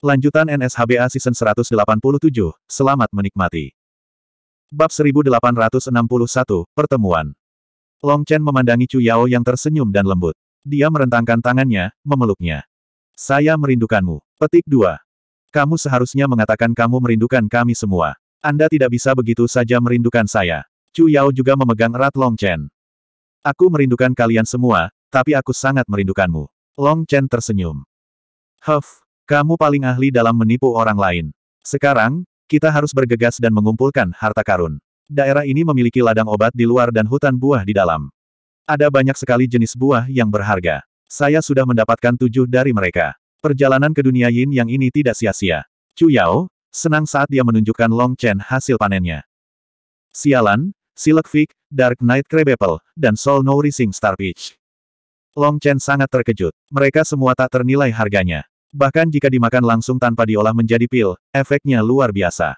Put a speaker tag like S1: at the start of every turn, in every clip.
S1: Lanjutan NSHBA Season 187, selamat menikmati. Bab 1861, Pertemuan. Long Chen memandangi Chu Yao yang tersenyum dan lembut. Dia merentangkan tangannya, memeluknya. Saya merindukanmu. Petik 2. Kamu seharusnya mengatakan kamu merindukan kami semua. Anda tidak bisa begitu saja merindukan saya. Chu Yao juga memegang erat Long Chen. Aku merindukan kalian semua, tapi aku sangat merindukanmu. Long Chen tersenyum. Huff, kamu paling ahli dalam menipu orang lain. Sekarang, kita harus bergegas dan mengumpulkan harta karun. Daerah ini memiliki ladang obat di luar dan hutan buah di dalam. Ada banyak sekali jenis buah yang berharga. Saya sudah mendapatkan tujuh dari mereka. Perjalanan ke dunia yin yang ini tidak sia-sia. Chu Yao, senang saat dia menunjukkan Long Chen hasil panennya. Sialan, Silek Fig, Dark Knight Crabapple, dan Soul No Rising Star Peach. Long Chen sangat terkejut. Mereka semua tak ternilai harganya. Bahkan jika dimakan langsung tanpa diolah menjadi pil, efeknya luar biasa.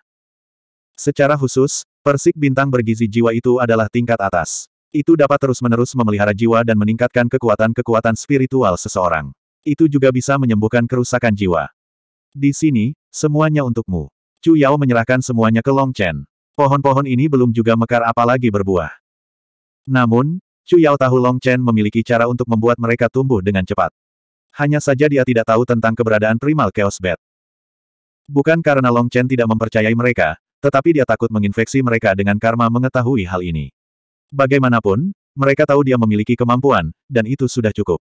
S1: Secara khusus, persik bintang bergizi jiwa itu adalah tingkat atas. Itu dapat terus-menerus memelihara jiwa dan meningkatkan kekuatan-kekuatan spiritual seseorang. Itu juga bisa menyembuhkan kerusakan jiwa. Di sini, semuanya untukmu. Chu Yao menyerahkan semuanya ke Long Chen. Pohon-pohon ini belum juga mekar apalagi berbuah. Namun, Chu Yao tahu Long Chen memiliki cara untuk membuat mereka tumbuh dengan cepat. Hanya saja dia tidak tahu tentang keberadaan Primal Chaos Bat. Bukan karena Long Chen tidak mempercayai mereka, tetapi dia takut menginfeksi mereka dengan karma mengetahui hal ini. Bagaimanapun, mereka tahu dia memiliki kemampuan, dan itu sudah cukup.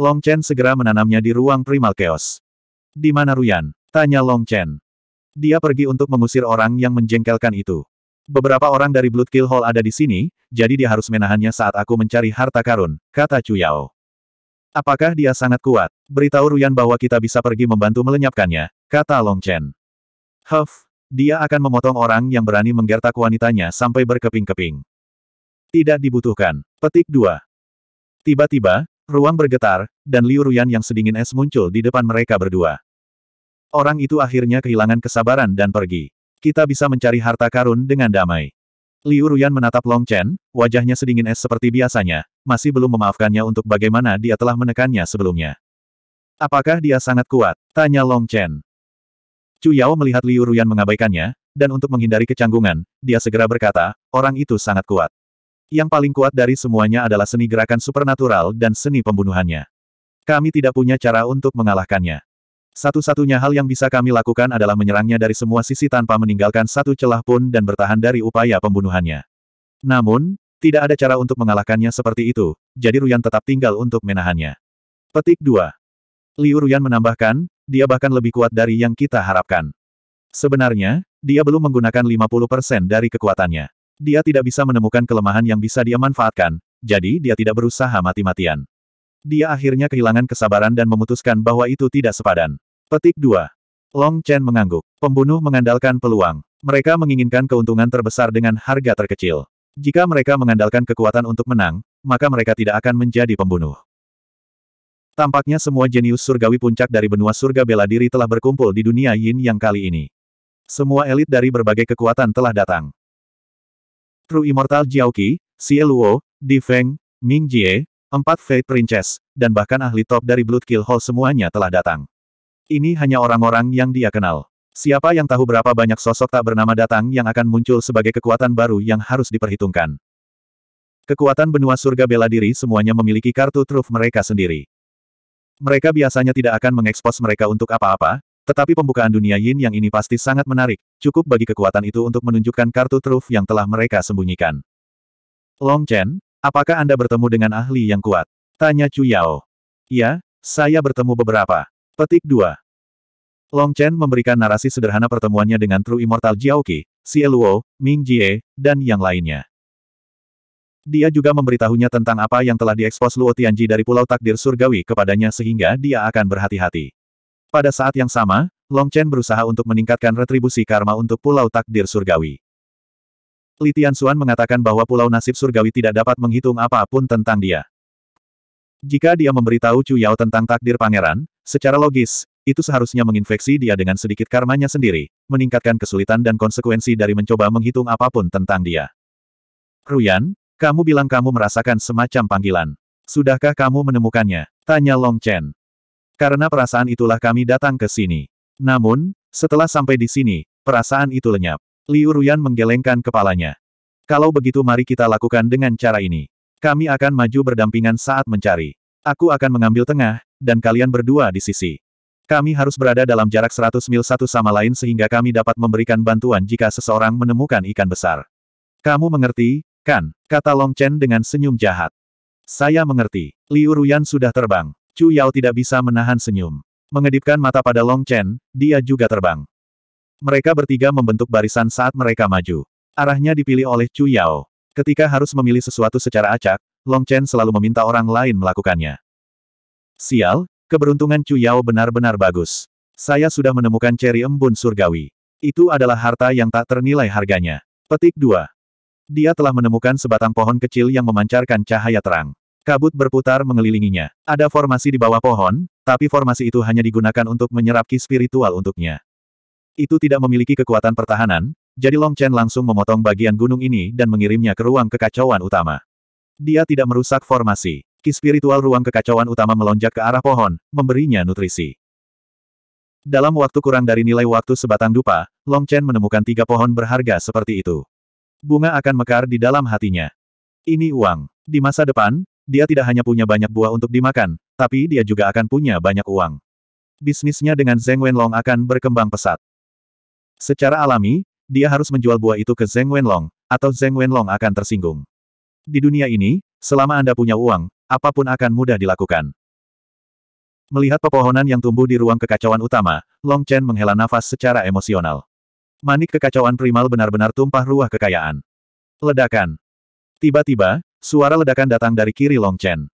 S1: Long Chen segera menanamnya di ruang Primal Chaos. Di mana Ruyan? Tanya Long Chen. Dia pergi untuk mengusir orang yang menjengkelkan itu. Beberapa orang dari Blood Kill Hall ada di sini, jadi dia harus menahannya saat aku mencari harta karun, kata Chu Yao. Apakah dia sangat kuat? Beritahu Ruyan bahwa kita bisa pergi membantu melenyapkannya, kata Long Chen. Huff, dia akan memotong orang yang berani menggertak wanitanya sampai berkeping-keping. Tidak dibutuhkan. Petik 2. Tiba-tiba, ruang bergetar, dan Liu Ruyan yang sedingin es muncul di depan mereka berdua. Orang itu akhirnya kehilangan kesabaran dan pergi. Kita bisa mencari harta karun dengan damai. Liu Ruyan menatap Long Chen, wajahnya sedingin es seperti biasanya, masih belum memaafkannya untuk bagaimana dia telah menekannya sebelumnya. Apakah dia sangat kuat? Tanya Long Chen. Chu Yao melihat Liu Ruyan mengabaikannya, dan untuk menghindari kecanggungan, dia segera berkata, orang itu sangat kuat. Yang paling kuat dari semuanya adalah seni gerakan supernatural dan seni pembunuhannya. Kami tidak punya cara untuk mengalahkannya. Satu-satunya hal yang bisa kami lakukan adalah menyerangnya dari semua sisi tanpa meninggalkan satu celah pun dan bertahan dari upaya pembunuhannya. Namun, tidak ada cara untuk mengalahkannya seperti itu, jadi Ruyan tetap tinggal untuk menahannya. Petik 2. Liu Ruyan menambahkan, dia bahkan lebih kuat dari yang kita harapkan. Sebenarnya, dia belum menggunakan 50% dari kekuatannya. Dia tidak bisa menemukan kelemahan yang bisa dia manfaatkan, jadi dia tidak berusaha mati-matian. Dia akhirnya kehilangan kesabaran dan memutuskan bahwa itu tidak sepadan. Petik 2. Long Chen mengangguk. Pembunuh mengandalkan peluang. Mereka menginginkan keuntungan terbesar dengan harga terkecil. Jika mereka mengandalkan kekuatan untuk menang, maka mereka tidak akan menjadi pembunuh. Tampaknya semua jenius surgawi puncak dari benua surga bela diri telah berkumpul di dunia yin yang kali ini. Semua elit dari berbagai kekuatan telah datang. True Immortal Qi, Xie Luo, Di Feng, Ming Jie, Empat Fate Princess, dan bahkan ahli top dari Blood Kill Hall semuanya telah datang. Ini hanya orang-orang yang dia kenal. Siapa yang tahu berapa banyak sosok tak bernama datang yang akan muncul sebagai kekuatan baru yang harus diperhitungkan. Kekuatan benua surga bela diri semuanya memiliki kartu truf mereka sendiri. Mereka biasanya tidak akan mengekspos mereka untuk apa-apa, tetapi pembukaan dunia yin yang ini pasti sangat menarik, cukup bagi kekuatan itu untuk menunjukkan kartu truf yang telah mereka sembunyikan. Long Chen, Apakah Anda bertemu dengan ahli yang kuat? Tanya Chu Yao. Ya, saya bertemu beberapa. Petik 2. Long Chen memberikan narasi sederhana pertemuannya dengan True Immortal Jiao Qi, Xie Luo, Ming Jie, dan yang lainnya. Dia juga memberitahunya tentang apa yang telah diekspos Luo Tianji dari Pulau Takdir Surgawi kepadanya sehingga dia akan berhati-hati. Pada saat yang sama, Long Chen berusaha untuk meningkatkan retribusi karma untuk Pulau Takdir Surgawi. Litian Tianxuan mengatakan bahwa pulau nasib surgawi tidak dapat menghitung apapun tentang dia. Jika dia memberitahu Chu Yao tentang takdir pangeran, secara logis, itu seharusnya menginfeksi dia dengan sedikit karmanya sendiri, meningkatkan kesulitan dan konsekuensi dari mencoba menghitung apapun tentang dia. Ruyan, kamu bilang kamu merasakan semacam panggilan. Sudahkah kamu menemukannya? Tanya Long Chen. Karena perasaan itulah kami datang ke sini. Namun, setelah sampai di sini, perasaan itu lenyap. Liu Ruyan menggelengkan kepalanya. Kalau begitu mari kita lakukan dengan cara ini. Kami akan maju berdampingan saat mencari. Aku akan mengambil tengah, dan kalian berdua di sisi. Kami harus berada dalam jarak 100 mil satu sama lain sehingga kami dapat memberikan bantuan jika seseorang menemukan ikan besar. Kamu mengerti, kan? Kata Long Chen dengan senyum jahat. Saya mengerti. Liu Ruyan sudah terbang. Chu Yao tidak bisa menahan senyum. Mengedipkan mata pada Long Chen, dia juga terbang. Mereka bertiga membentuk barisan saat mereka maju. Arahnya dipilih oleh Chu Yao. Ketika harus memilih sesuatu secara acak, Long Chen selalu meminta orang lain melakukannya. Sial, keberuntungan Chu Yao benar-benar bagus. Saya sudah menemukan ceri embun surgawi. Itu adalah harta yang tak ternilai harganya. Petik 2. Dia telah menemukan sebatang pohon kecil yang memancarkan cahaya terang. Kabut berputar mengelilinginya. Ada formasi di bawah pohon, tapi formasi itu hanya digunakan untuk menyerap ki spiritual untuknya. Itu tidak memiliki kekuatan pertahanan, jadi Long Chen langsung memotong bagian gunung ini dan mengirimnya ke ruang kekacauan utama. Dia tidak merusak formasi. Ki spiritual ruang kekacauan utama melonjak ke arah pohon, memberinya nutrisi. Dalam waktu kurang dari nilai waktu sebatang dupa, Long Chen menemukan tiga pohon berharga seperti itu. Bunga akan mekar di dalam hatinya. Ini uang. Di masa depan, dia tidak hanya punya banyak buah untuk dimakan, tapi dia juga akan punya banyak uang. Bisnisnya dengan Zeng Wenlong akan berkembang pesat. Secara alami, dia harus menjual buah itu ke Zeng Wenlong, atau Zeng Wenlong akan tersinggung. Di dunia ini, selama Anda punya uang, apapun akan mudah dilakukan. Melihat pepohonan yang tumbuh di ruang kekacauan utama, Long Chen menghela nafas secara emosional. Manik kekacauan primal benar-benar tumpah ruah kekayaan. Ledakan. Tiba-tiba, suara ledakan datang dari kiri Long Chen.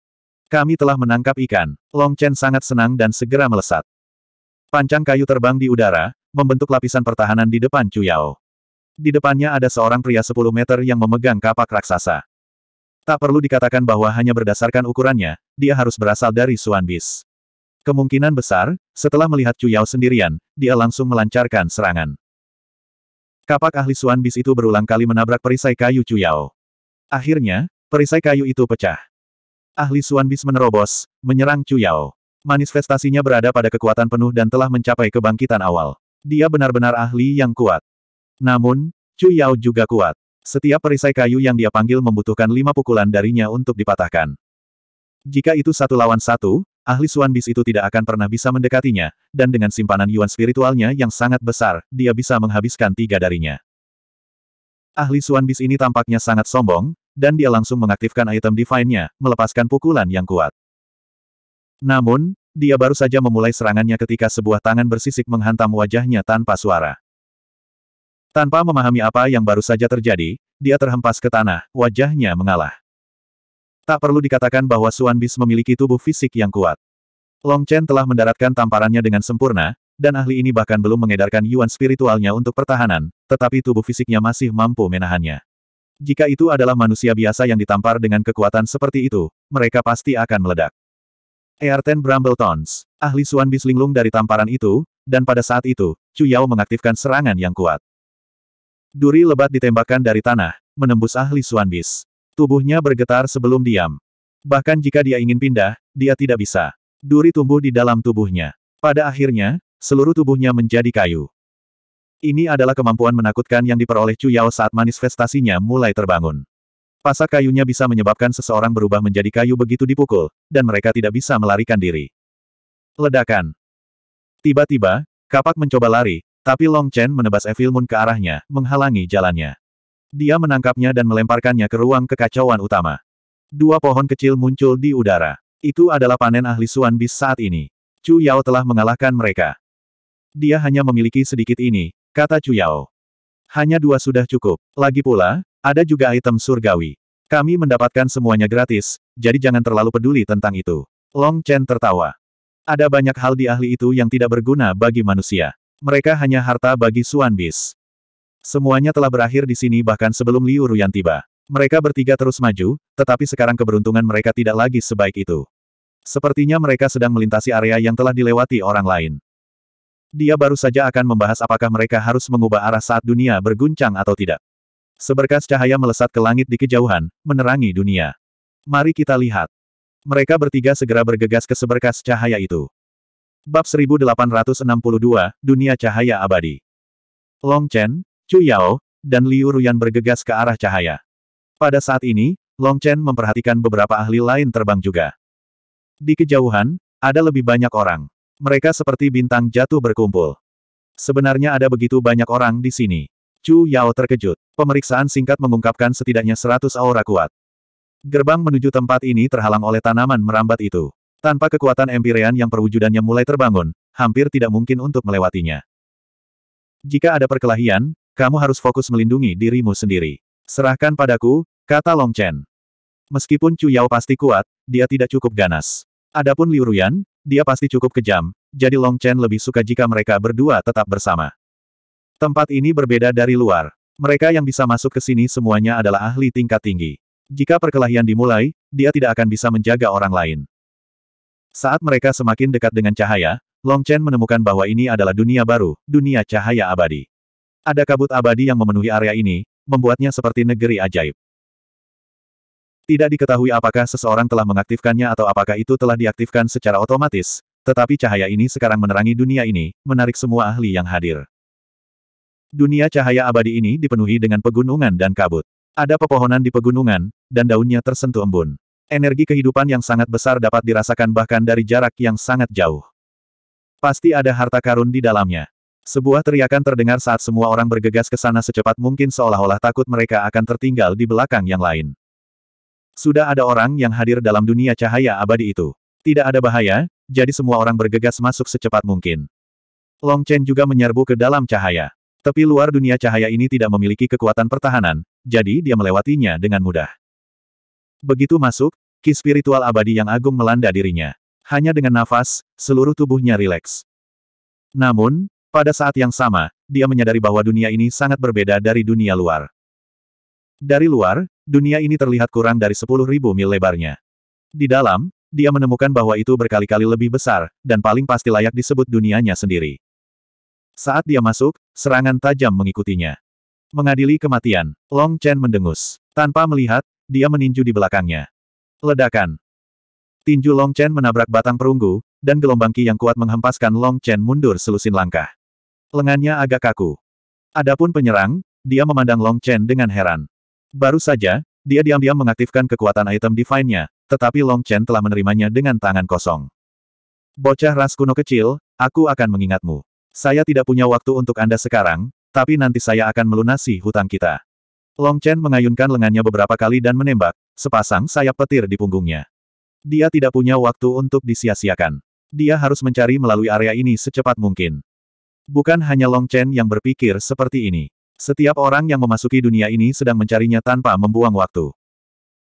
S1: Kami telah menangkap ikan. Long Chen sangat senang dan segera melesat. Pancang kayu terbang di udara, membentuk lapisan pertahanan di depan Chu Di depannya ada seorang pria 10 meter yang memegang kapak raksasa. Tak perlu dikatakan bahwa hanya berdasarkan ukurannya, dia harus berasal dari Suan Bis. Kemungkinan besar, setelah melihat Chu sendirian, dia langsung melancarkan serangan. Kapak ahli Suan Bis itu berulang kali menabrak perisai kayu Chu Akhirnya, perisai kayu itu pecah. Ahli Suan Bis menerobos, menyerang Chu Yao. Manifestasinya berada pada kekuatan penuh dan telah mencapai kebangkitan awal. Dia benar-benar ahli yang kuat. Namun, Chu Yao juga kuat. Setiap perisai kayu yang dia panggil membutuhkan lima pukulan darinya untuk dipatahkan. Jika itu satu lawan satu, ahli Suan Bis itu tidak akan pernah bisa mendekatinya, dan dengan simpanan yuan spiritualnya yang sangat besar, dia bisa menghabiskan tiga darinya. Ahli Suan Bis ini tampaknya sangat sombong, dan dia langsung mengaktifkan item divine-nya, melepaskan pukulan yang kuat. Namun, dia baru saja memulai serangannya ketika sebuah tangan bersisik menghantam wajahnya tanpa suara. Tanpa memahami apa yang baru saja terjadi, dia terhempas ke tanah, wajahnya mengalah. Tak perlu dikatakan bahwa Suan Bis memiliki tubuh fisik yang kuat. Long Chen telah mendaratkan tamparannya dengan sempurna, dan ahli ini bahkan belum mengedarkan yuan spiritualnya untuk pertahanan, tetapi tubuh fisiknya masih mampu menahannya. Jika itu adalah manusia biasa yang ditampar dengan kekuatan seperti itu, mereka pasti akan meledak. Earten Brambletons, ahli Suan linglung dari tamparan itu, dan pada saat itu, Chu Yao mengaktifkan serangan yang kuat. Duri lebat ditembakkan dari tanah, menembus ahli Suan Bis. Tubuhnya bergetar sebelum diam. Bahkan jika dia ingin pindah, dia tidak bisa. Duri tumbuh di dalam tubuhnya. Pada akhirnya, seluruh tubuhnya menjadi kayu. Ini adalah kemampuan menakutkan yang diperoleh Chu Yao saat manifestasinya mulai terbangun. Pasak kayunya bisa menyebabkan seseorang berubah menjadi kayu begitu dipukul, dan mereka tidak bisa melarikan diri. Ledakan. Tiba-tiba, kapak mencoba lari, tapi Long Chen menebas Evil Moon ke arahnya, menghalangi jalannya. Dia menangkapnya dan melemparkannya ke ruang kekacauan utama. Dua pohon kecil muncul di udara. Itu adalah panen ahli Suan Bis saat ini. Chu Yao telah mengalahkan mereka. Dia hanya memiliki sedikit ini, kata Chu Yao. Hanya dua sudah cukup. Lagi pula, ada juga item surgawi. Kami mendapatkan semuanya gratis, jadi jangan terlalu peduli tentang itu. Long Chen tertawa. Ada banyak hal di ahli itu yang tidak berguna bagi manusia. Mereka hanya harta bagi Suan Bis. Semuanya telah berakhir di sini bahkan sebelum Liu Ruyan tiba. Mereka bertiga terus maju, tetapi sekarang keberuntungan mereka tidak lagi sebaik itu. Sepertinya mereka sedang melintasi area yang telah dilewati orang lain. Dia baru saja akan membahas apakah mereka harus mengubah arah saat dunia berguncang atau tidak. Seberkas cahaya melesat ke langit di kejauhan, menerangi dunia. Mari kita lihat. Mereka bertiga segera bergegas ke seberkas cahaya itu. Bab 1862, Dunia Cahaya Abadi. Long Chen, Chu Yao, dan Liu Ruyan bergegas ke arah cahaya. Pada saat ini, Long Chen memperhatikan beberapa ahli lain terbang juga. Di kejauhan, ada lebih banyak orang. Mereka seperti bintang jatuh berkumpul. Sebenarnya ada begitu banyak orang di sini. Chu Yao terkejut. Pemeriksaan singkat mengungkapkan setidaknya 100 aura kuat. Gerbang menuju tempat ini terhalang oleh tanaman merambat itu. Tanpa kekuatan empirean yang perwujudannya mulai terbangun, hampir tidak mungkin untuk melewatinya. Jika ada perkelahian, kamu harus fokus melindungi dirimu sendiri. Serahkan padaku, kata Long Chen. Meskipun Chu Yao pasti kuat, dia tidak cukup ganas. Adapun Liu Ruyan, dia pasti cukup kejam, jadi Long Chen lebih suka jika mereka berdua tetap bersama. Tempat ini berbeda dari luar. Mereka yang bisa masuk ke sini semuanya adalah ahli tingkat tinggi. Jika perkelahian dimulai, dia tidak akan bisa menjaga orang lain. Saat mereka semakin dekat dengan cahaya, Long Chen menemukan bahwa ini adalah dunia baru, dunia cahaya abadi. Ada kabut abadi yang memenuhi area ini, membuatnya seperti negeri ajaib. Tidak diketahui apakah seseorang telah mengaktifkannya atau apakah itu telah diaktifkan secara otomatis, tetapi cahaya ini sekarang menerangi dunia ini, menarik semua ahli yang hadir. Dunia cahaya abadi ini dipenuhi dengan pegunungan dan kabut. Ada pepohonan di pegunungan, dan daunnya tersentuh embun. Energi kehidupan yang sangat besar dapat dirasakan bahkan dari jarak yang sangat jauh. Pasti ada harta karun di dalamnya. Sebuah teriakan terdengar saat semua orang bergegas ke sana secepat mungkin seolah-olah takut mereka akan tertinggal di belakang yang lain. Sudah ada orang yang hadir dalam dunia cahaya abadi itu. Tidak ada bahaya, jadi semua orang bergegas masuk secepat mungkin. Long Chen juga menyerbu ke dalam cahaya. Tepi luar dunia cahaya ini tidak memiliki kekuatan pertahanan, jadi dia melewatinya dengan mudah. Begitu masuk, ki spiritual abadi yang agung melanda dirinya. Hanya dengan nafas, seluruh tubuhnya rileks. Namun, pada saat yang sama, dia menyadari bahwa dunia ini sangat berbeda dari dunia luar. Dari luar, dunia ini terlihat kurang dari 10.000 mil lebarnya. Di dalam, dia menemukan bahwa itu berkali-kali lebih besar, dan paling pasti layak disebut dunianya sendiri. Saat dia masuk, serangan tajam mengikutinya. Mengadili kematian, Long Chen mendengus. Tanpa melihat, dia meninju di belakangnya. Ledakan. Tinju Long Chen menabrak batang perunggu, dan gelombang ki yang kuat menghempaskan Long Chen mundur selusin langkah. Lengannya agak kaku. Adapun penyerang, dia memandang Long Chen dengan heran. Baru saja, dia diam-diam mengaktifkan kekuatan item divine-nya, tetapi Long Chen telah menerimanya dengan tangan kosong. Bocah ras kuno kecil, aku akan mengingatmu. Saya tidak punya waktu untuk Anda sekarang, tapi nanti saya akan melunasi hutang kita. Long Chen mengayunkan lengannya beberapa kali dan menembak, sepasang sayap petir di punggungnya. Dia tidak punya waktu untuk disia-siakan. Dia harus mencari melalui area ini secepat mungkin. Bukan hanya Long Chen yang berpikir seperti ini. Setiap orang yang memasuki dunia ini sedang mencarinya tanpa membuang waktu.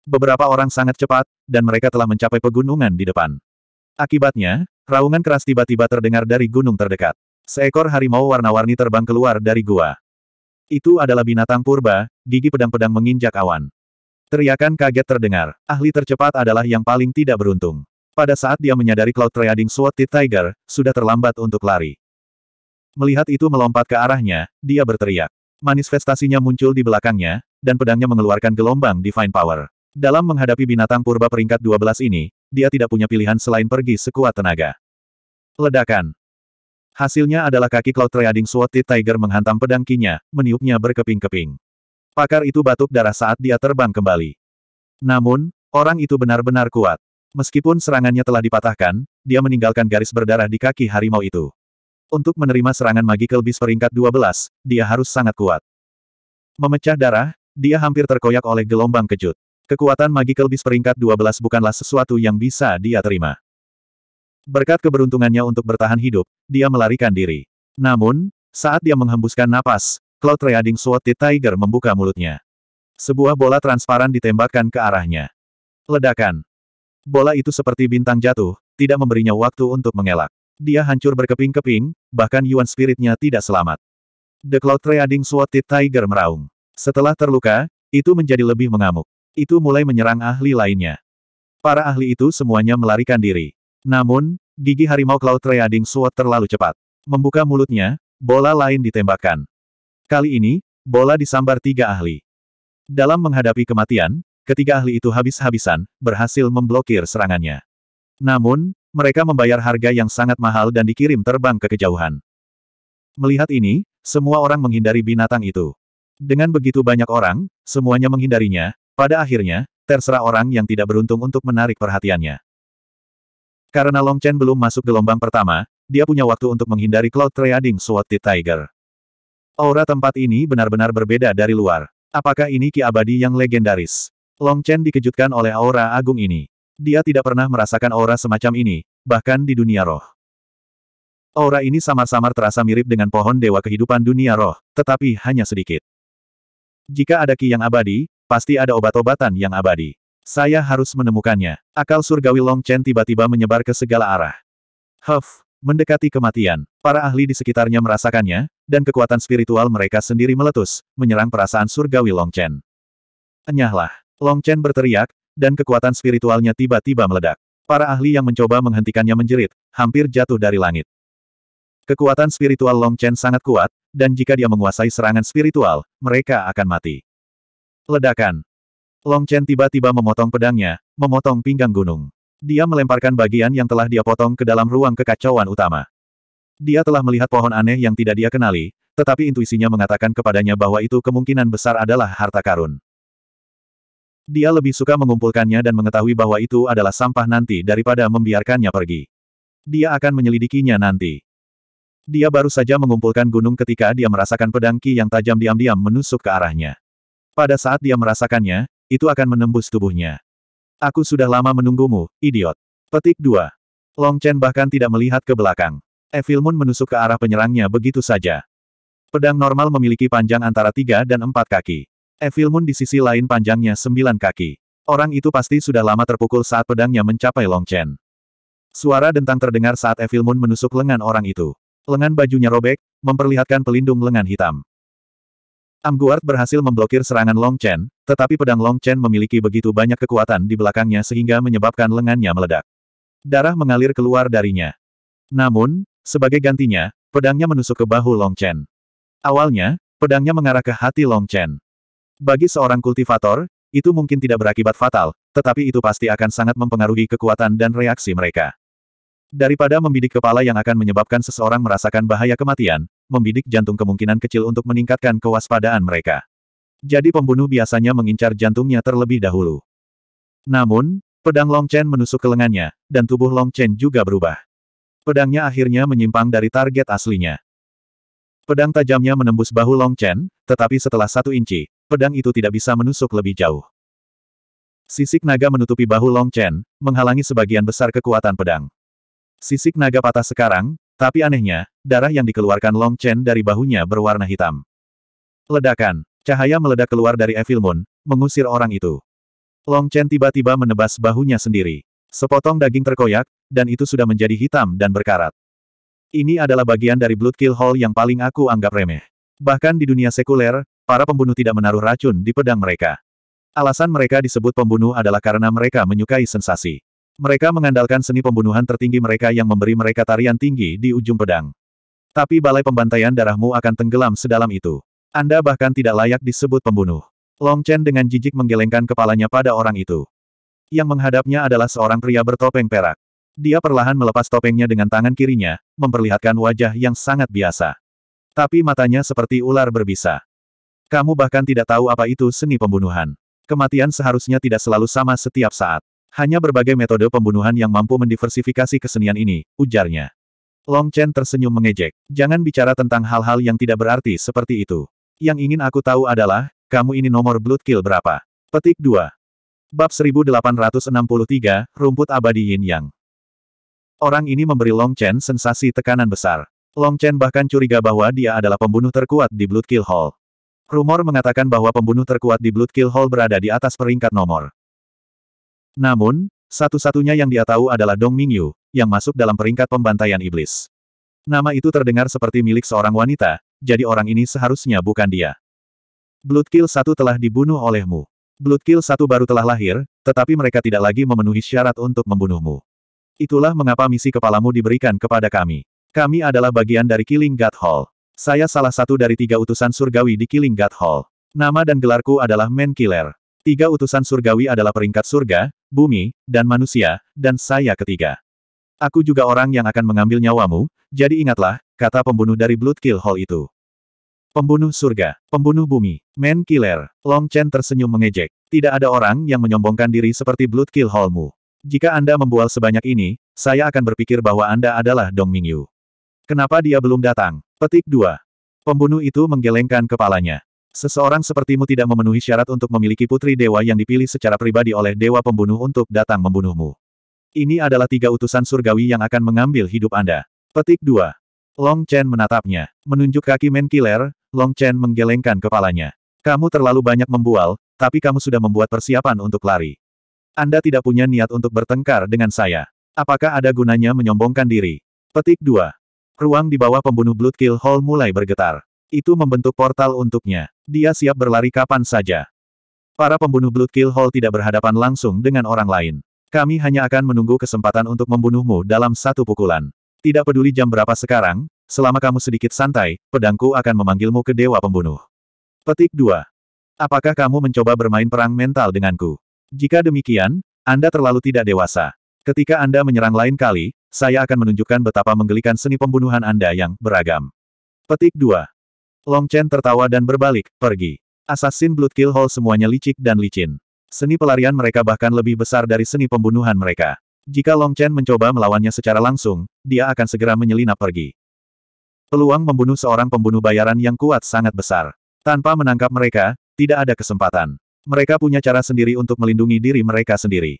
S1: Beberapa orang sangat cepat, dan mereka telah mencapai pegunungan di depan. Akibatnya, raungan keras tiba-tiba terdengar dari gunung terdekat. Seekor harimau warna-warni terbang keluar dari gua. Itu adalah binatang purba, gigi pedang-pedang menginjak awan. Teriakan kaget terdengar. Ahli tercepat adalah yang paling tidak beruntung. Pada saat dia menyadari Cloud Trading Sword Tiger, sudah terlambat untuk lari. Melihat itu melompat ke arahnya, dia berteriak. Manifestasinya muncul di belakangnya, dan pedangnya mengeluarkan gelombang Divine Power. Dalam menghadapi binatang purba peringkat 12 ini, dia tidak punya pilihan selain pergi sekuat tenaga. Ledakan. Hasilnya adalah kaki Cloud Trading Sword Tiger menghantam pedang kinya, meniupnya berkeping-keping. Pakar itu batuk darah saat dia terbang kembali. Namun, orang itu benar-benar kuat. Meskipun serangannya telah dipatahkan, dia meninggalkan garis berdarah di kaki harimau itu. Untuk menerima serangan magical bis peringkat 12, dia harus sangat kuat. Memecah darah, dia hampir terkoyak oleh gelombang kejut. Kekuatan magical bis peringkat 12 bukanlah sesuatu yang bisa dia terima. Berkat keberuntungannya untuk bertahan hidup, dia melarikan diri. Namun, saat dia menghembuskan napas, Cloud Reading Sword Tiger membuka mulutnya. Sebuah bola transparan ditembakkan ke arahnya. Ledakan. Bola itu seperti bintang jatuh, tidak memberinya waktu untuk mengelak. Dia hancur berkeping-keping, bahkan Yuan Spiritnya tidak selamat. The Cloud Reading Sword Tiger meraung. Setelah terluka, itu menjadi lebih mengamuk. Itu mulai menyerang ahli lainnya. Para ahli itu semuanya melarikan diri. Namun, gigi harimau Cloud Trading Sword terlalu cepat. Membuka mulutnya, bola lain ditembakkan. Kali ini, bola disambar tiga ahli. Dalam menghadapi kematian, ketiga ahli itu habis-habisan, berhasil memblokir serangannya. Namun, mereka membayar harga yang sangat mahal dan dikirim terbang ke kejauhan. Melihat ini, semua orang menghindari binatang itu. Dengan begitu banyak orang, semuanya menghindarinya, pada akhirnya, terserah orang yang tidak beruntung untuk menarik perhatiannya. Karena Long Chen belum masuk gelombang pertama, dia punya waktu untuk menghindari Cloud Trading Sword Tiger. Aura tempat ini benar-benar berbeda dari luar. Apakah ini Ki Abadi yang legendaris? Long Chen dikejutkan oleh aura agung ini. Dia tidak pernah merasakan aura semacam ini, bahkan di dunia roh. Aura ini samar-samar terasa mirip dengan pohon dewa kehidupan dunia roh, tetapi hanya sedikit. Jika ada ki yang abadi, pasti ada obat-obatan yang abadi. Saya harus menemukannya. Akal surgawi Long Chen tiba-tiba menyebar ke segala arah. Huff, mendekati kematian. Para ahli di sekitarnya merasakannya, dan kekuatan spiritual mereka sendiri meletus, menyerang perasaan surgawi Long Chen. Enyahlah. Long Chen berteriak, dan kekuatan spiritualnya tiba-tiba meledak. Para ahli yang mencoba menghentikannya menjerit, hampir jatuh dari langit. Kekuatan spiritual Long Chen sangat kuat, dan jika dia menguasai serangan spiritual, mereka akan mati. Ledakan. Long Chen tiba-tiba memotong pedangnya, memotong pinggang gunung. Dia melemparkan bagian yang telah dia potong ke dalam ruang kekacauan utama. Dia telah melihat pohon aneh yang tidak dia kenali, tetapi intuisinya mengatakan kepadanya bahwa itu kemungkinan besar adalah harta karun. Dia lebih suka mengumpulkannya dan mengetahui bahwa itu adalah sampah nanti daripada membiarkannya pergi. Dia akan menyelidikinya nanti. Dia baru saja mengumpulkan gunung ketika dia merasakan pedang Ki yang tajam diam-diam menusuk ke arahnya. Pada saat dia merasakannya, itu akan menembus tubuhnya. Aku sudah lama menunggumu, idiot. Petik 2. Long Chen bahkan tidak melihat ke belakang. Evil Moon menusuk ke arah penyerangnya begitu saja. Pedang normal memiliki panjang antara 3 dan 4 kaki. Evil Moon di sisi lain panjangnya 9 kaki. Orang itu pasti sudah lama terpukul saat pedangnya mencapai Long Chen. Suara dentang terdengar saat Evil Moon menusuk lengan orang itu. Lengan bajunya robek, memperlihatkan pelindung lengan hitam. Angguard berhasil memblokir serangan Long Chen, tetapi pedang Long Chen memiliki begitu banyak kekuatan di belakangnya sehingga menyebabkan lengannya meledak. Darah mengalir keluar darinya. Namun, sebagai gantinya, pedangnya menusuk ke bahu Long Chen. Awalnya, pedangnya mengarah ke hati Long Chen. Bagi seorang kultivator, itu mungkin tidak berakibat fatal, tetapi itu pasti akan sangat mempengaruhi kekuatan dan reaksi mereka. Daripada membidik kepala yang akan menyebabkan seseorang merasakan bahaya kematian, membidik jantung kemungkinan kecil untuk meningkatkan kewaspadaan mereka. Jadi pembunuh biasanya mengincar jantungnya terlebih dahulu. Namun, pedang Long Chen menusuk ke lengannya, dan tubuh Long Chen juga berubah. Pedangnya akhirnya menyimpang dari target aslinya. Pedang tajamnya menembus bahu Long Chen, tetapi setelah satu inci, pedang itu tidak bisa menusuk lebih jauh. Sisik naga menutupi bahu Long Chen, menghalangi sebagian besar kekuatan pedang. Sisik naga patah sekarang, tapi anehnya, darah yang dikeluarkan Long Chen dari bahunya berwarna hitam. Ledakan. Cahaya meledak keluar dari Evil Moon, mengusir orang itu. Long Chen tiba-tiba menebas bahunya sendiri. Sepotong daging terkoyak, dan itu sudah menjadi hitam dan berkarat. Ini adalah bagian dari Blood Kill Hall yang paling aku anggap remeh. Bahkan di dunia sekuler, para pembunuh tidak menaruh racun di pedang mereka. Alasan mereka disebut pembunuh adalah karena mereka menyukai sensasi. Mereka mengandalkan seni pembunuhan tertinggi mereka yang memberi mereka tarian tinggi di ujung pedang. Tapi balai pembantaian darahmu akan tenggelam sedalam itu. Anda bahkan tidak layak disebut pembunuh. Long Chen dengan jijik menggelengkan kepalanya pada orang itu. Yang menghadapnya adalah seorang pria bertopeng perak. Dia perlahan melepas topengnya dengan tangan kirinya, memperlihatkan wajah yang sangat biasa. Tapi matanya seperti ular berbisa. Kamu bahkan tidak tahu apa itu seni pembunuhan. Kematian seharusnya tidak selalu sama setiap saat. Hanya berbagai metode pembunuhan yang mampu mendiversifikasi kesenian ini, ujarnya. Long Chen tersenyum mengejek. Jangan bicara tentang hal-hal yang tidak berarti seperti itu. Yang ingin aku tahu adalah, kamu ini nomor blood kill berapa? Petik 2. Bab 1863, Rumput Abadi Yin Yang. Orang ini memberi Long Chen sensasi tekanan besar. Long Chen bahkan curiga bahwa dia adalah pembunuh terkuat di Blood Kill Hall. Rumor mengatakan bahwa pembunuh terkuat di Blood Kill Hall berada di atas peringkat nomor namun, satu-satunya yang dia tahu adalah Dong Mingyu, yang masuk dalam peringkat pembantaian iblis. Nama itu terdengar seperti milik seorang wanita, jadi orang ini seharusnya bukan dia. Bloodkill satu telah dibunuh olehmu. Bloodkill satu baru telah lahir, tetapi mereka tidak lagi memenuhi syarat untuk membunuhmu. Itulah mengapa misi kepalamu diberikan kepada kami. Kami adalah bagian dari Killing God Hall. Saya salah satu dari tiga utusan surgawi di Killing God Hall. Nama dan gelarku adalah Man Killer. Tiga utusan surgawi adalah peringkat surga, bumi, dan manusia, dan saya ketiga. Aku juga orang yang akan mengambil nyawamu, jadi ingatlah, kata pembunuh dari Blood Kill Hall itu. Pembunuh surga, pembunuh bumi, man killer, Long Chen tersenyum mengejek. Tidak ada orang yang menyombongkan diri seperti Blood Kill Hallmu. Jika Anda membual sebanyak ini, saya akan berpikir bahwa Anda adalah Dong Mingyu. Kenapa dia belum datang? Petik 2. Pembunuh itu menggelengkan kepalanya. Seseorang sepertimu tidak memenuhi syarat untuk memiliki putri dewa yang dipilih secara pribadi oleh dewa pembunuh untuk datang membunuhmu. Ini adalah tiga utusan surgawi yang akan mengambil hidup Anda. Petik 2. Long Chen menatapnya. Menunjuk kaki Man Killer, Long Chen menggelengkan kepalanya. Kamu terlalu banyak membual, tapi kamu sudah membuat persiapan untuk lari. Anda tidak punya niat untuk bertengkar dengan saya. Apakah ada gunanya menyombongkan diri? Petik 2. Ruang di bawah pembunuh Blood Kill Hall mulai bergetar. Itu membentuk portal untuknya. Dia siap berlari kapan saja. Para pembunuh Blood Kill Hall tidak berhadapan langsung dengan orang lain. Kami hanya akan menunggu kesempatan untuk membunuhmu dalam satu pukulan. Tidak peduli jam berapa sekarang, selama kamu sedikit santai, pedangku akan memanggilmu ke Dewa Pembunuh. Petik 2. Apakah kamu mencoba bermain perang mental denganku? Jika demikian, Anda terlalu tidak dewasa. Ketika Anda menyerang lain kali, saya akan menunjukkan betapa menggelikan seni pembunuhan Anda yang beragam. Petik 2. Long Chen tertawa dan berbalik, pergi. Assassin Blood Kill Hall semuanya licik dan licin. Seni pelarian mereka bahkan lebih besar dari seni pembunuhan mereka. Jika Long Chen mencoba melawannya secara langsung, dia akan segera menyelinap pergi. Peluang membunuh seorang pembunuh bayaran yang kuat sangat besar. Tanpa menangkap mereka, tidak ada kesempatan. Mereka punya cara sendiri untuk melindungi diri mereka sendiri.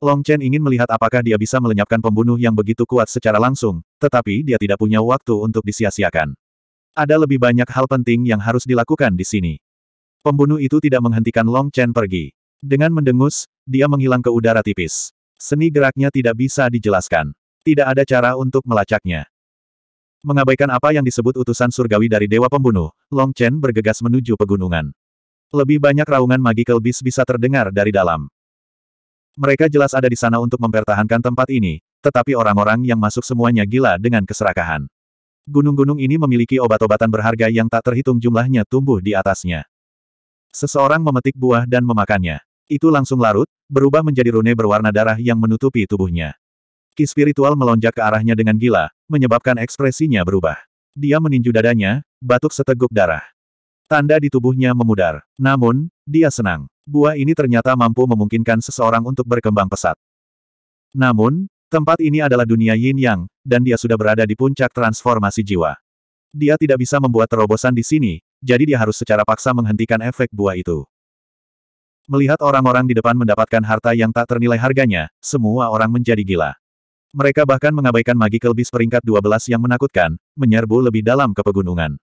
S1: Long Chen ingin melihat apakah dia bisa melenyapkan pembunuh yang begitu kuat secara langsung, tetapi dia tidak punya waktu untuk disia-siakan. Ada lebih banyak hal penting yang harus dilakukan di sini. Pembunuh itu tidak menghentikan Long Chen pergi. Dengan mendengus, dia menghilang ke udara tipis. Seni geraknya tidak bisa dijelaskan. Tidak ada cara untuk melacaknya. Mengabaikan apa yang disebut utusan surgawi dari Dewa Pembunuh, Long Chen bergegas menuju pegunungan. Lebih banyak raungan magical bis bisa terdengar dari dalam. Mereka jelas ada di sana untuk mempertahankan tempat ini, tetapi orang-orang yang masuk semuanya gila dengan keserakahan. Gunung-gunung ini memiliki obat-obatan berharga yang tak terhitung jumlahnya tumbuh di atasnya. Seseorang memetik buah dan memakannya. Itu langsung larut, berubah menjadi rune berwarna darah yang menutupi tubuhnya. Ki spiritual melonjak ke arahnya dengan gila, menyebabkan ekspresinya berubah. Dia meninju dadanya, batuk seteguk darah. Tanda di tubuhnya memudar. Namun, dia senang. Buah ini ternyata mampu memungkinkan seseorang untuk berkembang pesat. Namun, Tempat ini adalah dunia yin yang, dan dia sudah berada di puncak transformasi jiwa. Dia tidak bisa membuat terobosan di sini, jadi dia harus secara paksa menghentikan efek buah itu. Melihat orang-orang di depan mendapatkan harta yang tak ternilai harganya, semua orang menjadi gila. Mereka bahkan mengabaikan magical beast peringkat 12 yang menakutkan, menyerbu lebih dalam ke pegunungan.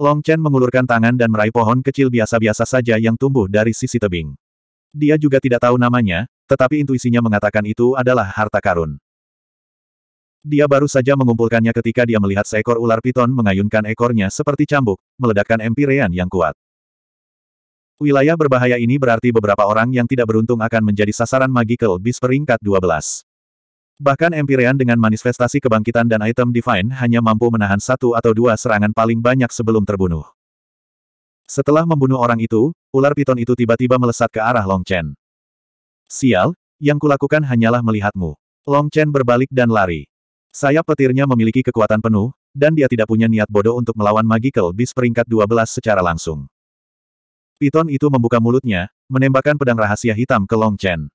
S1: Long Chen mengulurkan tangan dan meraih pohon kecil biasa-biasa saja yang tumbuh dari sisi tebing. Dia juga tidak tahu namanya, tetapi intuisinya mengatakan itu adalah harta karun. Dia baru saja mengumpulkannya ketika dia melihat seekor ular piton mengayunkan ekornya seperti cambuk, meledakkan empirean yang kuat. Wilayah berbahaya ini berarti beberapa orang yang tidak beruntung akan menjadi sasaran magical bis peringkat 12. Bahkan empirean dengan manifestasi kebangkitan dan item Divine hanya mampu menahan satu atau dua serangan paling banyak sebelum terbunuh. Setelah membunuh orang itu, ular piton itu tiba-tiba melesat ke arah Long Chen. Sial, yang kulakukan hanyalah melihatmu. Long Chen berbalik dan lari. Sayap petirnya memiliki kekuatan penuh, dan dia tidak punya niat bodoh untuk melawan Magical Beast peringkat 12 secara langsung. Piton itu membuka mulutnya, menembakkan pedang rahasia hitam ke Long Chen.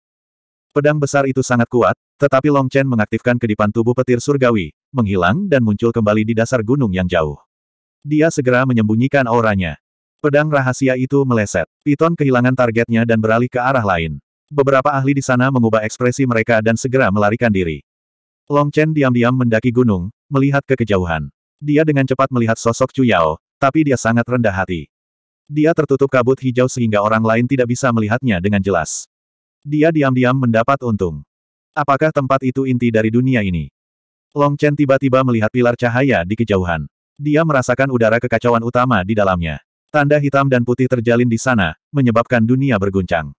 S1: Pedang besar itu sangat kuat, tetapi Long Chen mengaktifkan kedipan tubuh petir surgawi, menghilang dan muncul kembali di dasar gunung yang jauh. Dia segera menyembunyikan auranya. Pedang rahasia itu meleset. Piton kehilangan targetnya dan beralih ke arah lain. Beberapa ahli di sana mengubah ekspresi mereka dan segera melarikan diri. Long Chen diam-diam mendaki gunung, melihat ke kejauhan. Dia dengan cepat melihat sosok Chu Yao, tapi dia sangat rendah hati. Dia tertutup kabut hijau sehingga orang lain tidak bisa melihatnya dengan jelas. Dia diam-diam mendapat untung. Apakah tempat itu inti dari dunia ini? Long Chen tiba-tiba melihat pilar cahaya di kejauhan. Dia merasakan udara kekacauan utama di dalamnya. Tanda hitam dan putih terjalin di sana, menyebabkan dunia berguncang.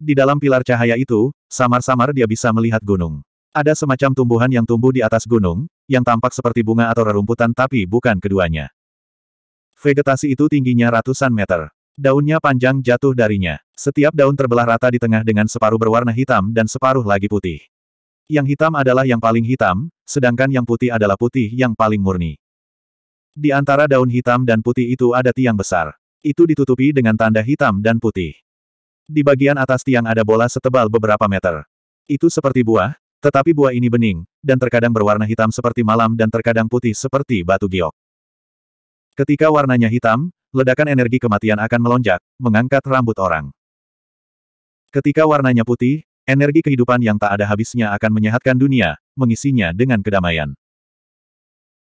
S1: Di dalam pilar cahaya itu, samar-samar dia bisa melihat gunung. Ada semacam tumbuhan yang tumbuh di atas gunung, yang tampak seperti bunga atau rerumputan tapi bukan keduanya. Vegetasi itu tingginya ratusan meter. Daunnya panjang jatuh darinya. Setiap daun terbelah rata di tengah dengan separuh berwarna hitam dan separuh lagi putih. Yang hitam adalah yang paling hitam, sedangkan yang putih adalah putih yang paling murni. Di antara daun hitam dan putih itu ada tiang besar. Itu ditutupi dengan tanda hitam dan putih. Di bagian atas tiang ada bola setebal beberapa meter. Itu seperti buah, tetapi buah ini bening, dan terkadang berwarna hitam seperti malam dan terkadang putih seperti batu giok. Ketika warnanya hitam, ledakan energi kematian akan melonjak, mengangkat rambut orang. Ketika warnanya putih, energi kehidupan yang tak ada habisnya akan menyehatkan dunia, mengisinya dengan kedamaian.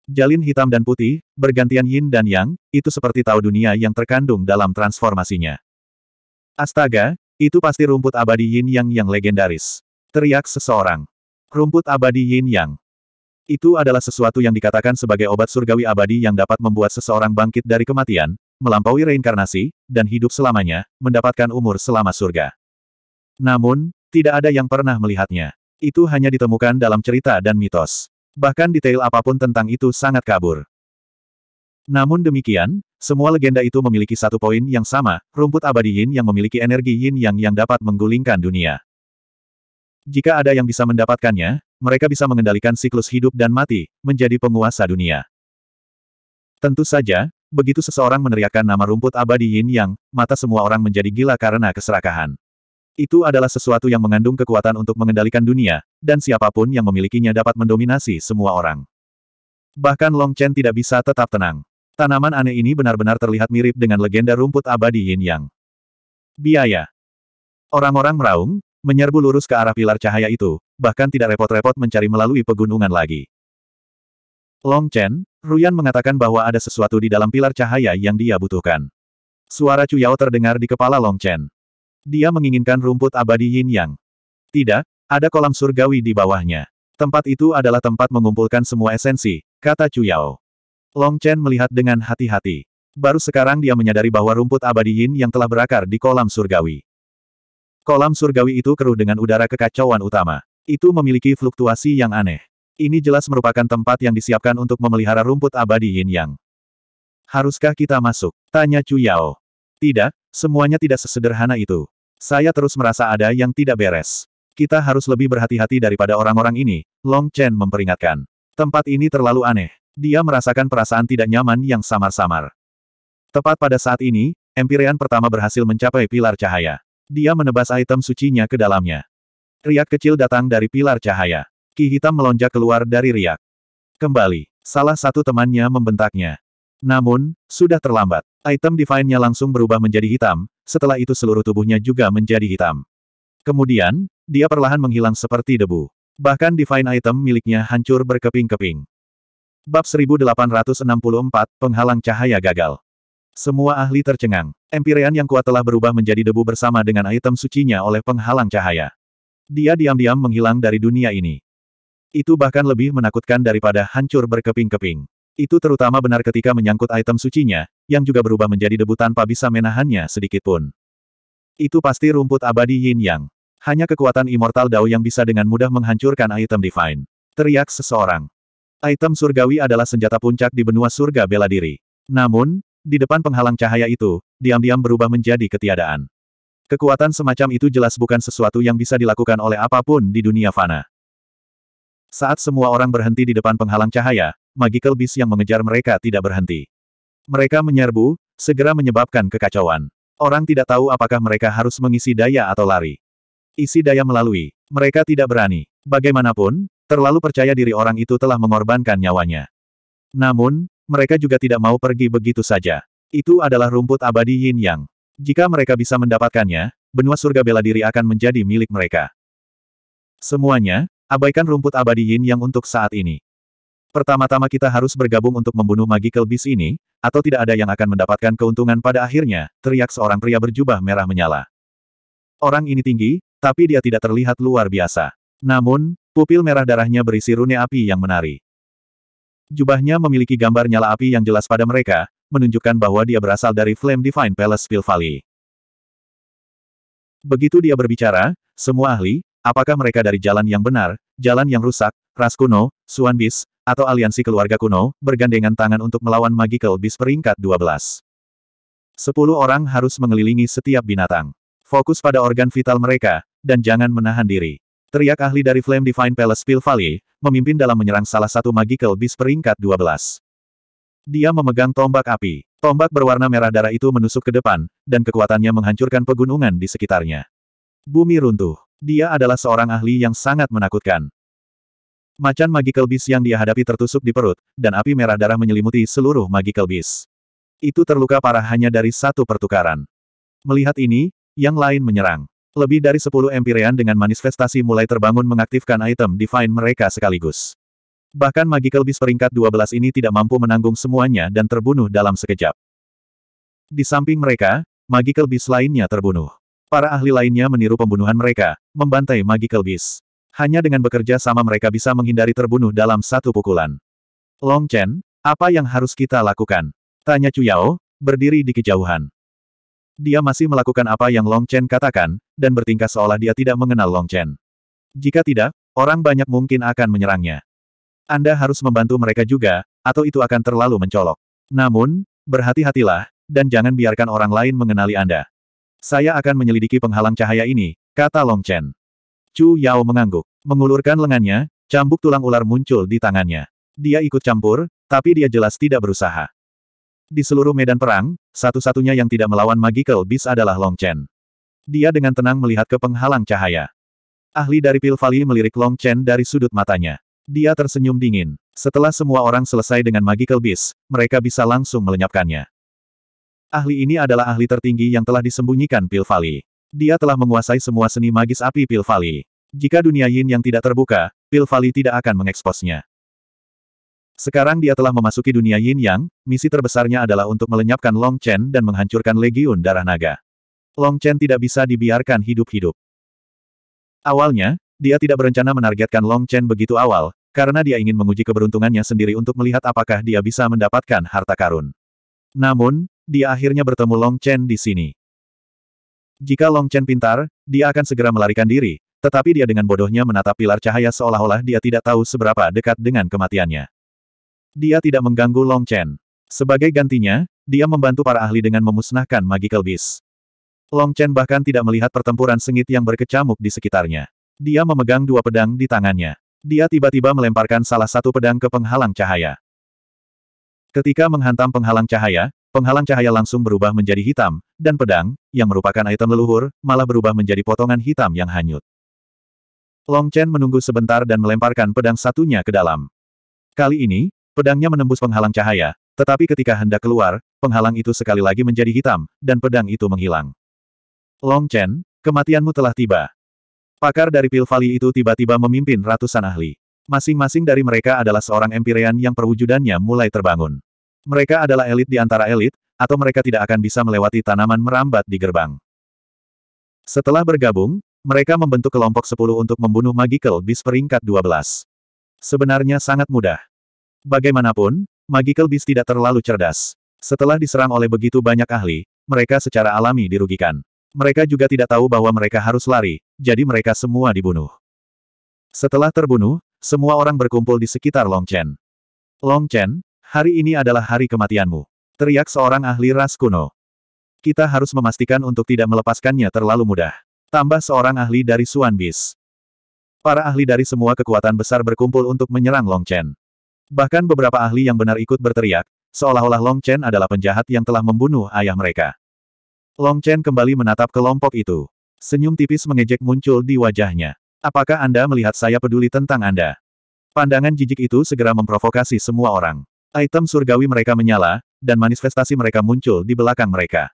S1: Jalin hitam dan putih, bergantian yin dan yang, itu seperti tahu dunia yang terkandung dalam transformasinya. Astaga, itu pasti rumput abadi yin yang yang legendaris. Teriak seseorang. Rumput abadi yin yang. Itu adalah sesuatu yang dikatakan sebagai obat surgawi abadi yang dapat membuat seseorang bangkit dari kematian, melampaui reinkarnasi, dan hidup selamanya, mendapatkan umur selama surga. Namun, tidak ada yang pernah melihatnya. Itu hanya ditemukan dalam cerita dan mitos bahkan detail apapun tentang itu sangat kabur. Namun demikian, semua legenda itu memiliki satu poin yang sama, rumput abadi yin yang memiliki energi yin yang yang dapat menggulingkan dunia. Jika ada yang bisa mendapatkannya, mereka bisa mengendalikan siklus hidup dan mati, menjadi penguasa dunia. Tentu saja, begitu seseorang meneriakkan nama rumput abadi yin yang, mata semua orang menjadi gila karena keserakahan. Itu adalah sesuatu yang mengandung kekuatan untuk mengendalikan dunia, dan siapapun yang memilikinya dapat mendominasi semua orang. Bahkan Long Chen tidak bisa tetap tenang. Tanaman aneh ini benar-benar terlihat mirip dengan legenda rumput abadi Yin Yang. Biaya. Orang-orang meraung, menyerbu lurus ke arah pilar cahaya itu, bahkan tidak repot-repot mencari melalui pegunungan lagi. Long Chen, Ruyan mengatakan bahwa ada sesuatu di dalam pilar cahaya yang dia butuhkan. Suara Cuyao terdengar di kepala Long Chen. Dia menginginkan rumput abadi yin yang. Tidak, ada kolam surgawi di bawahnya. Tempat itu adalah tempat mengumpulkan semua esensi, kata Chu Yao. Long Chen melihat dengan hati-hati. Baru sekarang dia menyadari bahwa rumput abadi yin yang telah berakar di kolam surgawi. Kolam surgawi itu keruh dengan udara kekacauan utama. Itu memiliki fluktuasi yang aneh. Ini jelas merupakan tempat yang disiapkan untuk memelihara rumput abadi yin yang. Haruskah kita masuk? Tanya Chu Yao. Tidak, semuanya tidak sesederhana itu. Saya terus merasa ada yang tidak beres. Kita harus lebih berhati-hati daripada orang-orang ini, Long Chen memperingatkan. Tempat ini terlalu aneh. Dia merasakan perasaan tidak nyaman yang samar-samar. Tepat pada saat ini, Empyrean pertama berhasil mencapai pilar cahaya. Dia menebas item sucinya ke dalamnya. Riak kecil datang dari pilar cahaya. Ki hitam melonjak keluar dari riak. Kembali, salah satu temannya membentaknya. Namun, sudah terlambat. Item divine-nya langsung berubah menjadi hitam, setelah itu seluruh tubuhnya juga menjadi hitam. Kemudian, dia perlahan menghilang seperti debu. Bahkan divine item miliknya hancur berkeping-keping. Bab 1864, Penghalang Cahaya Gagal. Semua ahli tercengang. Empyrean yang kuat telah berubah menjadi debu bersama dengan item sucinya oleh penghalang cahaya. Dia diam-diam menghilang dari dunia ini. Itu bahkan lebih menakutkan daripada hancur berkeping-keping. Itu terutama benar ketika menyangkut item sucinya, yang juga berubah menjadi debu tanpa bisa menahannya sedikitpun. Itu pasti rumput abadi yin yang. Hanya kekuatan Immortal Dao yang bisa dengan mudah menghancurkan item divine. Teriak seseorang. Item surgawi adalah senjata puncak di benua surga bela diri. Namun, di depan penghalang cahaya itu, diam-diam berubah menjadi ketiadaan. Kekuatan semacam itu jelas bukan sesuatu yang bisa dilakukan oleh apapun di dunia fana. Saat semua orang berhenti di depan penghalang cahaya, magical beast yang mengejar mereka tidak berhenti. Mereka menyerbu, segera menyebabkan kekacauan. Orang tidak tahu apakah mereka harus mengisi daya atau lari. Isi daya melalui, mereka tidak berani. Bagaimanapun, terlalu percaya diri orang itu telah mengorbankan nyawanya. Namun, mereka juga tidak mau pergi begitu saja. Itu adalah rumput abadi yin yang. Jika mereka bisa mendapatkannya, benua surga bela diri akan menjadi milik mereka. Semuanya, abaikan rumput abadi yin yang untuk saat ini. Pertama-tama kita harus bergabung untuk membunuh magical beast ini, atau tidak ada yang akan mendapatkan keuntungan pada akhirnya, teriak seorang pria berjubah merah menyala. Orang ini tinggi, tapi dia tidak terlihat luar biasa. Namun, pupil merah darahnya berisi rune api yang menari. Jubahnya memiliki gambar nyala api yang jelas pada mereka, menunjukkan bahwa dia berasal dari Flame Divine Palace Spill Begitu dia berbicara, semua ahli, apakah mereka dari jalan yang benar, jalan yang rusak, ras kuno, Suan Bis, atau aliansi keluarga kuno, bergandengan tangan untuk melawan Magical Beast peringkat 12. Sepuluh orang harus mengelilingi setiap binatang. Fokus pada organ vital mereka, dan jangan menahan diri. Teriak ahli dari Flame Divine Palace Pil Valley, memimpin dalam menyerang salah satu Magical Beast peringkat 12. Dia memegang tombak api. Tombak berwarna merah darah itu menusuk ke depan, dan kekuatannya menghancurkan pegunungan di sekitarnya. Bumi runtuh. Dia adalah seorang ahli yang sangat menakutkan. Macan magical beast yang dia hadapi tertusuk di perut, dan api merah darah menyelimuti seluruh magical beast. Itu terluka parah hanya dari satu pertukaran. Melihat ini, yang lain menyerang. Lebih dari sepuluh Empyrean dengan manifestasi mulai terbangun mengaktifkan item Divine mereka sekaligus. Bahkan Magical Beast peringkat 12 ini tidak mampu menanggung semuanya dan terbunuh dalam sekejap. Di samping mereka, Magical Beast lainnya terbunuh. Para ahli lainnya meniru pembunuhan mereka, membantai Magical Beast. Hanya dengan bekerja sama mereka bisa menghindari terbunuh dalam satu pukulan. Long Chen, apa yang harus kita lakukan? Tanya Chu Yao, berdiri di kejauhan. Dia masih melakukan apa yang Long Chen katakan, dan bertingkah seolah dia tidak mengenal Long Chen. Jika tidak, orang banyak mungkin akan menyerangnya. Anda harus membantu mereka juga, atau itu akan terlalu mencolok. Namun, berhati-hatilah, dan jangan biarkan orang lain mengenali Anda. Saya akan menyelidiki penghalang cahaya ini, kata Long Chen. Chu Yao mengangguk. Mengulurkan lengannya, cambuk tulang ular muncul di tangannya. Dia ikut campur, tapi dia jelas tidak berusaha. Di seluruh medan perang, satu-satunya yang tidak melawan Magical Beast adalah Long Chen. Dia dengan tenang melihat ke penghalang cahaya. Ahli dari Pil Valley melirik Long Chen dari sudut matanya. Dia tersenyum dingin. Setelah semua orang selesai dengan Magical Beast, mereka bisa langsung melenyapkannya. Ahli ini adalah ahli tertinggi yang telah disembunyikan Pil Valley. Dia telah menguasai semua seni magis api Pil Jika dunia Yin yang tidak terbuka, Pil tidak akan mengeksposnya. Sekarang dia telah memasuki dunia Yin Yang, misi terbesarnya adalah untuk melenyapkan Long Chen dan menghancurkan Legiun Darah Naga. Long Chen tidak bisa dibiarkan hidup-hidup. Awalnya, dia tidak berencana menargetkan Long Chen begitu awal, karena dia ingin menguji keberuntungannya sendiri untuk melihat apakah dia bisa mendapatkan harta karun. Namun, dia akhirnya bertemu Long Chen di sini. Jika Long Chen pintar, dia akan segera melarikan diri, tetapi dia dengan bodohnya menatap pilar cahaya seolah-olah dia tidak tahu seberapa dekat dengan kematiannya. Dia tidak mengganggu Long Chen. Sebagai gantinya, dia membantu para ahli dengan memusnahkan Magical Beast. Long Chen bahkan tidak melihat pertempuran sengit yang berkecamuk di sekitarnya. Dia memegang dua pedang di tangannya. Dia tiba-tiba melemparkan salah satu pedang ke penghalang cahaya. Ketika menghantam penghalang cahaya, Penghalang cahaya langsung berubah menjadi hitam, dan pedang, yang merupakan item leluhur, malah berubah menjadi potongan hitam yang hanyut. Long Chen menunggu sebentar dan melemparkan pedang satunya ke dalam. Kali ini, pedangnya menembus penghalang cahaya, tetapi ketika hendak keluar, penghalang itu sekali lagi menjadi hitam, dan pedang itu menghilang. Long Chen, kematianmu telah tiba. Pakar dari Pil Valley itu tiba-tiba memimpin ratusan ahli. Masing-masing dari mereka adalah seorang Empirean yang perwujudannya mulai terbangun. Mereka adalah elit di antara elit, atau mereka tidak akan bisa melewati tanaman merambat di gerbang. Setelah bergabung, mereka membentuk kelompok 10 untuk membunuh Magical Beast peringkat 12. Sebenarnya sangat mudah. Bagaimanapun, Magical Beast tidak terlalu cerdas. Setelah diserang oleh begitu banyak ahli, mereka secara alami dirugikan. Mereka juga tidak tahu bahwa mereka harus lari, jadi mereka semua dibunuh. Setelah terbunuh, semua orang berkumpul di sekitar Long Chen. Long Chen, Hari ini adalah hari kematianmu. Teriak seorang ahli ras kuno. Kita harus memastikan untuk tidak melepaskannya terlalu mudah. Tambah seorang ahli dari Suan Bis. Para ahli dari semua kekuatan besar berkumpul untuk menyerang Long Chen. Bahkan beberapa ahli yang benar ikut berteriak, seolah-olah Long Chen adalah penjahat yang telah membunuh ayah mereka. Long Chen kembali menatap kelompok itu. Senyum tipis mengejek muncul di wajahnya. Apakah Anda melihat saya peduli tentang Anda? Pandangan jijik itu segera memprovokasi semua orang. Item surgawi mereka menyala, dan manifestasi mereka muncul di belakang mereka.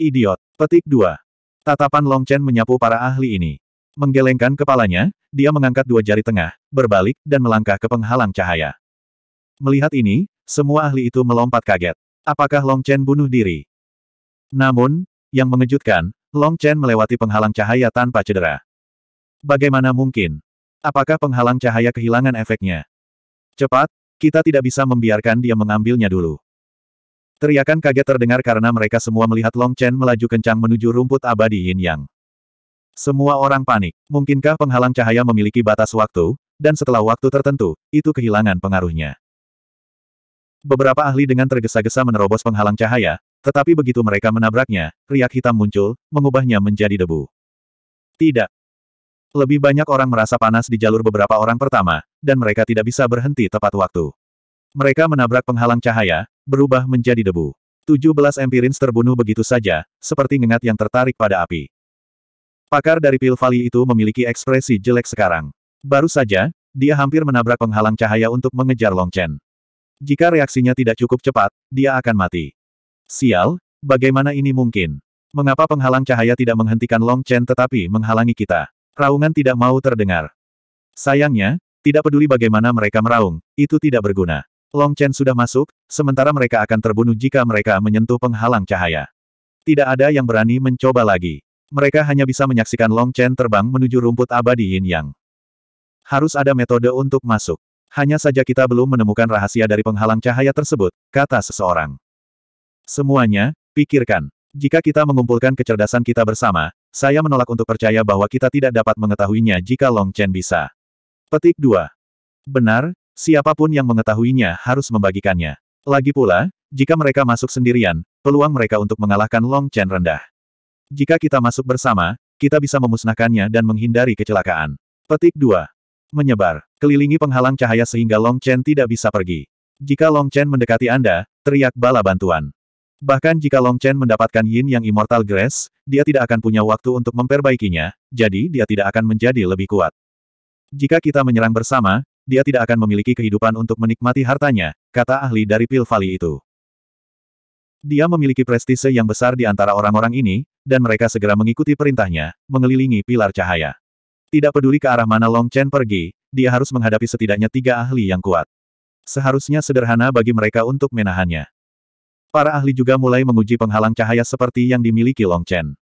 S1: Idiot. Petik 2. Tatapan Long Chen menyapu para ahli ini. Menggelengkan kepalanya, dia mengangkat dua jari tengah, berbalik, dan melangkah ke penghalang cahaya. Melihat ini, semua ahli itu melompat kaget. Apakah Long Chen bunuh diri? Namun, yang mengejutkan, Long Chen melewati penghalang cahaya tanpa cedera. Bagaimana mungkin? Apakah penghalang cahaya kehilangan efeknya? Cepat, kita tidak bisa membiarkan dia mengambilnya dulu. Teriakan kaget terdengar karena mereka semua melihat Long Chen melaju kencang menuju rumput abadi Yin Yang. Semua orang panik. Mungkinkah penghalang cahaya memiliki batas waktu, dan setelah waktu tertentu, itu kehilangan pengaruhnya. Beberapa ahli dengan tergesa-gesa menerobos penghalang cahaya, tetapi begitu mereka menabraknya, riak hitam muncul, mengubahnya menjadi debu. Tidak, lebih banyak orang merasa panas di jalur beberapa orang pertama, dan mereka tidak bisa berhenti tepat waktu. Mereka menabrak penghalang cahaya, berubah menjadi debu. 17 empirins terbunuh begitu saja, seperti ngengat yang tertarik pada api. Pakar dari Pil Valley itu memiliki ekspresi jelek sekarang. Baru saja, dia hampir menabrak penghalang cahaya untuk mengejar Long Chen. Jika reaksinya tidak cukup cepat, dia akan mati. Sial, bagaimana ini mungkin? Mengapa penghalang cahaya tidak menghentikan Long Chen tetapi menghalangi kita? Raungan tidak mau terdengar. Sayangnya, tidak peduli bagaimana mereka meraung, itu tidak berguna. Long Chen sudah masuk, sementara mereka akan terbunuh jika mereka menyentuh penghalang cahaya. Tidak ada yang berani mencoba lagi. Mereka hanya bisa menyaksikan Long Chen terbang menuju rumput abadi Yin Yang. Harus ada metode untuk masuk. Hanya saja kita belum menemukan rahasia dari penghalang cahaya tersebut, kata seseorang. Semuanya, pikirkan. Jika kita mengumpulkan kecerdasan kita bersama, saya menolak untuk percaya bahwa kita tidak dapat mengetahuinya jika Long Chen bisa. Petik 2. Benar, siapapun yang mengetahuinya harus membagikannya. Lagi pula, jika mereka masuk sendirian, peluang mereka untuk mengalahkan Long Chen rendah. Jika kita masuk bersama, kita bisa memusnahkannya dan menghindari kecelakaan. Petik 2. Menyebar, kelilingi penghalang cahaya sehingga Long Chen tidak bisa pergi. Jika Long Chen mendekati Anda, teriak bala bantuan. Bahkan jika Long Chen mendapatkan yin yang immortal grace, dia tidak akan punya waktu untuk memperbaikinya, jadi dia tidak akan menjadi lebih kuat. Jika kita menyerang bersama, dia tidak akan memiliki kehidupan untuk menikmati hartanya, kata ahli dari Pil Valley itu. Dia memiliki prestise yang besar di antara orang-orang ini, dan mereka segera mengikuti perintahnya, mengelilingi pilar cahaya. Tidak peduli ke arah mana Long Chen pergi, dia harus menghadapi setidaknya tiga ahli yang kuat. Seharusnya sederhana bagi mereka untuk menahannya. Para ahli juga mulai menguji penghalang cahaya seperti yang dimiliki Long Chen.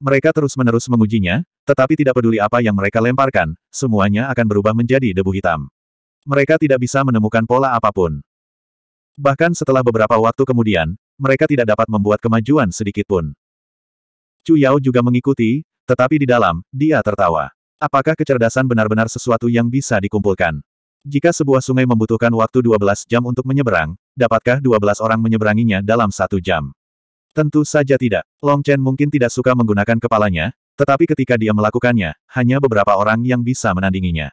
S1: Mereka terus-menerus mengujinya, tetapi tidak peduli apa yang mereka lemparkan, semuanya akan berubah menjadi debu hitam. Mereka tidak bisa menemukan pola apapun. Bahkan setelah beberapa waktu kemudian, mereka tidak dapat membuat kemajuan sedikitpun. Chu Yao juga mengikuti, tetapi di dalam, dia tertawa. Apakah kecerdasan benar-benar sesuatu yang bisa dikumpulkan? Jika sebuah sungai membutuhkan waktu 12 jam untuk menyeberang, Dapatkah 12 orang menyeberanginya dalam satu jam? Tentu saja tidak. Long Chen mungkin tidak suka menggunakan kepalanya, tetapi ketika dia melakukannya, hanya beberapa orang yang bisa menandinginya.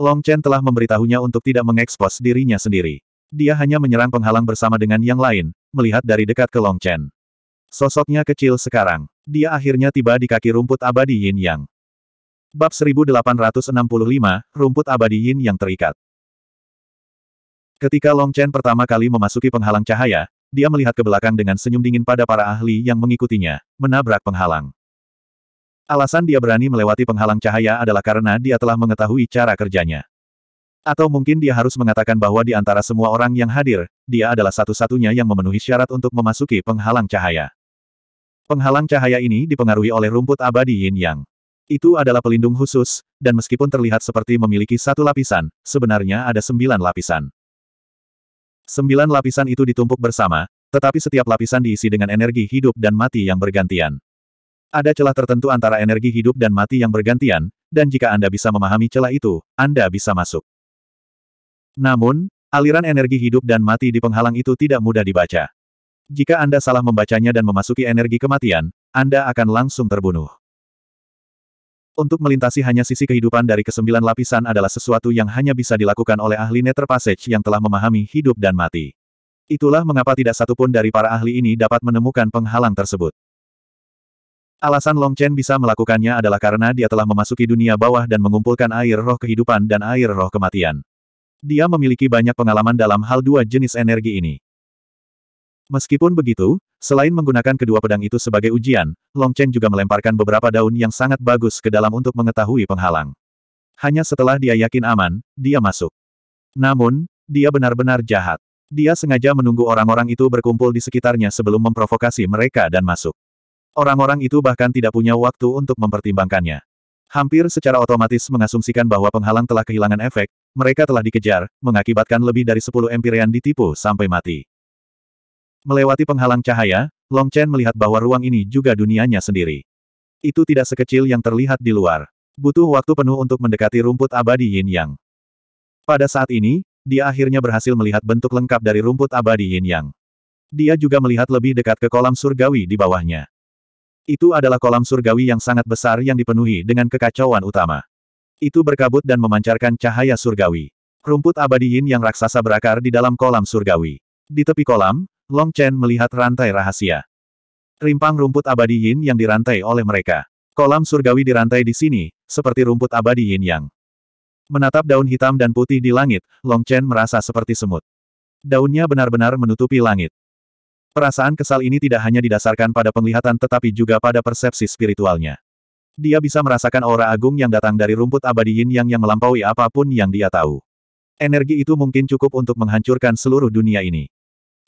S1: Long Chen telah memberitahunya untuk tidak mengekspos dirinya sendiri. Dia hanya menyerang penghalang bersama dengan yang lain, melihat dari dekat ke Long Chen. Sosoknya kecil sekarang. Dia akhirnya tiba di kaki rumput abadi Yin Yang. Bab 1865, Rumput Abadi Yin Yang Terikat. Ketika Long Chen pertama kali memasuki penghalang cahaya, dia melihat ke belakang dengan senyum dingin pada para ahli yang mengikutinya, menabrak penghalang. Alasan dia berani melewati penghalang cahaya adalah karena dia telah mengetahui cara kerjanya. Atau mungkin dia harus mengatakan bahwa di antara semua orang yang hadir, dia adalah satu-satunya yang memenuhi syarat untuk memasuki penghalang cahaya. Penghalang cahaya ini dipengaruhi oleh rumput abadi yin yang. Itu adalah pelindung khusus, dan meskipun terlihat seperti memiliki satu lapisan, sebenarnya ada sembilan lapisan. Sembilan lapisan itu ditumpuk bersama, tetapi setiap lapisan diisi dengan energi hidup dan mati yang bergantian. Ada celah tertentu antara energi hidup dan mati yang bergantian, dan jika Anda bisa memahami celah itu, Anda bisa masuk. Namun, aliran energi hidup dan mati di penghalang itu tidak mudah dibaca. Jika Anda salah membacanya dan memasuki energi kematian, Anda akan langsung terbunuh. Untuk melintasi hanya sisi kehidupan dari kesembilan lapisan adalah sesuatu yang hanya bisa dilakukan oleh ahli Nether Passage yang telah memahami hidup dan mati. Itulah mengapa tidak satupun dari para ahli ini dapat menemukan penghalang tersebut. Alasan Long Chen bisa melakukannya adalah karena dia telah memasuki dunia bawah dan mengumpulkan air roh kehidupan dan air roh kematian. Dia memiliki banyak pengalaman dalam hal dua jenis energi ini. Meskipun begitu, selain menggunakan kedua pedang itu sebagai ujian, Long Chen juga melemparkan beberapa daun yang sangat bagus ke dalam untuk mengetahui penghalang. Hanya setelah dia yakin aman, dia masuk. Namun, dia benar-benar jahat. Dia sengaja menunggu orang-orang itu berkumpul di sekitarnya sebelum memprovokasi mereka dan masuk. Orang-orang itu bahkan tidak punya waktu untuk mempertimbangkannya. Hampir secara otomatis mengasumsikan bahwa penghalang telah kehilangan efek, mereka telah dikejar, mengakibatkan lebih dari 10 empirian ditipu sampai mati. Melewati penghalang cahaya, Long Chen melihat bahwa ruang ini juga dunianya sendiri. Itu tidak sekecil yang terlihat di luar. Butuh waktu penuh untuk mendekati rumput abadi Yin Yang. Pada saat ini, dia akhirnya berhasil melihat bentuk lengkap dari rumput abadi Yin Yang. Dia juga melihat lebih dekat ke kolam surgawi di bawahnya. Itu adalah kolam surgawi yang sangat besar yang dipenuhi dengan kekacauan utama. Itu berkabut dan memancarkan cahaya surgawi. Rumput abadi Yin yang raksasa berakar di dalam kolam surgawi. Di tepi kolam, Long Chen melihat rantai rahasia. Rimpang rumput abadi yin yang dirantai oleh mereka. Kolam surgawi dirantai di sini, seperti rumput abadi yin yang. Menatap daun hitam dan putih di langit, Long Chen merasa seperti semut. Daunnya benar-benar menutupi langit. Perasaan kesal ini tidak hanya didasarkan pada penglihatan tetapi juga pada persepsi spiritualnya. Dia bisa merasakan aura agung yang datang dari rumput abadi yin yang yang melampaui apapun yang dia tahu. Energi itu mungkin cukup untuk menghancurkan seluruh dunia ini.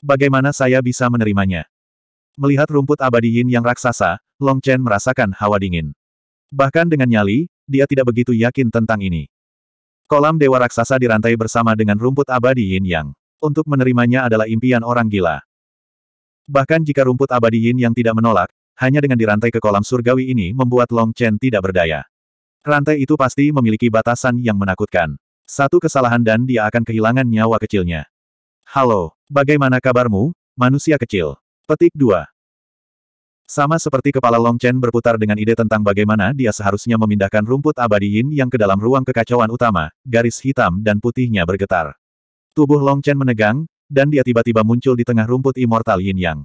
S1: Bagaimana saya bisa menerimanya? Melihat rumput abadi yin yang raksasa, Long Chen merasakan hawa dingin. Bahkan dengan nyali, dia tidak begitu yakin tentang ini. Kolam dewa raksasa dirantai bersama dengan rumput abadi yin yang. Untuk menerimanya adalah impian orang gila. Bahkan jika rumput abadi yin yang tidak menolak, hanya dengan dirantai ke kolam surgawi ini membuat Long Chen tidak berdaya. Rantai itu pasti memiliki batasan yang menakutkan. Satu kesalahan dan dia akan kehilangan nyawa kecilnya. Halo, Bagaimana kabarmu, manusia kecil? Petik 2. Sama seperti kepala Long Chen berputar dengan ide tentang bagaimana dia seharusnya memindahkan rumput abadi Yin yang ke dalam ruang kekacauan utama, garis hitam dan putihnya bergetar. Tubuh Long Chen menegang, dan dia tiba-tiba muncul di tengah rumput immortal Yin Yang.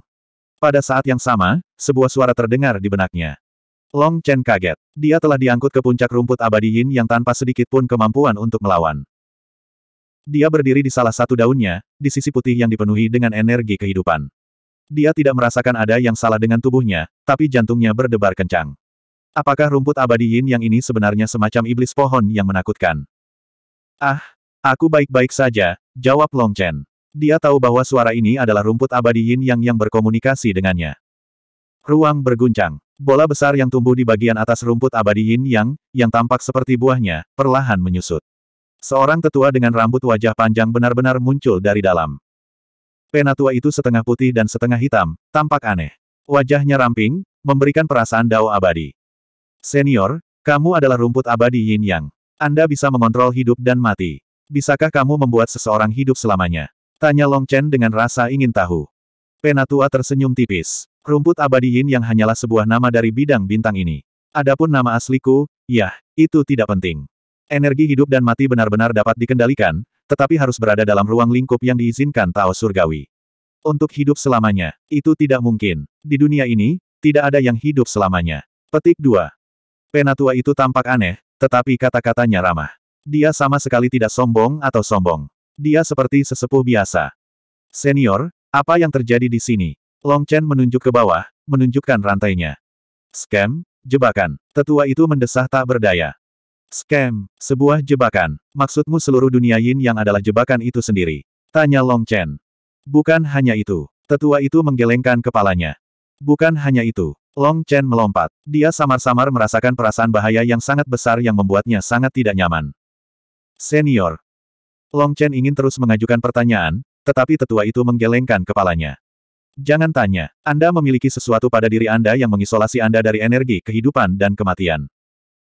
S1: Pada saat yang sama, sebuah suara terdengar di benaknya. Long Chen kaget. Dia telah diangkut ke puncak rumput abadi Yin yang tanpa sedikit pun kemampuan untuk melawan. Dia berdiri di salah satu daunnya, di sisi putih yang dipenuhi dengan energi kehidupan. Dia tidak merasakan ada yang salah dengan tubuhnya, tapi jantungnya berdebar kencang. Apakah rumput abadi yin yang ini sebenarnya semacam iblis pohon yang menakutkan? Ah, aku baik-baik saja, jawab Long Chen. Dia tahu bahwa suara ini adalah rumput abadi yin yang yang berkomunikasi dengannya. Ruang berguncang. Bola besar yang tumbuh di bagian atas rumput abadi yin yang, yang tampak seperti buahnya, perlahan menyusut. Seorang tetua dengan rambut wajah panjang benar-benar muncul dari dalam. Penatua itu setengah putih dan setengah hitam, tampak aneh. Wajahnya ramping, memberikan perasaan dao abadi. Senior, kamu adalah rumput abadi yin yang. Anda bisa mengontrol hidup dan mati. Bisakah kamu membuat seseorang hidup selamanya? Tanya Long Chen dengan rasa ingin tahu. Penatua tersenyum tipis. Rumput abadi yin yang hanyalah sebuah nama dari bidang bintang ini. Adapun nama asliku, yah, itu tidak penting. Energi hidup dan mati benar-benar dapat dikendalikan, tetapi harus berada dalam ruang lingkup yang diizinkan Tao Surgawi. Untuk hidup selamanya, itu tidak mungkin. Di dunia ini, tidak ada yang hidup selamanya. Petik 2. Penatua itu tampak aneh, tetapi kata-katanya ramah. Dia sama sekali tidak sombong atau sombong. Dia seperti sesepuh biasa. Senior, apa yang terjadi di sini? Long Chen menunjuk ke bawah, menunjukkan rantainya. Scam, jebakan. Tetua itu mendesah tak berdaya. Scam, sebuah jebakan. Maksudmu seluruh dunia Yin yang adalah jebakan itu sendiri? Tanya Long Chen. Bukan hanya itu. Tetua itu menggelengkan kepalanya. Bukan hanya itu. Long Chen melompat. Dia samar-samar merasakan perasaan bahaya yang sangat besar yang membuatnya sangat tidak nyaman. Senior. Long Chen ingin terus mengajukan pertanyaan, tetapi tetua itu menggelengkan kepalanya. Jangan tanya. Anda memiliki sesuatu pada diri Anda yang mengisolasi Anda dari energi kehidupan dan kematian.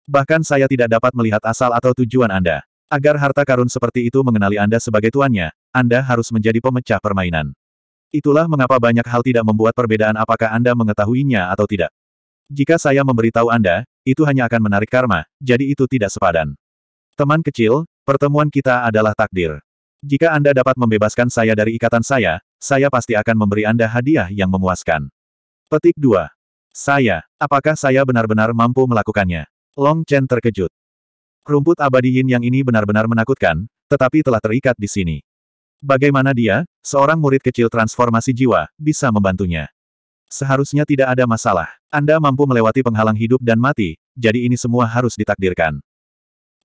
S1: Bahkan saya tidak dapat melihat asal atau tujuan Anda. Agar harta karun seperti itu mengenali Anda sebagai tuannya, Anda harus menjadi pemecah permainan. Itulah mengapa banyak hal tidak membuat perbedaan apakah Anda mengetahuinya atau tidak. Jika saya memberitahu Anda, itu hanya akan menarik karma, jadi itu tidak sepadan. Teman kecil, pertemuan kita adalah takdir. Jika Anda dapat membebaskan saya dari ikatan saya, saya pasti akan memberi Anda hadiah yang memuaskan. Petik 2. Saya, apakah saya benar-benar mampu melakukannya? Long Chen terkejut. Rumput abadi yin yang ini benar-benar menakutkan, tetapi telah terikat di sini. Bagaimana dia, seorang murid kecil transformasi jiwa, bisa membantunya? Seharusnya tidak ada masalah. Anda mampu melewati penghalang hidup dan mati, jadi ini semua harus ditakdirkan.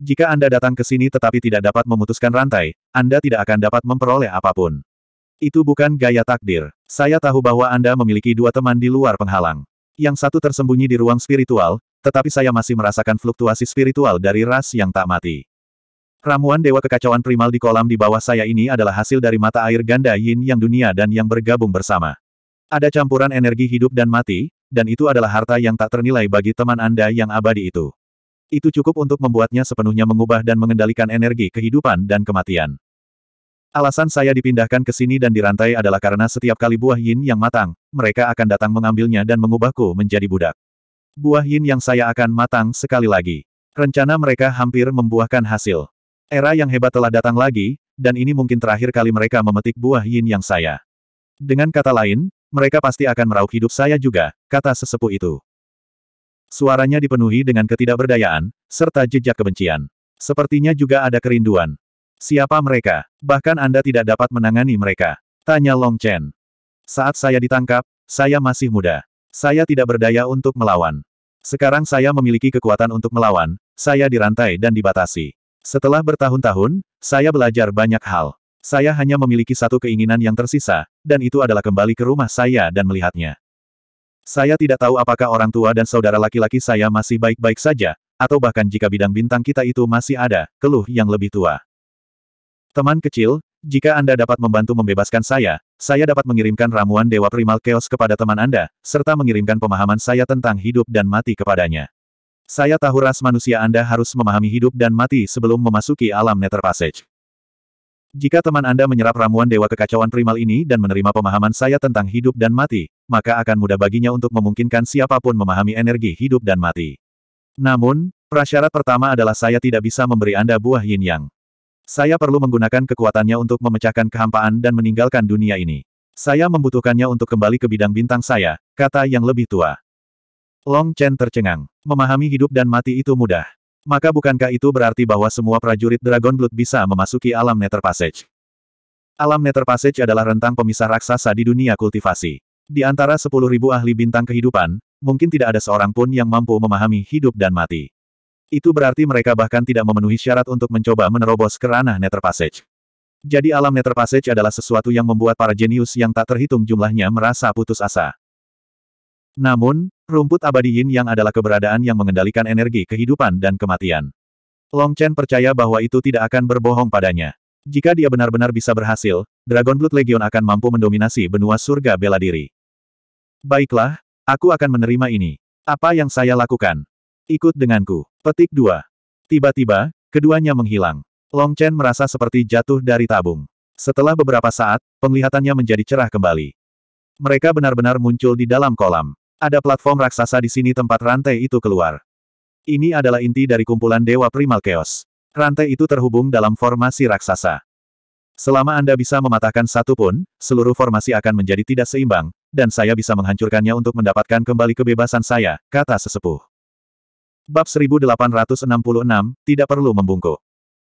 S1: Jika Anda datang ke sini tetapi tidak dapat memutuskan rantai, Anda tidak akan dapat memperoleh apapun. Itu bukan gaya takdir. Saya tahu bahwa Anda memiliki dua teman di luar penghalang. Yang satu tersembunyi di ruang spiritual, tetapi saya masih merasakan fluktuasi spiritual dari ras yang tak mati. Ramuan Dewa Kekacauan Primal di kolam di bawah saya ini adalah hasil dari mata air ganda yin yang dunia dan yang bergabung bersama. Ada campuran energi hidup dan mati, dan itu adalah harta yang tak ternilai bagi teman Anda yang abadi itu. Itu cukup untuk membuatnya sepenuhnya mengubah dan mengendalikan energi kehidupan dan kematian. Alasan saya dipindahkan ke sini dan dirantai adalah karena setiap kali buah yin yang matang, mereka akan datang mengambilnya dan mengubahku menjadi budak. Buah yin yang saya akan matang sekali lagi. Rencana mereka hampir membuahkan hasil. Era yang hebat telah datang lagi, dan ini mungkin terakhir kali mereka memetik buah yin yang saya. Dengan kata lain, mereka pasti akan meraup hidup saya juga, kata sesepuh itu. Suaranya dipenuhi dengan ketidakberdayaan, serta jejak kebencian. Sepertinya juga ada kerinduan. Siapa mereka? Bahkan Anda tidak dapat menangani mereka. Tanya Long Chen. Saat saya ditangkap, saya masih muda. Saya tidak berdaya untuk melawan. Sekarang saya memiliki kekuatan untuk melawan, saya dirantai dan dibatasi. Setelah bertahun-tahun, saya belajar banyak hal. Saya hanya memiliki satu keinginan yang tersisa, dan itu adalah kembali ke rumah saya dan melihatnya. Saya tidak tahu apakah orang tua dan saudara laki-laki saya masih baik-baik saja, atau bahkan jika bidang bintang kita itu masih ada, keluh yang lebih tua. Teman kecil, jika Anda dapat membantu membebaskan saya, saya dapat mengirimkan ramuan Dewa Primal Chaos kepada teman Anda, serta mengirimkan pemahaman saya tentang hidup dan mati kepadanya. Saya tahu ras manusia Anda harus memahami hidup dan mati sebelum memasuki alam Nether Passage. Jika teman Anda menyerap ramuan Dewa Kekacauan Primal ini dan menerima pemahaman saya tentang hidup dan mati, maka akan mudah baginya untuk memungkinkan siapapun memahami energi hidup dan mati. Namun, prasyarat pertama adalah saya tidak bisa memberi Anda buah yin yang. Saya perlu menggunakan kekuatannya untuk memecahkan kehampaan dan meninggalkan dunia ini. Saya membutuhkannya untuk kembali ke bidang bintang saya, kata yang lebih tua. Long Chen tercengang. Memahami hidup dan mati itu mudah. Maka bukankah itu berarti bahwa semua prajurit Dragon Blood bisa memasuki alam Nether Passage? Alam Nether Passage adalah rentang pemisah raksasa di dunia kultivasi. Di antara 10.000 ahli bintang kehidupan, mungkin tidak ada seorang pun yang mampu memahami hidup dan mati. Itu berarti mereka bahkan tidak memenuhi syarat untuk mencoba menerobos ke ranah Nether Passage. Jadi alam Nether Passage adalah sesuatu yang membuat para jenius yang tak terhitung jumlahnya merasa putus asa. Namun, rumput abadi Yin yang adalah keberadaan yang mengendalikan energi kehidupan dan kematian. Long Chen percaya bahwa itu tidak akan berbohong padanya. Jika dia benar-benar bisa berhasil, Dragon Blood Legion akan mampu mendominasi benua surga bela diri. Baiklah, aku akan menerima ini. Apa yang saya lakukan? Ikut denganku. Petik 2. Tiba-tiba, keduanya menghilang. Long Chen merasa seperti jatuh dari tabung. Setelah beberapa saat, penglihatannya menjadi cerah kembali. Mereka benar-benar muncul di dalam kolam. Ada platform raksasa di sini tempat rantai itu keluar. Ini adalah inti dari kumpulan Dewa Primal Chaos. Rantai itu terhubung dalam formasi raksasa. Selama Anda bisa mematahkan satu pun, seluruh formasi akan menjadi tidak seimbang, dan saya bisa menghancurkannya untuk mendapatkan kembali kebebasan saya, kata sesepuh. Bab 1866, tidak perlu membungkuk.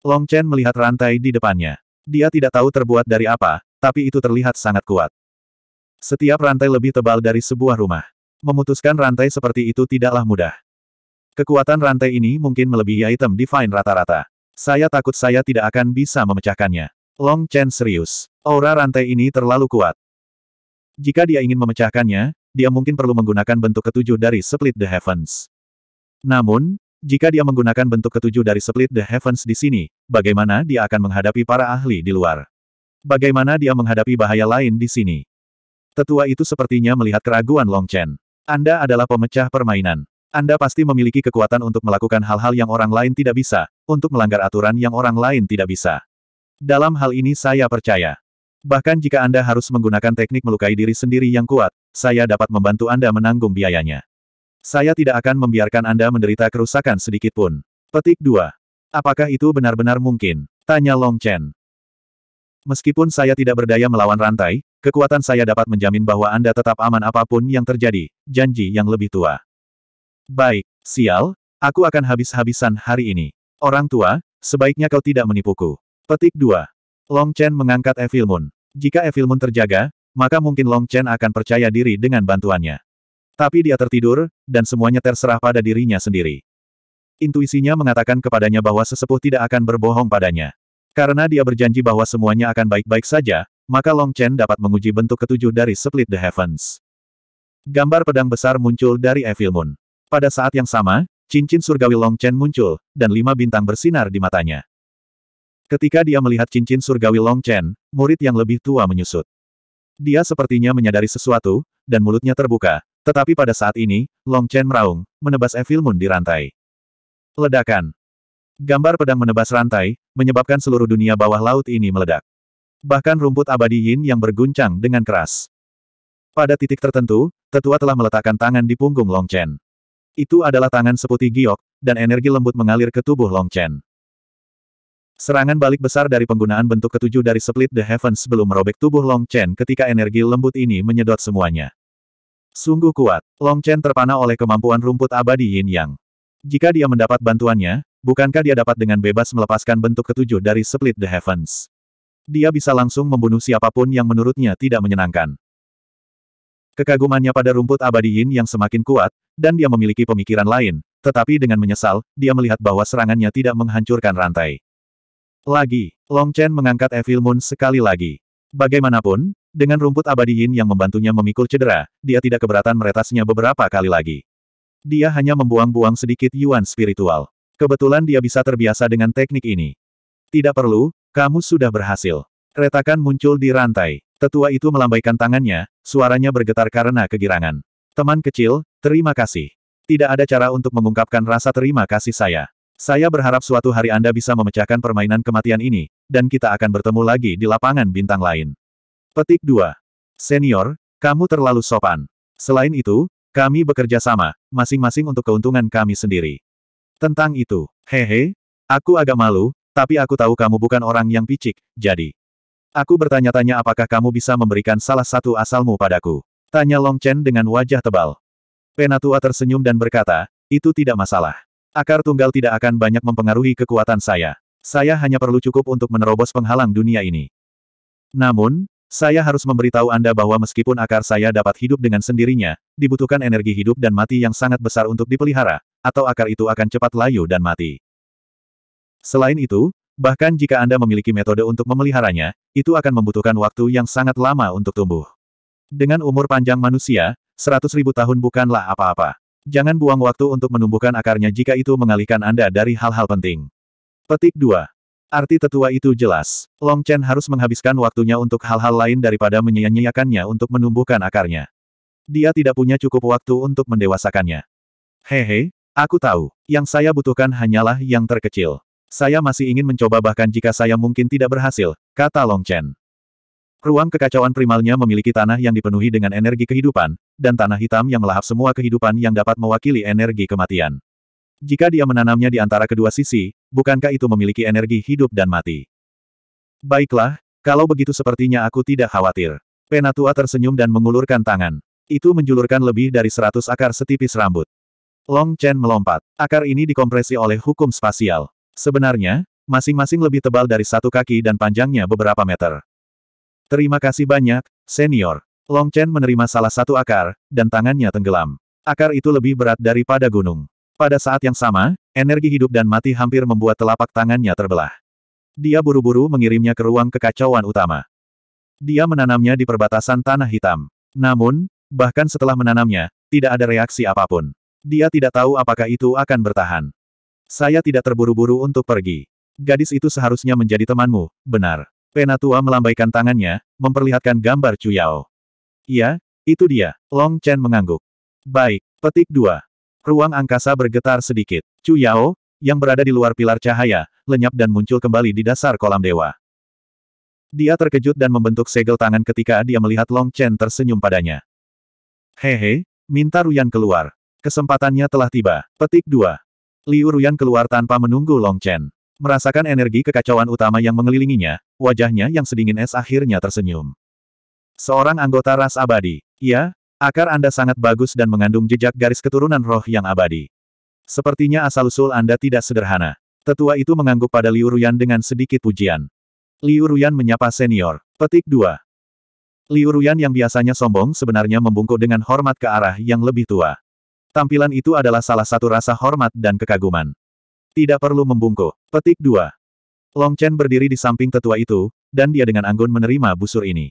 S1: Long Chen melihat rantai di depannya. Dia tidak tahu terbuat dari apa, tapi itu terlihat sangat kuat. Setiap rantai lebih tebal dari sebuah rumah. Memutuskan rantai seperti itu tidaklah mudah. Kekuatan rantai ini mungkin melebihi item divine rata-rata. Saya takut saya tidak akan bisa memecahkannya. Long Chen serius. Aura rantai ini terlalu kuat. Jika dia ingin memecahkannya, dia mungkin perlu menggunakan bentuk ketujuh dari Split the Heavens. Namun, jika dia menggunakan bentuk ketujuh dari Split the Heavens di sini, bagaimana dia akan menghadapi para ahli di luar? Bagaimana dia menghadapi bahaya lain di sini? Tetua itu sepertinya melihat keraguan Long Chen. Anda adalah pemecah permainan. Anda pasti memiliki kekuatan untuk melakukan hal-hal yang orang lain tidak bisa, untuk melanggar aturan yang orang lain tidak bisa. Dalam hal ini saya percaya. Bahkan jika Anda harus menggunakan teknik melukai diri sendiri yang kuat, saya dapat membantu Anda menanggung biayanya. Saya tidak akan membiarkan Anda menderita kerusakan sedikitpun. Petik 2. Apakah itu benar-benar mungkin? Tanya Long Chen. Meskipun saya tidak berdaya melawan rantai, kekuatan saya dapat menjamin bahwa Anda tetap aman apapun yang terjadi, janji yang lebih tua. Baik, sial, aku akan habis-habisan hari ini. Orang tua, sebaiknya kau tidak menipuku. Petik 2. Long Chen mengangkat Evil Moon. Jika Evil Moon terjaga, maka mungkin Long Chen akan percaya diri dengan bantuannya. Tapi dia tertidur, dan semuanya terserah pada dirinya sendiri. Intuisinya mengatakan kepadanya bahwa sesepuh tidak akan berbohong padanya. Karena dia berjanji bahwa semuanya akan baik-baik saja, maka Long Chen dapat menguji bentuk ketujuh dari Split the Heavens. Gambar pedang besar muncul dari Evil Moon. Pada saat yang sama, cincin surgawi Long Chen muncul, dan lima bintang bersinar di matanya. Ketika dia melihat cincin surgawi Long Chen, murid yang lebih tua menyusut. Dia sepertinya menyadari sesuatu, dan mulutnya terbuka, tetapi pada saat ini, Long Chen meraung, menebas Evil Moon di rantai. Ledakan. Gambar pedang menebas rantai, menyebabkan seluruh dunia bawah laut ini meledak. Bahkan rumput abadi Yin yang berguncang dengan keras. Pada titik tertentu, tetua telah meletakkan tangan di punggung Long Chen. Itu adalah tangan seputih giok, dan energi lembut mengalir ke tubuh Long Chen. Serangan balik besar dari penggunaan bentuk ketujuh dari Split the Heavens sebelum merobek tubuh Long Chen ketika energi lembut ini menyedot semuanya. Sungguh kuat. Long Chen terpana oleh kemampuan rumput abadi Yin Yang. Jika dia mendapat bantuannya, bukankah dia dapat dengan bebas melepaskan bentuk ketujuh dari Split the Heavens? Dia bisa langsung membunuh siapapun yang menurutnya tidak menyenangkan. Kekagumannya pada rumput abadi Yin yang semakin kuat, dan dia memiliki pemikiran lain, tetapi dengan menyesal, dia melihat bahwa serangannya tidak menghancurkan rantai. Lagi, Long Chen mengangkat Evil Moon sekali lagi. Bagaimanapun, dengan rumput abadi Yin yang membantunya memikul cedera, dia tidak keberatan meretasnya beberapa kali lagi. Dia hanya membuang-buang sedikit yuan spiritual. Kebetulan dia bisa terbiasa dengan teknik ini. Tidak perlu, kamu sudah berhasil. Retakan muncul di rantai. Tetua itu melambaikan tangannya, suaranya bergetar karena kegirangan. Teman kecil, terima kasih. Tidak ada cara untuk mengungkapkan rasa terima kasih saya. Saya berharap suatu hari Anda bisa memecahkan permainan kematian ini, dan kita akan bertemu lagi di lapangan bintang lain. Petik 2. Senior, kamu terlalu sopan. Selain itu, kami bekerja sama, masing-masing untuk keuntungan kami sendiri. Tentang itu, hehe, aku agak malu, tapi aku tahu kamu bukan orang yang picik, jadi. Aku bertanya-tanya apakah kamu bisa memberikan salah satu asalmu padaku. Tanya Long Chen dengan wajah tebal. Penatua tersenyum dan berkata, itu tidak masalah. Akar tunggal tidak akan banyak mempengaruhi kekuatan saya. Saya hanya perlu cukup untuk menerobos penghalang dunia ini. Namun, saya harus memberitahu Anda bahwa meskipun akar saya dapat hidup dengan sendirinya, dibutuhkan energi hidup dan mati yang sangat besar untuk dipelihara, atau akar itu akan cepat layu dan mati. Selain itu, bahkan jika Anda memiliki metode untuk memeliharanya, itu akan membutuhkan waktu yang sangat lama untuk tumbuh. Dengan umur panjang manusia, 100 ribu tahun bukanlah apa-apa. Jangan buang waktu untuk menumbuhkan akarnya jika itu mengalihkan Anda dari hal-hal penting. Petik 2. Arti tetua itu jelas. Long Chen harus menghabiskan waktunya untuk hal-hal lain daripada menyia-nyiakannya untuk menumbuhkan akarnya. Dia tidak punya cukup waktu untuk mendewasakannya. Hehe, aku tahu. Yang saya butuhkan hanyalah yang terkecil. Saya masih ingin mencoba bahkan jika saya mungkin tidak berhasil, kata Long Chen. Ruang kekacauan primalnya memiliki tanah yang dipenuhi dengan energi kehidupan, dan tanah hitam yang melahap semua kehidupan yang dapat mewakili energi kematian. Jika dia menanamnya di antara kedua sisi, bukankah itu memiliki energi hidup dan mati? Baiklah, kalau begitu sepertinya aku tidak khawatir. Penatua tersenyum dan mengulurkan tangan. Itu menjulurkan lebih dari seratus akar setipis rambut. Long Chen melompat. Akar ini dikompresi oleh hukum spasial. Sebenarnya, masing-masing lebih tebal dari satu kaki dan panjangnya beberapa meter. Terima kasih banyak, senior. Long Chen menerima salah satu akar, dan tangannya tenggelam. Akar itu lebih berat daripada gunung. Pada saat yang sama, energi hidup dan mati hampir membuat telapak tangannya terbelah. Dia buru-buru mengirimnya ke ruang kekacauan utama. Dia menanamnya di perbatasan tanah hitam. Namun, bahkan setelah menanamnya, tidak ada reaksi apapun. Dia tidak tahu apakah itu akan bertahan. Saya tidak terburu-buru untuk pergi. Gadis itu seharusnya menjadi temanmu, benar. Penatua melambaikan tangannya, memperlihatkan gambar Yao. Iya, itu dia. Long Chen mengangguk. Baik, petik dua. Ruang angkasa bergetar sedikit. Chu Yao, yang berada di luar pilar cahaya, lenyap dan muncul kembali di dasar kolam dewa. Dia terkejut dan membentuk segel tangan ketika dia melihat Long Chen tersenyum padanya. Hehe, minta Ruyan keluar. Kesempatannya telah tiba. Petik 2. Liu Ruyan keluar tanpa menunggu Long Chen. Merasakan energi kekacauan utama yang mengelilinginya, wajahnya yang sedingin es akhirnya tersenyum. Seorang anggota ras abadi. Ya, Akar Anda sangat bagus dan mengandung jejak garis keturunan roh yang abadi. Sepertinya asal-usul Anda tidak sederhana. Tetua itu mengangguk pada Liu Ruyan dengan sedikit pujian. Liu Ruyan menyapa senior. Petik 2. Liu Ruyan yang biasanya sombong sebenarnya membungkuk dengan hormat ke arah yang lebih tua. Tampilan itu adalah salah satu rasa hormat dan kekaguman. Tidak perlu membungkuk. Petik 2. Long Chen berdiri di samping tetua itu, dan dia dengan anggun menerima busur ini.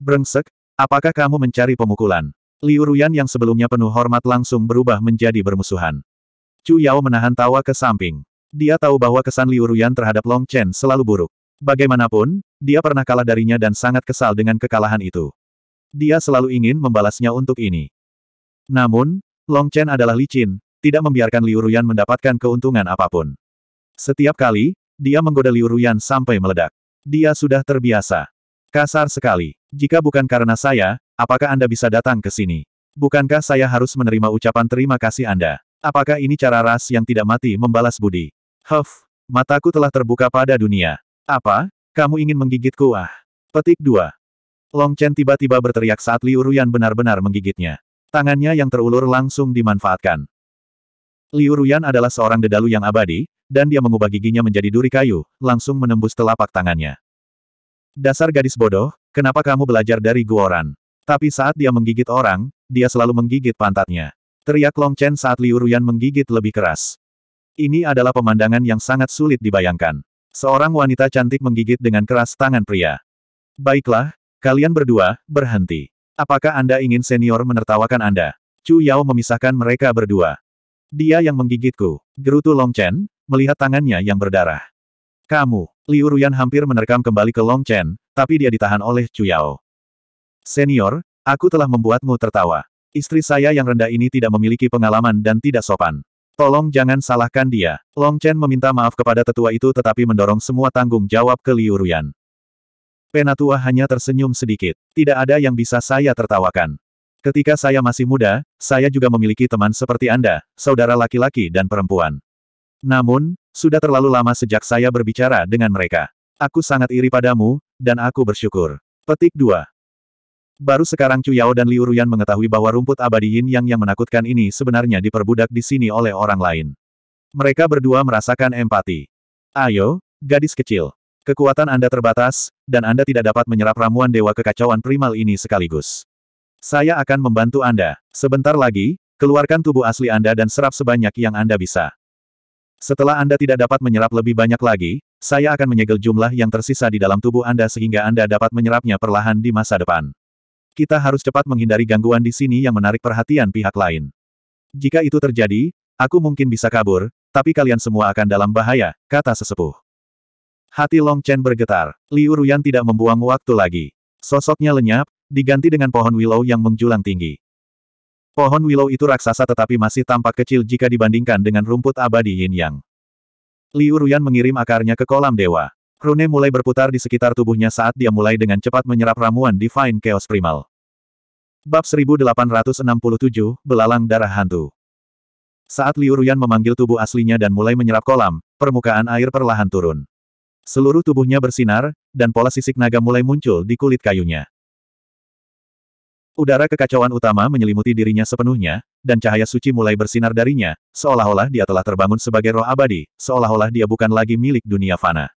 S1: Brengsek, Apakah kamu mencari pemukulan? Liu Ruyan yang sebelumnya penuh hormat langsung berubah menjadi bermusuhan. Chu Yao menahan tawa ke samping. Dia tahu bahwa kesan Liu Ruyan terhadap Long Chen selalu buruk. Bagaimanapun, dia pernah kalah darinya dan sangat kesal dengan kekalahan itu. Dia selalu ingin membalasnya untuk ini. Namun, Long Chen adalah licin, tidak membiarkan Liu Ruyan mendapatkan keuntungan apapun. Setiap kali, dia menggoda Liu Ruyan sampai meledak. Dia sudah terbiasa. Kasar sekali. Jika bukan karena saya, apakah Anda bisa datang ke sini? Bukankah saya harus menerima ucapan terima kasih Anda? Apakah ini cara ras yang tidak mati membalas budi? Huff, mataku telah terbuka pada dunia. Apa? Kamu ingin menggigitku ah? Petik 2. Long Chen tiba-tiba berteriak saat Liu Ruyan benar-benar menggigitnya. Tangannya yang terulur langsung dimanfaatkan. Liu Ruyan adalah seorang dedalu yang abadi, dan dia mengubah giginya menjadi duri kayu, langsung menembus telapak tangannya. Dasar gadis bodoh, kenapa kamu belajar dari Guoran? Tapi saat dia menggigit orang, dia selalu menggigit pantatnya. Teriak Long Chen saat Liu Ruyan menggigit lebih keras. Ini adalah pemandangan yang sangat sulit dibayangkan. Seorang wanita cantik menggigit dengan keras tangan pria. Baiklah, kalian berdua, berhenti. Apakah Anda ingin senior menertawakan Anda? Chu Yao memisahkan mereka berdua. Dia yang menggigitku. Gerutu Long Chen, melihat tangannya yang berdarah. Kamu, Liu Ruyan hampir menerkam kembali ke Long Chen, tapi dia ditahan oleh Chu Yao. Senior, aku telah membuatmu tertawa. Istri saya yang rendah ini tidak memiliki pengalaman dan tidak sopan. Tolong jangan salahkan dia. Long Chen meminta maaf kepada tetua itu tetapi mendorong semua tanggung jawab ke Liu Ruyan. Penatua hanya tersenyum sedikit. Tidak ada yang bisa saya tertawakan. Ketika saya masih muda, saya juga memiliki teman seperti Anda, saudara laki-laki dan perempuan. Namun, sudah terlalu lama sejak saya berbicara dengan mereka. Aku sangat iri padamu, dan aku bersyukur. Petik 2. Baru sekarang Cu Yao dan Liu Ruyan mengetahui bahwa rumput abadi Yin Yang yang menakutkan ini sebenarnya diperbudak di sini oleh orang lain. Mereka berdua merasakan empati. Ayo, gadis kecil. Kekuatan Anda terbatas, dan Anda tidak dapat menyerap ramuan dewa kekacauan primal ini sekaligus. Saya akan membantu Anda. Sebentar lagi, keluarkan tubuh asli Anda dan serap sebanyak yang Anda bisa. Setelah Anda tidak dapat menyerap lebih banyak lagi, saya akan menyegel jumlah yang tersisa di dalam tubuh Anda sehingga Anda dapat menyerapnya perlahan di masa depan. Kita harus cepat menghindari gangguan di sini yang menarik perhatian pihak lain. Jika itu terjadi, aku mungkin bisa kabur, tapi kalian semua akan dalam bahaya, kata sesepuh. Hati Long Chen bergetar. Liu Ruyan tidak membuang waktu lagi. Sosoknya lenyap, diganti dengan pohon willow yang menjulang tinggi. Pohon willow itu raksasa tetapi masih tampak kecil jika dibandingkan dengan rumput abadi yin yang. Liu Ruyan mengirim akarnya ke kolam dewa. Rune mulai berputar di sekitar tubuhnya saat dia mulai dengan cepat menyerap ramuan Divine Chaos Primal. Bab 1867, Belalang Darah Hantu Saat Liu Ruyan memanggil tubuh aslinya dan mulai menyerap kolam, permukaan air perlahan turun. Seluruh tubuhnya bersinar, dan pola sisik naga mulai muncul di kulit kayunya. Udara kekacauan utama menyelimuti dirinya sepenuhnya, dan cahaya suci mulai bersinar darinya, seolah-olah dia telah terbangun sebagai roh abadi, seolah-olah dia bukan lagi milik dunia fana.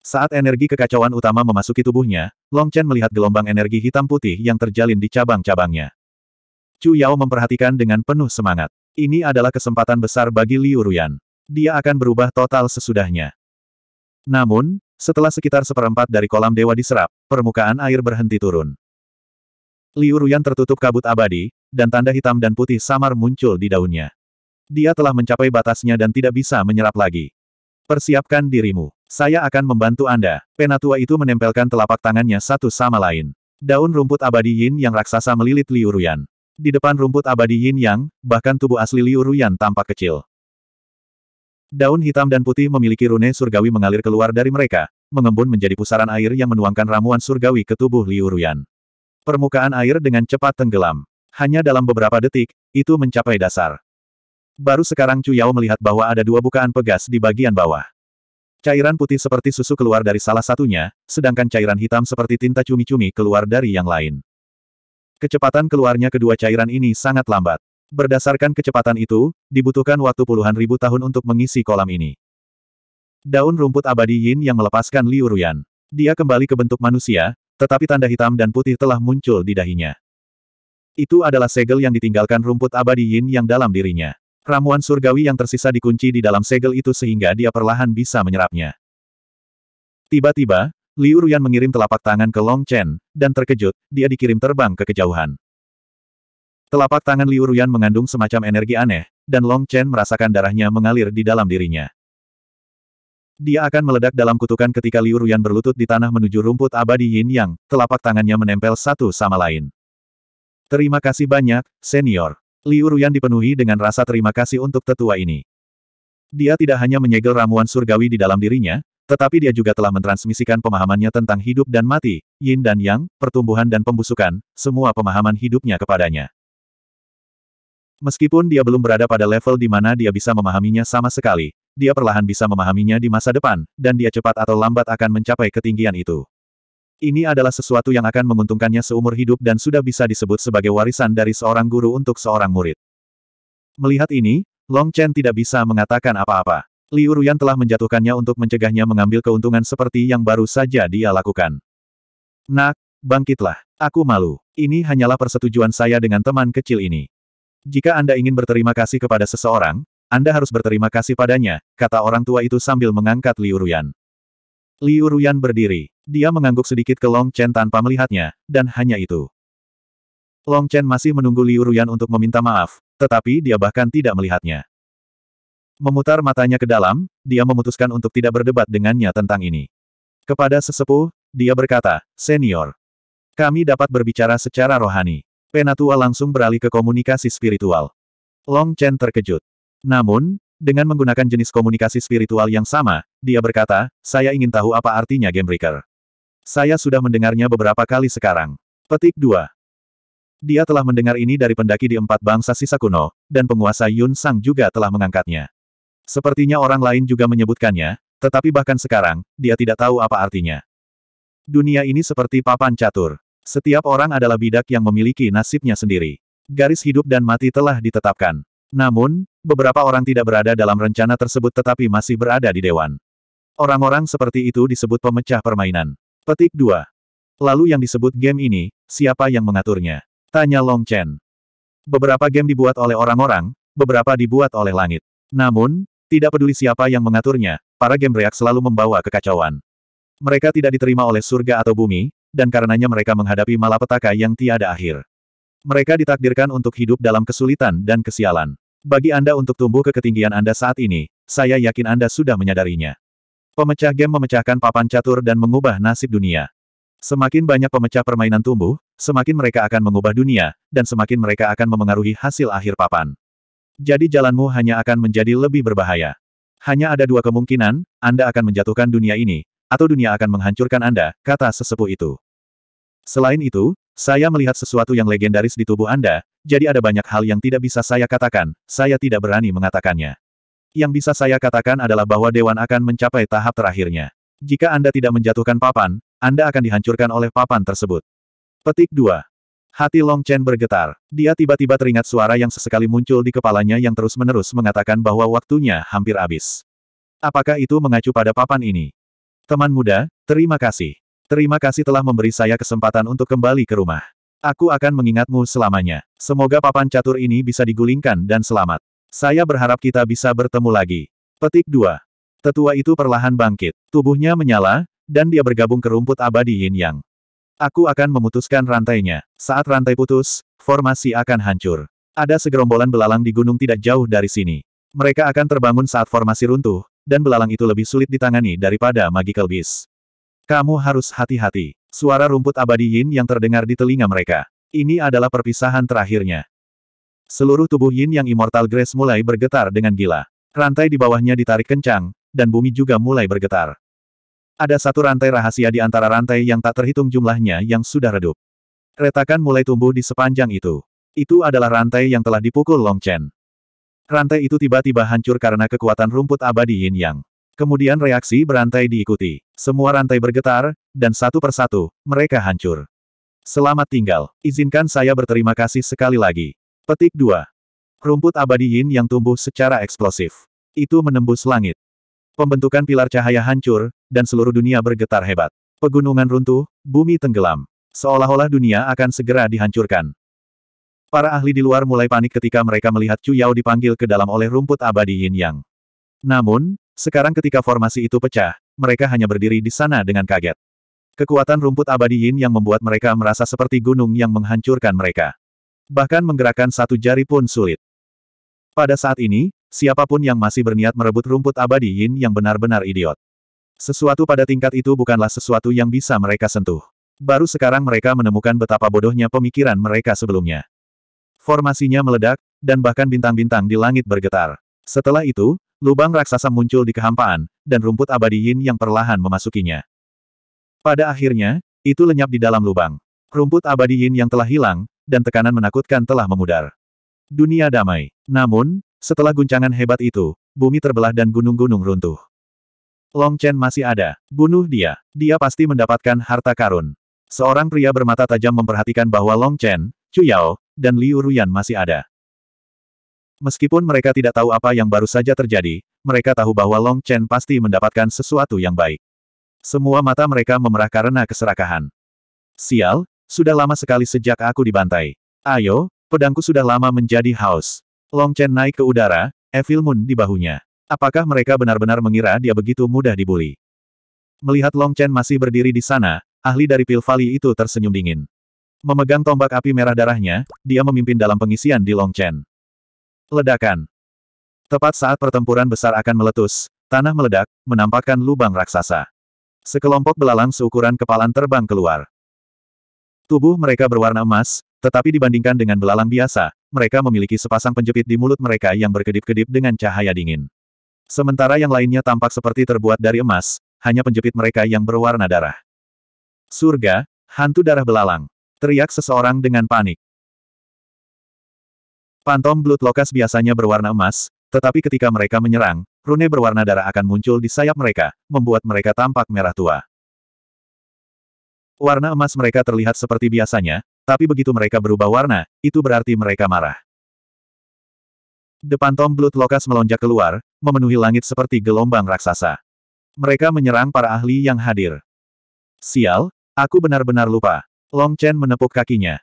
S1: Saat energi kekacauan utama memasuki tubuhnya, Long Chen melihat gelombang energi hitam putih yang terjalin di cabang-cabangnya. Chu Yao memperhatikan dengan penuh semangat. Ini adalah kesempatan besar bagi Liu Ruyan. Dia akan berubah total sesudahnya. Namun, setelah sekitar seperempat dari kolam dewa diserap, permukaan air berhenti turun. Liu Ruyan tertutup kabut abadi, dan tanda hitam dan putih samar muncul di daunnya. Dia telah mencapai batasnya dan tidak bisa menyerap lagi. Persiapkan dirimu. Saya akan membantu Anda. Penatua itu menempelkan telapak tangannya satu sama lain. Daun rumput abadi Yin yang raksasa melilit Liu Ruyan. Di depan rumput abadi Yin Yang, bahkan tubuh asli Liu Ruyan tampak kecil. Daun hitam dan putih memiliki rune surgawi mengalir keluar dari mereka, mengembun menjadi pusaran air yang menuangkan ramuan surgawi ke tubuh Liu Ruyan. Permukaan air dengan cepat tenggelam. Hanya dalam beberapa detik, itu mencapai dasar. Baru sekarang Chu Yao melihat bahwa ada dua bukaan pegas di bagian bawah. Cairan putih seperti susu keluar dari salah satunya, sedangkan cairan hitam seperti tinta cumi-cumi keluar dari yang lain. Kecepatan keluarnya kedua cairan ini sangat lambat. Berdasarkan kecepatan itu, dibutuhkan waktu puluhan ribu tahun untuk mengisi kolam ini. Daun rumput abadi Yin yang melepaskan Liu Ruyan. Dia kembali ke bentuk manusia, tetapi tanda hitam dan putih telah muncul di dahinya. Itu adalah segel yang ditinggalkan rumput abadi yin yang dalam dirinya. Ramuan surgawi yang tersisa dikunci di dalam segel itu sehingga dia perlahan bisa menyerapnya. Tiba-tiba, Liu Ruyan mengirim telapak tangan ke Long Chen, dan terkejut, dia dikirim terbang ke kejauhan. Telapak tangan Liu Ruyan mengandung semacam energi aneh, dan Long Chen merasakan darahnya mengalir di dalam dirinya. Dia akan meledak dalam kutukan ketika Liu Ruyan berlutut di tanah menuju rumput abadi Yin Yang, telapak tangannya menempel satu sama lain. Terima kasih banyak, senior. Liu Ruyan dipenuhi dengan rasa terima kasih untuk tetua ini. Dia tidak hanya menyegel ramuan surgawi di dalam dirinya, tetapi dia juga telah mentransmisikan pemahamannya tentang hidup dan mati, yin dan yang, pertumbuhan dan pembusukan, semua pemahaman hidupnya kepadanya. Meskipun dia belum berada pada level di mana dia bisa memahaminya sama sekali, dia perlahan bisa memahaminya di masa depan, dan dia cepat atau lambat akan mencapai ketinggian itu. Ini adalah sesuatu yang akan menguntungkannya seumur hidup dan sudah bisa disebut sebagai warisan dari seorang guru untuk seorang murid. Melihat ini, Long Chen tidak bisa mengatakan apa-apa. Liu Ruyan telah menjatuhkannya untuk mencegahnya mengambil keuntungan seperti yang baru saja dia lakukan. Nak, bangkitlah. Aku malu. Ini hanyalah persetujuan saya dengan teman kecil ini. Jika Anda ingin berterima kasih kepada seseorang, anda harus berterima kasih padanya, kata orang tua itu sambil mengangkat Liu Ruyan. Liu Ruyan berdiri. Dia mengangguk sedikit ke Long Chen tanpa melihatnya, dan hanya itu. Long Chen masih menunggu Liu Ruyan untuk meminta maaf, tetapi dia bahkan tidak melihatnya. Memutar matanya ke dalam, dia memutuskan untuk tidak berdebat dengannya tentang ini. Kepada sesepuh, dia berkata, Senior, kami dapat berbicara secara rohani. Penatua langsung beralih ke komunikasi spiritual. Long Chen terkejut. Namun, dengan menggunakan jenis komunikasi spiritual yang sama, dia berkata, saya ingin tahu apa artinya Gamebreaker. Saya sudah mendengarnya beberapa kali sekarang. Petik 2. Dia telah mendengar ini dari pendaki di empat bangsa sisa kuno, dan penguasa Yun Sang juga telah mengangkatnya. Sepertinya orang lain juga menyebutkannya, tetapi bahkan sekarang, dia tidak tahu apa artinya. Dunia ini seperti papan catur. Setiap orang adalah bidak yang memiliki nasibnya sendiri. Garis hidup dan mati telah ditetapkan. Namun, beberapa orang tidak berada dalam rencana tersebut tetapi masih berada di Dewan. Orang-orang seperti itu disebut pemecah permainan. Petik 2. Lalu yang disebut game ini, siapa yang mengaturnya? Tanya Long Chen. Beberapa game dibuat oleh orang-orang, beberapa dibuat oleh langit. Namun, tidak peduli siapa yang mengaturnya, para game reak selalu membawa kekacauan. Mereka tidak diterima oleh surga atau bumi, dan karenanya mereka menghadapi malapetaka yang tiada akhir. Mereka ditakdirkan untuk hidup dalam kesulitan dan kesialan. Bagi Anda untuk tumbuh ke ketinggian Anda saat ini, saya yakin Anda sudah menyadarinya. Pemecah game memecahkan papan catur dan mengubah nasib dunia. Semakin banyak pemecah permainan tumbuh, semakin mereka akan mengubah dunia, dan semakin mereka akan memengaruhi hasil akhir papan. Jadi jalanmu hanya akan menjadi lebih berbahaya. Hanya ada dua kemungkinan, Anda akan menjatuhkan dunia ini, atau dunia akan menghancurkan Anda, kata sesepuh itu. Selain itu, saya melihat sesuatu yang legendaris di tubuh Anda, jadi ada banyak hal yang tidak bisa saya katakan, saya tidak berani mengatakannya. Yang bisa saya katakan adalah bahwa Dewan akan mencapai tahap terakhirnya. Jika Anda tidak menjatuhkan papan, Anda akan dihancurkan oleh papan tersebut. Petik 2. Hati Long Chen bergetar. Dia tiba-tiba teringat suara yang sesekali muncul di kepalanya yang terus-menerus mengatakan bahwa waktunya hampir habis. Apakah itu mengacu pada papan ini? Teman muda, terima kasih. Terima kasih telah memberi saya kesempatan untuk kembali ke rumah. Aku akan mengingatmu selamanya. Semoga papan catur ini bisa digulingkan dan selamat. Saya berharap kita bisa bertemu lagi. Petik 2. Tetua itu perlahan bangkit. Tubuhnya menyala, dan dia bergabung ke rumput abadi yin yang. Aku akan memutuskan rantainya. Saat rantai putus, formasi akan hancur. Ada segerombolan belalang di gunung tidak jauh dari sini. Mereka akan terbangun saat formasi runtuh, dan belalang itu lebih sulit ditangani daripada magical beast. Kamu harus hati-hati. Suara rumput abadi Yin yang terdengar di telinga mereka. Ini adalah perpisahan terakhirnya. Seluruh tubuh Yin yang Immortal Grace mulai bergetar dengan gila. Rantai di bawahnya ditarik kencang, dan bumi juga mulai bergetar. Ada satu rantai rahasia di antara rantai yang tak terhitung jumlahnya yang sudah redup. Retakan mulai tumbuh di sepanjang itu. Itu adalah rantai yang telah dipukul Long Chen. Rantai itu tiba-tiba hancur karena kekuatan rumput abadi Yin Yang. Kemudian reaksi berantai diikuti. Semua rantai bergetar, dan satu persatu, mereka hancur. Selamat tinggal. Izinkan saya berterima kasih sekali lagi. Petik 2. Rumput abadi yin yang tumbuh secara eksplosif. Itu menembus langit. Pembentukan pilar cahaya hancur, dan seluruh dunia bergetar hebat. Pegunungan runtuh, bumi tenggelam. Seolah-olah dunia akan segera dihancurkan. Para ahli di luar mulai panik ketika mereka melihat Chu Yao dipanggil ke dalam oleh rumput abadi yin yang. Namun, sekarang ketika formasi itu pecah, mereka hanya berdiri di sana dengan kaget. Kekuatan rumput abadi yin yang membuat mereka merasa seperti gunung yang menghancurkan mereka. Bahkan menggerakkan satu jari pun sulit. Pada saat ini, siapapun yang masih berniat merebut rumput abadi yin yang benar-benar idiot. Sesuatu pada tingkat itu bukanlah sesuatu yang bisa mereka sentuh. Baru sekarang mereka menemukan betapa bodohnya pemikiran mereka sebelumnya. Formasinya meledak, dan bahkan bintang-bintang di langit bergetar. Setelah itu, Lubang raksasa muncul di kehampaan, dan rumput abadi yin yang perlahan memasukinya. Pada akhirnya, itu lenyap di dalam lubang. Rumput abadi yin yang telah hilang, dan tekanan menakutkan telah memudar. Dunia damai. Namun, setelah guncangan hebat itu, bumi terbelah dan gunung-gunung runtuh. Long Chen masih ada. Bunuh dia. Dia pasti mendapatkan harta karun. Seorang pria bermata tajam memperhatikan bahwa Long Chen, Chu Yao, dan Liu Ruyan masih ada. Meskipun mereka tidak tahu apa yang baru saja terjadi, mereka tahu bahwa Long Chen pasti mendapatkan sesuatu yang baik. Semua mata mereka memerah karena keserakahan. Sial, sudah lama sekali sejak aku dibantai. Ayo, pedangku sudah lama menjadi haus. Long Chen naik ke udara, Evil Moon di bahunya. Apakah mereka benar-benar mengira dia begitu mudah dibully? Melihat Long Chen masih berdiri di sana, ahli dari Pil Valley itu tersenyum dingin. Memegang tombak api merah darahnya, dia memimpin dalam pengisian di Long Chen. Ledakan. Tepat saat pertempuran besar akan meletus, tanah meledak, menampakkan lubang raksasa. Sekelompok belalang seukuran kepalan terbang keluar. Tubuh mereka berwarna emas, tetapi dibandingkan dengan belalang biasa, mereka memiliki sepasang penjepit di mulut mereka yang berkedip-kedip dengan cahaya dingin. Sementara yang lainnya tampak seperti terbuat dari emas, hanya penjepit mereka yang berwarna darah. Surga, hantu darah belalang. Teriak seseorang dengan panik. Pantom Blood Lokas biasanya berwarna emas, tetapi ketika mereka menyerang, rune berwarna darah akan muncul di sayap mereka, membuat mereka tampak merah tua. Warna emas mereka terlihat seperti biasanya, tapi begitu mereka berubah warna, itu berarti mereka marah. Depan Tom Blood Lokas melonjak keluar, memenuhi langit seperti gelombang raksasa. Mereka menyerang para ahli yang hadir. Sial, aku benar-benar lupa. Long Chen menepuk kakinya.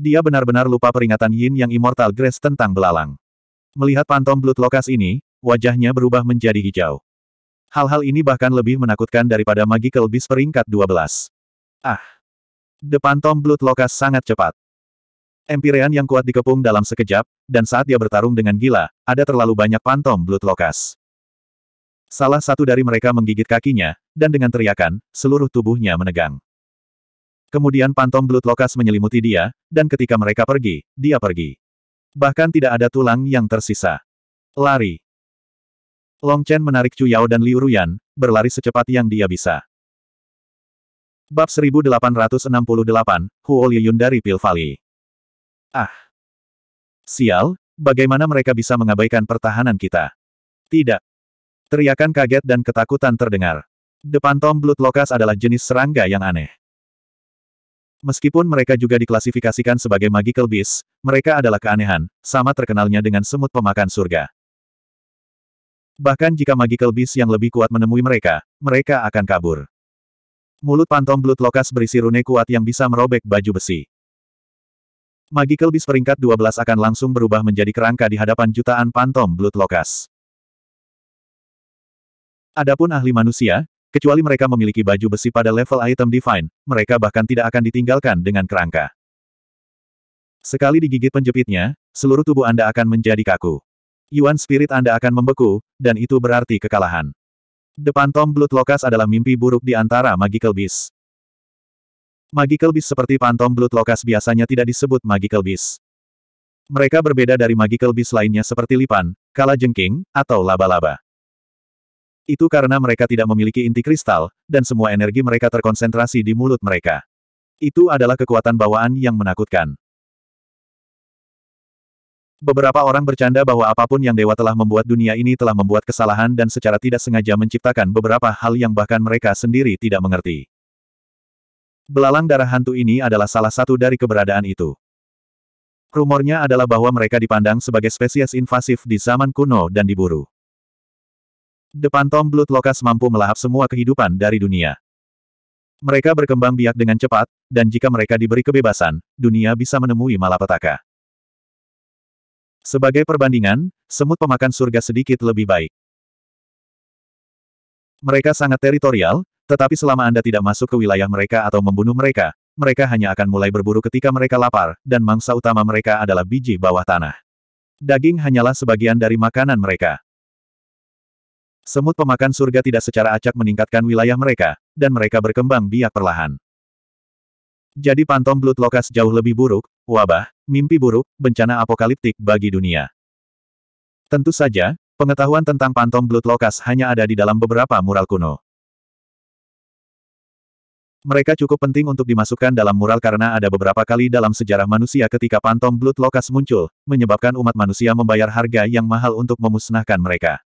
S1: Dia benar-benar lupa peringatan Yin yang Immortal Grace tentang belalang. Melihat pantom blut Lokas ini, wajahnya berubah menjadi hijau. Hal-hal ini bahkan lebih menakutkan daripada Magical Beast peringkat 12. Ah! Depan pantom Blood Lokas sangat cepat. Empirean yang kuat dikepung dalam sekejap, dan saat dia bertarung dengan gila, ada terlalu banyak pantom Blood Lokas. Salah satu dari mereka menggigit kakinya, dan dengan teriakan, seluruh tubuhnya menegang. Kemudian pantom belut lokas menyelimuti dia, dan ketika mereka pergi, dia pergi. Bahkan tidak ada tulang yang tersisa. Lari. Long Chen menarik Chu Yao dan Liu Ruyan, berlari secepat yang dia bisa. Bab 1868, Huo Liyun dari Pil Ah. Sial, bagaimana mereka bisa mengabaikan pertahanan kita? Tidak. Teriakan kaget dan ketakutan terdengar. Depan Tom Blood Lokas adalah jenis serangga yang aneh. Meskipun mereka juga diklasifikasikan sebagai magical beast, mereka adalah keanehan, sama terkenalnya dengan semut pemakan surga. Bahkan jika magical beast yang lebih kuat menemui mereka, mereka akan kabur. Mulut pantom belut lokas berisi rune kuat yang bisa merobek baju besi. Magical Beast peringkat 12 akan langsung berubah menjadi kerangka di hadapan jutaan pantom blut Lokas. Adapun ahli manusia, Kecuali mereka memiliki baju besi pada level item divine, mereka bahkan tidak akan ditinggalkan dengan kerangka. Sekali digigit penjepitnya, seluruh tubuh Anda akan menjadi kaku. Yuan spirit Anda akan membeku, dan itu berarti kekalahan. Depan Tom Blood Lokas adalah mimpi buruk di antara Magical Beast. Magical Beast seperti Pantom Blood Lokas biasanya tidak disebut Magical Beast. Mereka berbeda dari Magical Beast lainnya seperti Lipan, Kala Jengking, atau Laba-Laba. Itu karena mereka tidak memiliki inti kristal, dan semua energi mereka terkonsentrasi di mulut mereka. Itu adalah kekuatan bawaan yang menakutkan. Beberapa orang bercanda bahwa apapun yang dewa telah membuat dunia ini telah membuat kesalahan dan secara tidak sengaja menciptakan beberapa hal yang bahkan mereka sendiri tidak mengerti. Belalang darah hantu ini adalah salah satu dari keberadaan itu. Rumornya adalah bahwa mereka dipandang sebagai spesies invasif di zaman kuno dan diburu. Depan Tom Blood Lokas mampu melahap semua kehidupan dari dunia. Mereka berkembang biak dengan cepat, dan jika mereka diberi kebebasan, dunia bisa menemui malapetaka. Sebagai perbandingan, semut pemakan surga sedikit lebih baik. Mereka sangat teritorial, tetapi selama Anda tidak masuk ke wilayah mereka atau membunuh mereka, mereka hanya akan mulai berburu ketika mereka lapar, dan mangsa utama mereka adalah biji bawah tanah. Daging hanyalah sebagian dari makanan mereka. Semut pemakan surga tidak secara acak meningkatkan wilayah mereka, dan mereka berkembang biak perlahan. Jadi pantom blut lokas jauh lebih buruk, wabah, mimpi buruk, bencana apokaliptik bagi dunia. Tentu saja, pengetahuan tentang pantom blut lokas hanya ada di dalam beberapa mural kuno. Mereka cukup penting untuk dimasukkan dalam mural karena ada beberapa kali dalam sejarah manusia ketika pantom blut lokas muncul, menyebabkan umat manusia membayar harga yang mahal untuk memusnahkan mereka.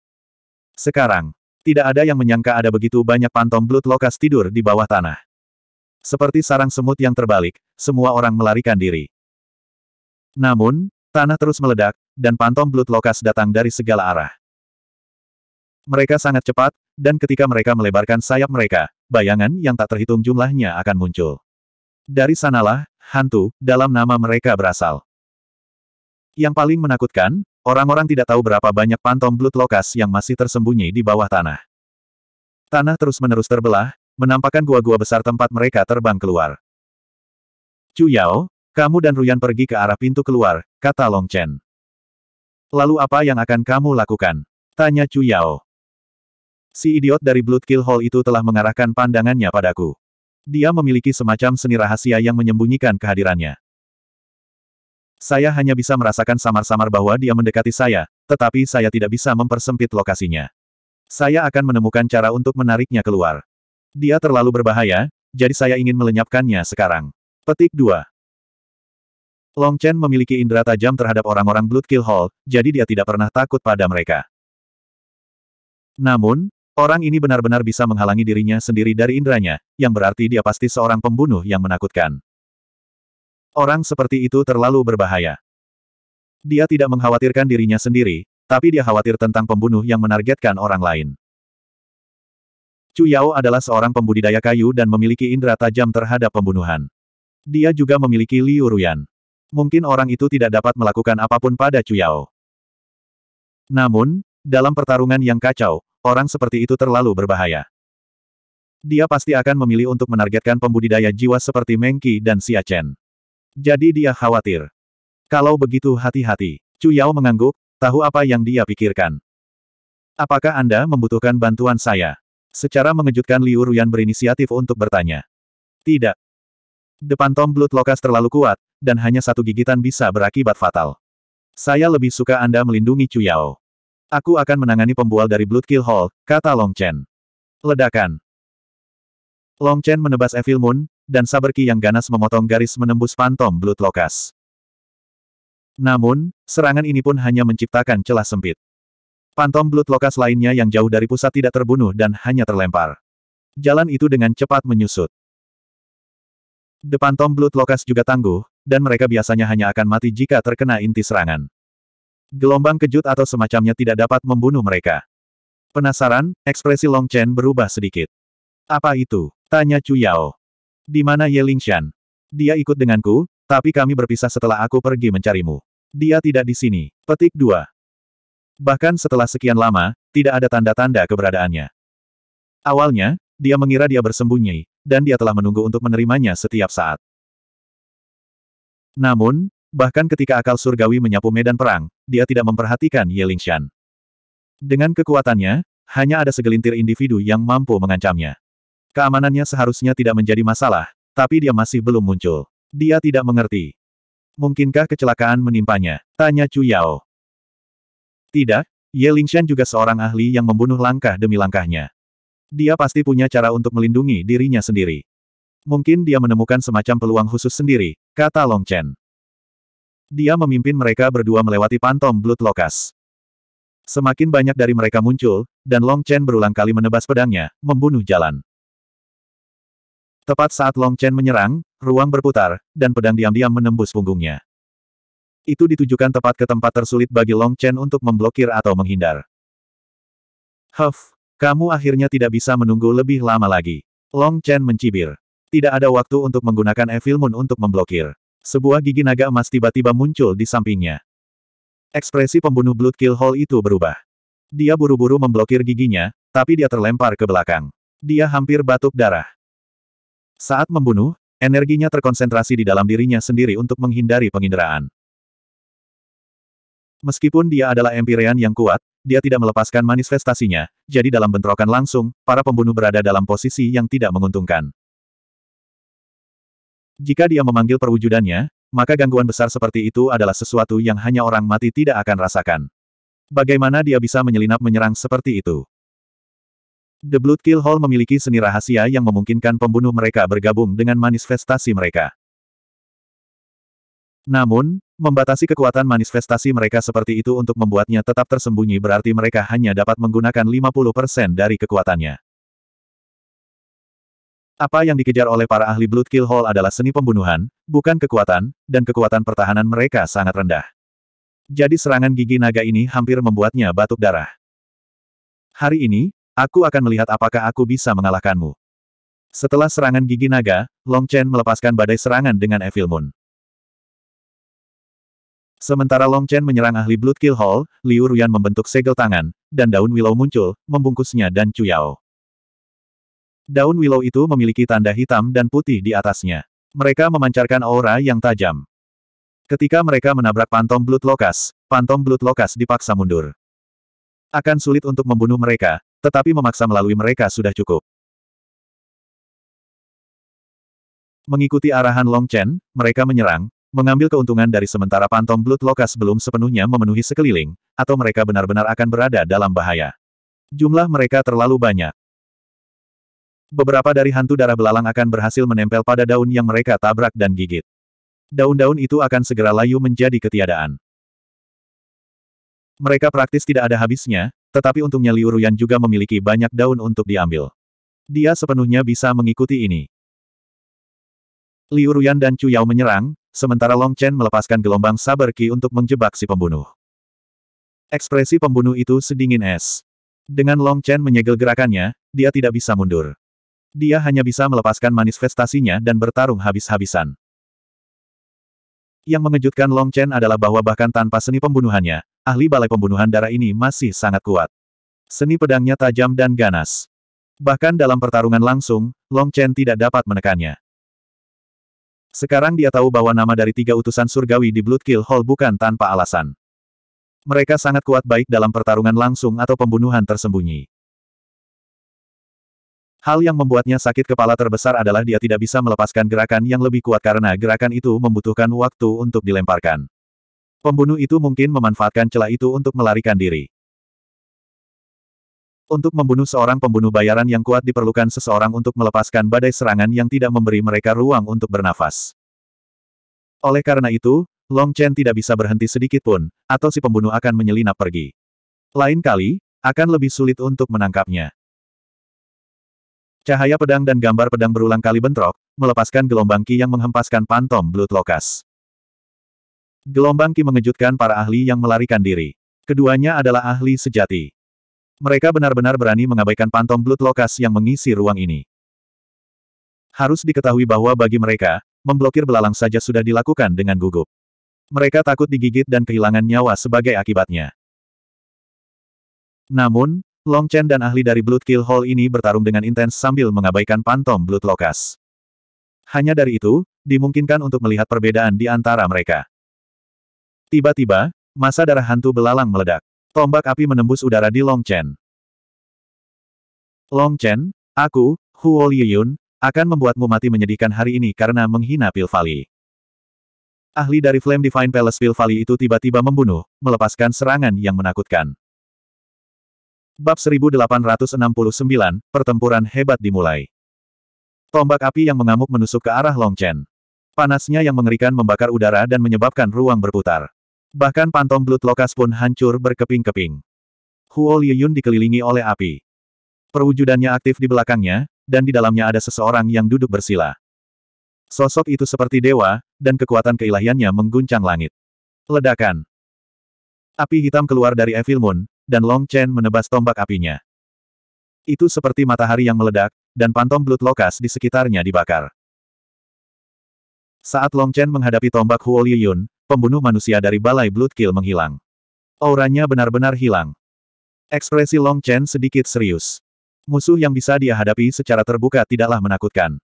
S1: Sekarang, tidak ada yang menyangka ada begitu banyak pantom blut lokas tidur di bawah tanah. Seperti sarang semut yang terbalik, semua orang melarikan diri. Namun, tanah terus meledak, dan pantom blut lokas datang dari segala arah. Mereka sangat cepat, dan ketika mereka melebarkan sayap mereka, bayangan yang tak terhitung jumlahnya akan muncul. Dari sanalah, hantu, dalam nama mereka berasal. Yang paling menakutkan, Orang-orang tidak tahu berapa banyak pantom blood lokas yang masih tersembunyi di bawah tanah. Tanah terus-menerus terbelah, menampakkan gua-gua besar tempat mereka terbang keluar. Chu Yao, kamu dan Ruyan pergi ke arah pintu keluar, kata Long Chen. Lalu apa yang akan kamu lakukan? Tanya Chu Yao. Si idiot dari Blood Kill Hall itu telah mengarahkan pandangannya padaku. Dia memiliki semacam seni rahasia yang menyembunyikan kehadirannya. Saya hanya bisa merasakan samar-samar bahwa dia mendekati saya, tetapi saya tidak bisa mempersempit lokasinya. Saya akan menemukan cara untuk menariknya keluar. Dia terlalu berbahaya, jadi saya ingin melenyapkannya sekarang. Petik 2. Long Chen memiliki indera tajam terhadap orang-orang Blood Kill Hall, jadi dia tidak pernah takut pada mereka. Namun, orang ini benar-benar bisa menghalangi dirinya sendiri dari inderanya, yang berarti dia pasti seorang pembunuh yang menakutkan. Orang seperti itu terlalu berbahaya. Dia tidak mengkhawatirkan dirinya sendiri, tapi dia khawatir tentang pembunuh yang menargetkan orang lain. Chu Yao adalah seorang pembudidaya kayu dan memiliki indera tajam terhadap pembunuhan. Dia juga memiliki Liu Ruyan. Mungkin orang itu tidak dapat melakukan apapun pada Chu Yao. Namun, dalam pertarungan yang kacau, orang seperti itu terlalu berbahaya. Dia pasti akan memilih untuk menargetkan pembudidaya jiwa seperti Mengki dan Xia Chen. Jadi dia khawatir. Kalau begitu hati-hati. Chu Yao mengangguk, tahu apa yang dia pikirkan. Apakah Anda membutuhkan bantuan saya? Secara mengejutkan Liu Ruyan berinisiatif untuk bertanya. Tidak. Depan Tom Blood Lokas terlalu kuat, dan hanya satu gigitan bisa berakibat fatal. Saya lebih suka Anda melindungi Chu Yao. Aku akan menangani pembual dari Blood Kill Hall, kata Long Chen. Ledakan. Long Chen menebas Evil Moon, dan saber ki yang ganas memotong garis menembus phantom Blood Lokas. Namun, serangan ini pun hanya menciptakan celah sempit. Phantom Blood Lokas lainnya yang jauh dari pusat tidak terbunuh dan hanya terlempar. Jalan itu dengan cepat menyusut. Depan Tom Blood Lokas juga tangguh, dan mereka biasanya hanya akan mati jika terkena inti serangan. Gelombang kejut atau semacamnya tidak dapat membunuh mereka. Penasaran, ekspresi Long Chen berubah sedikit. Apa itu? Tanya Chu Yao. Di mana Ye Lingshan? Dia ikut denganku, tapi kami berpisah setelah aku pergi mencarimu. Dia tidak di sini. Petik 2. Bahkan setelah sekian lama, tidak ada tanda-tanda keberadaannya. Awalnya, dia mengira dia bersembunyi, dan dia telah menunggu untuk menerimanya setiap saat. Namun, bahkan ketika akal surgawi menyapu medan perang, dia tidak memperhatikan Ye Lingshan. Dengan kekuatannya, hanya ada segelintir individu yang mampu mengancamnya. Keamanannya seharusnya tidak menjadi masalah, tapi dia masih belum muncul. Dia tidak mengerti. Mungkinkah kecelakaan menimpanya? Tanya Chu Yao. Tidak, Ye Lingshan juga seorang ahli yang membunuh langkah demi langkahnya. Dia pasti punya cara untuk melindungi dirinya sendiri. Mungkin dia menemukan semacam peluang khusus sendiri, kata Long Chen. Dia memimpin mereka berdua melewati pantom Blood Lokas. Semakin banyak dari mereka muncul, dan Long Chen berulang kali menebas pedangnya, membunuh jalan. Tepat saat Long Chen menyerang, ruang berputar, dan pedang diam-diam menembus punggungnya. Itu ditujukan tepat ke tempat tersulit bagi Long Chen untuk memblokir atau menghindar. Huff, kamu akhirnya tidak bisa menunggu lebih lama lagi. Long Chen mencibir. Tidak ada waktu untuk menggunakan Evil Moon untuk memblokir. Sebuah gigi naga emas tiba-tiba muncul di sampingnya. Ekspresi pembunuh Blood Kill Hall itu berubah. Dia buru-buru memblokir giginya, tapi dia terlempar ke belakang. Dia hampir batuk darah. Saat membunuh, energinya terkonsentrasi di dalam dirinya sendiri untuk menghindari penginderaan. Meskipun dia adalah Empyrean yang kuat, dia tidak melepaskan manifestasinya, jadi dalam bentrokan langsung, para pembunuh berada dalam posisi yang tidak menguntungkan. Jika dia memanggil perwujudannya, maka gangguan besar seperti itu adalah sesuatu yang hanya orang mati tidak akan rasakan. Bagaimana dia bisa menyelinap menyerang seperti itu? The Blood Kill Hall memiliki seni rahasia yang memungkinkan pembunuh mereka bergabung dengan manifestasi mereka. Namun, membatasi kekuatan manifestasi mereka seperti itu untuk membuatnya tetap tersembunyi berarti mereka hanya dapat menggunakan 50% dari kekuatannya. Apa yang dikejar oleh para ahli Blood Kill Hall adalah seni pembunuhan, bukan kekuatan, dan kekuatan pertahanan mereka sangat rendah. Jadi serangan gigi naga ini hampir membuatnya batuk darah. Hari ini, Aku akan melihat apakah aku bisa mengalahkanmu. Setelah serangan gigi naga, Long Chen melepaskan badai serangan dengan Evil Moon. Sementara Long Chen menyerang ahli Blood Kill Hall, Liu Ruyan membentuk segel tangan, dan daun willow muncul, membungkusnya dan Chu Yao. Daun willow itu memiliki tanda hitam dan putih di atasnya. Mereka memancarkan aura yang tajam. Ketika mereka menabrak pantom Blood Lokas, pantom Blood Lokas dipaksa mundur. Akan sulit untuk membunuh mereka, tetapi memaksa melalui mereka sudah cukup. Mengikuti arahan Long Chen, mereka menyerang, mengambil keuntungan dari sementara pantom Lokas belum sepenuhnya memenuhi sekeliling, atau mereka benar-benar akan berada dalam bahaya. Jumlah mereka terlalu banyak. Beberapa dari hantu darah belalang akan berhasil menempel pada daun yang mereka tabrak dan gigit. Daun-daun itu akan segera layu menjadi ketiadaan. Mereka praktis tidak ada habisnya, tetapi untungnya Liu Ruyan juga memiliki banyak daun untuk diambil. Dia sepenuhnya bisa mengikuti ini. Liu Ruyan dan Chu Yao menyerang, sementara Long Chen melepaskan gelombang sabar Qi untuk menjebak si pembunuh. Ekspresi pembunuh itu sedingin es. Dengan Long Chen menyegel gerakannya, dia tidak bisa mundur. Dia hanya bisa melepaskan manifestasinya dan bertarung habis-habisan. Yang mengejutkan Long Chen adalah bahwa bahkan tanpa seni pembunuhannya, ahli balai pembunuhan darah ini masih sangat kuat. Seni pedangnya tajam dan ganas. Bahkan dalam pertarungan langsung, Long Chen tidak dapat menekannya. Sekarang dia tahu bahwa nama dari tiga utusan surgawi di Blood Kill Hall bukan tanpa alasan. Mereka sangat kuat baik dalam pertarungan langsung atau pembunuhan tersembunyi. Hal yang membuatnya sakit kepala terbesar adalah dia tidak bisa melepaskan gerakan yang lebih kuat karena gerakan itu membutuhkan waktu untuk dilemparkan. Pembunuh itu mungkin memanfaatkan celah itu untuk melarikan diri. Untuk membunuh seorang pembunuh bayaran yang kuat diperlukan seseorang untuk melepaskan badai serangan yang tidak memberi mereka ruang untuk bernafas. Oleh karena itu, Long Chen tidak bisa berhenti sedikit pun, atau si pembunuh akan menyelinap pergi. Lain kali, akan lebih sulit untuk menangkapnya. Cahaya pedang dan gambar pedang berulang kali bentrok, melepaskan gelombang ki yang menghempaskan pantom blut Lokas. Gelombang Ki mengejutkan para ahli yang melarikan diri. Keduanya adalah ahli sejati. Mereka benar-benar berani mengabaikan pantom blood lokas yang mengisi ruang ini. Harus diketahui bahwa bagi mereka, memblokir belalang saja sudah dilakukan dengan gugup. Mereka takut digigit dan kehilangan nyawa sebagai akibatnya. Namun, Long Chen dan ahli dari Blood Kill Hall ini bertarung dengan intens sambil mengabaikan pantom Blood Lokas. Hanya dari itu, dimungkinkan untuk melihat perbedaan di antara mereka. Tiba-tiba, masa darah hantu belalang meledak. Tombak api menembus udara di Long Chen. Long Chen, aku, Huo Liyun, akan membuatmu mati menyedihkan hari ini karena menghina Pil Valley. Ahli dari Flame Divine Palace Pil Valley itu tiba-tiba membunuh, melepaskan serangan yang menakutkan. Bab 1869, pertempuran hebat dimulai. Tombak api yang mengamuk menusuk ke arah Long Chen. Panasnya yang mengerikan membakar udara dan menyebabkan ruang berputar. Bahkan pantom Blood Lokas pun hancur berkeping-keping. Huo Liyun dikelilingi oleh api. Perwujudannya aktif di belakangnya, dan di dalamnya ada seseorang yang duduk bersila. Sosok itu seperti dewa, dan kekuatan keilahiannya mengguncang langit. Ledakan. Api hitam keluar dari Evil Moon, dan Long Chen menebas tombak apinya. Itu seperti matahari yang meledak, dan pantom Blood Lokas di sekitarnya dibakar. Saat Long Chen menghadapi tombak Huo Liyun, pembunuh manusia dari Balai Bloodkill menghilang. Auranya benar-benar hilang. Ekspresi Long Chen sedikit serius. Musuh yang bisa dia hadapi secara terbuka tidaklah menakutkan.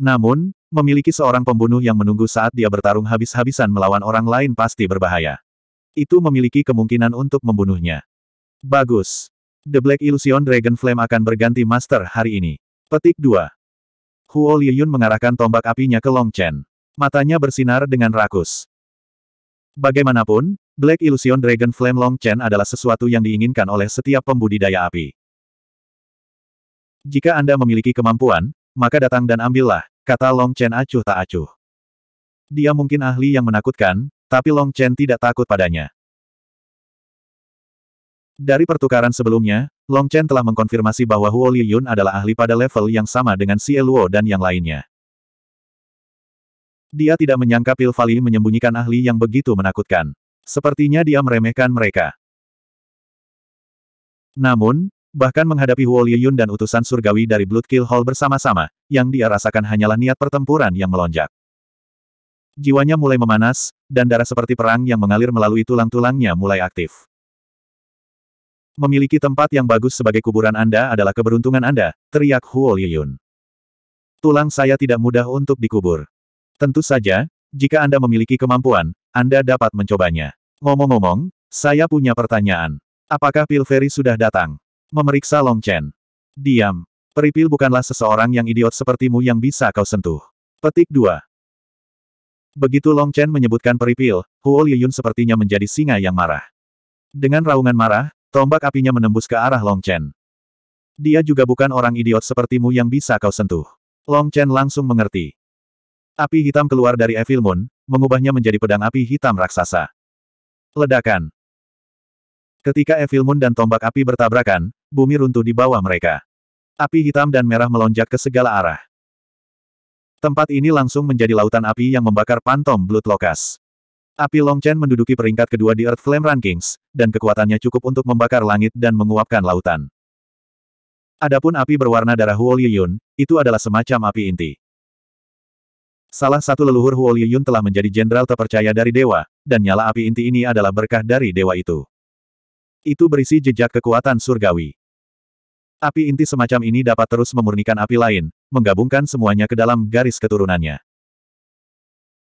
S1: Namun, memiliki seorang pembunuh yang menunggu saat dia bertarung habis-habisan melawan orang lain pasti berbahaya. Itu memiliki kemungkinan untuk membunuhnya. Bagus. The Black Illusion Dragon Flame akan berganti master hari ini. Petik 2. Huo Liyun mengarahkan tombak apinya ke Long Chen. Matanya bersinar dengan rakus. Bagaimanapun, Black Illusion Dragon Flame Long Chen adalah sesuatu yang diinginkan oleh setiap pembudidaya api. Jika Anda memiliki kemampuan, maka datang dan ambillah, kata Long Chen acuh tak acuh. Dia mungkin ahli yang menakutkan, tapi Long Chen tidak takut padanya. Dari pertukaran sebelumnya, Long Chen telah mengkonfirmasi bahwa Huo Liyun adalah ahli pada level yang sama dengan Si Luo dan yang lainnya. Dia tidak menyangka Pil Fali menyembunyikan ahli yang begitu menakutkan. Sepertinya dia meremehkan mereka. Namun, bahkan menghadapi Huo Liyun dan utusan surgawi dari Blood Kill Hall bersama-sama, yang dia rasakan hanyalah niat pertempuran yang melonjak. Jiwanya mulai memanas, dan darah seperti perang yang mengalir melalui tulang-tulangnya mulai aktif. Memiliki tempat yang bagus sebagai kuburan Anda adalah keberuntungan Anda, teriak Huo Liyun. Tulang saya tidak mudah untuk dikubur. Tentu saja, jika Anda memiliki kemampuan, Anda dapat mencobanya. Ngomong-ngomong, saya punya pertanyaan. Apakah Pil Pilferi sudah datang? Memeriksa Long Chen. Diam. Peripil bukanlah seseorang yang idiot sepertimu yang bisa kau sentuh. Petik 2. Begitu Long Chen menyebutkan Peripil, Huo Liyun sepertinya menjadi singa yang marah. Dengan raungan marah, Tombak apinya menembus ke arah Long Chen. Dia juga bukan orang idiot sepertimu yang bisa kau sentuh. Long Chen langsung mengerti. Api hitam keluar dari Evil Moon, mengubahnya menjadi pedang api hitam raksasa. Ledakan. Ketika Evil Moon dan tombak api bertabrakan, bumi runtuh di bawah mereka. Api hitam dan merah melonjak ke segala arah. Tempat ini langsung menjadi lautan api yang membakar pantom Blood Locust. Api Long Chen menduduki peringkat kedua di Earth Flame Rankings, dan kekuatannya cukup untuk membakar langit dan menguapkan lautan. Adapun api berwarna darah Huo Liyun, itu adalah semacam api inti. Salah satu leluhur Huo Liyun telah menjadi jenderal terpercaya dari dewa, dan nyala api inti ini adalah berkah dari dewa itu. Itu berisi jejak kekuatan surgawi. Api inti semacam ini dapat terus memurnikan api lain, menggabungkan semuanya ke dalam garis keturunannya.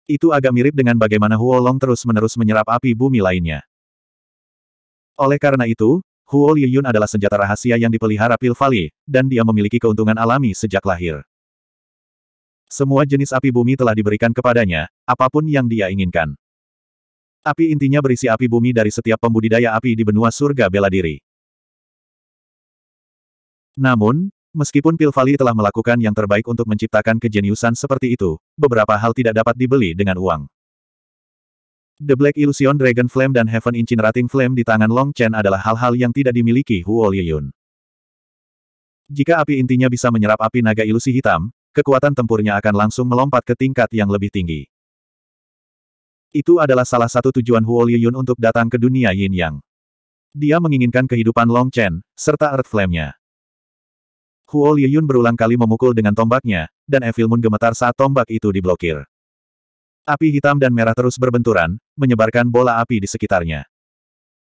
S1: Itu agak mirip dengan bagaimana Huolong terus-menerus menyerap api bumi lainnya. Oleh karena itu, Huo Liyun adalah senjata rahasia yang dipelihara Pil dan dia memiliki keuntungan alami sejak lahir. Semua jenis api bumi telah diberikan kepadanya, apapun yang dia inginkan. Api intinya berisi api bumi dari setiap pembudidaya api di benua surga bela diri. Namun, Meskipun Pil Valley telah melakukan yang terbaik untuk menciptakan kejeniusan seperti itu, beberapa hal tidak dapat dibeli dengan uang. The Black Illusion Dragon Flame dan Heaven Incinerating Flame di tangan Long Chen adalah hal-hal yang tidak dimiliki Huo Liyun. Jika api intinya bisa menyerap api naga ilusi hitam, kekuatan tempurnya akan langsung melompat ke tingkat yang lebih tinggi. Itu adalah salah satu tujuan Huo Liyun untuk datang ke dunia Yin Yang. Dia menginginkan kehidupan Long Chen, serta Earth Flame-nya. Huo Liyun berulang kali memukul dengan tombaknya, dan Evil Moon gemetar saat tombak itu diblokir. Api hitam dan merah terus berbenturan, menyebarkan bola api di sekitarnya.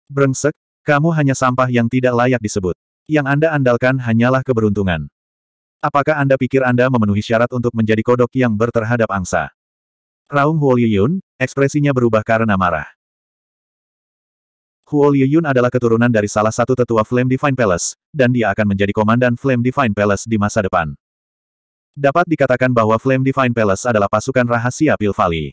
S1: Brengsek, kamu hanya sampah yang tidak layak disebut. Yang Anda andalkan hanyalah keberuntungan. Apakah Anda pikir Anda memenuhi syarat untuk menjadi kodok yang berterhadap angsa? Raung Huoliyun, ekspresinya berubah karena marah. Huo Liyun adalah keturunan dari salah satu tetua Flame Divine Palace, dan dia akan menjadi komandan Flame Divine Palace di masa depan. Dapat dikatakan bahwa Flame Divine Palace adalah pasukan rahasia Pilvali.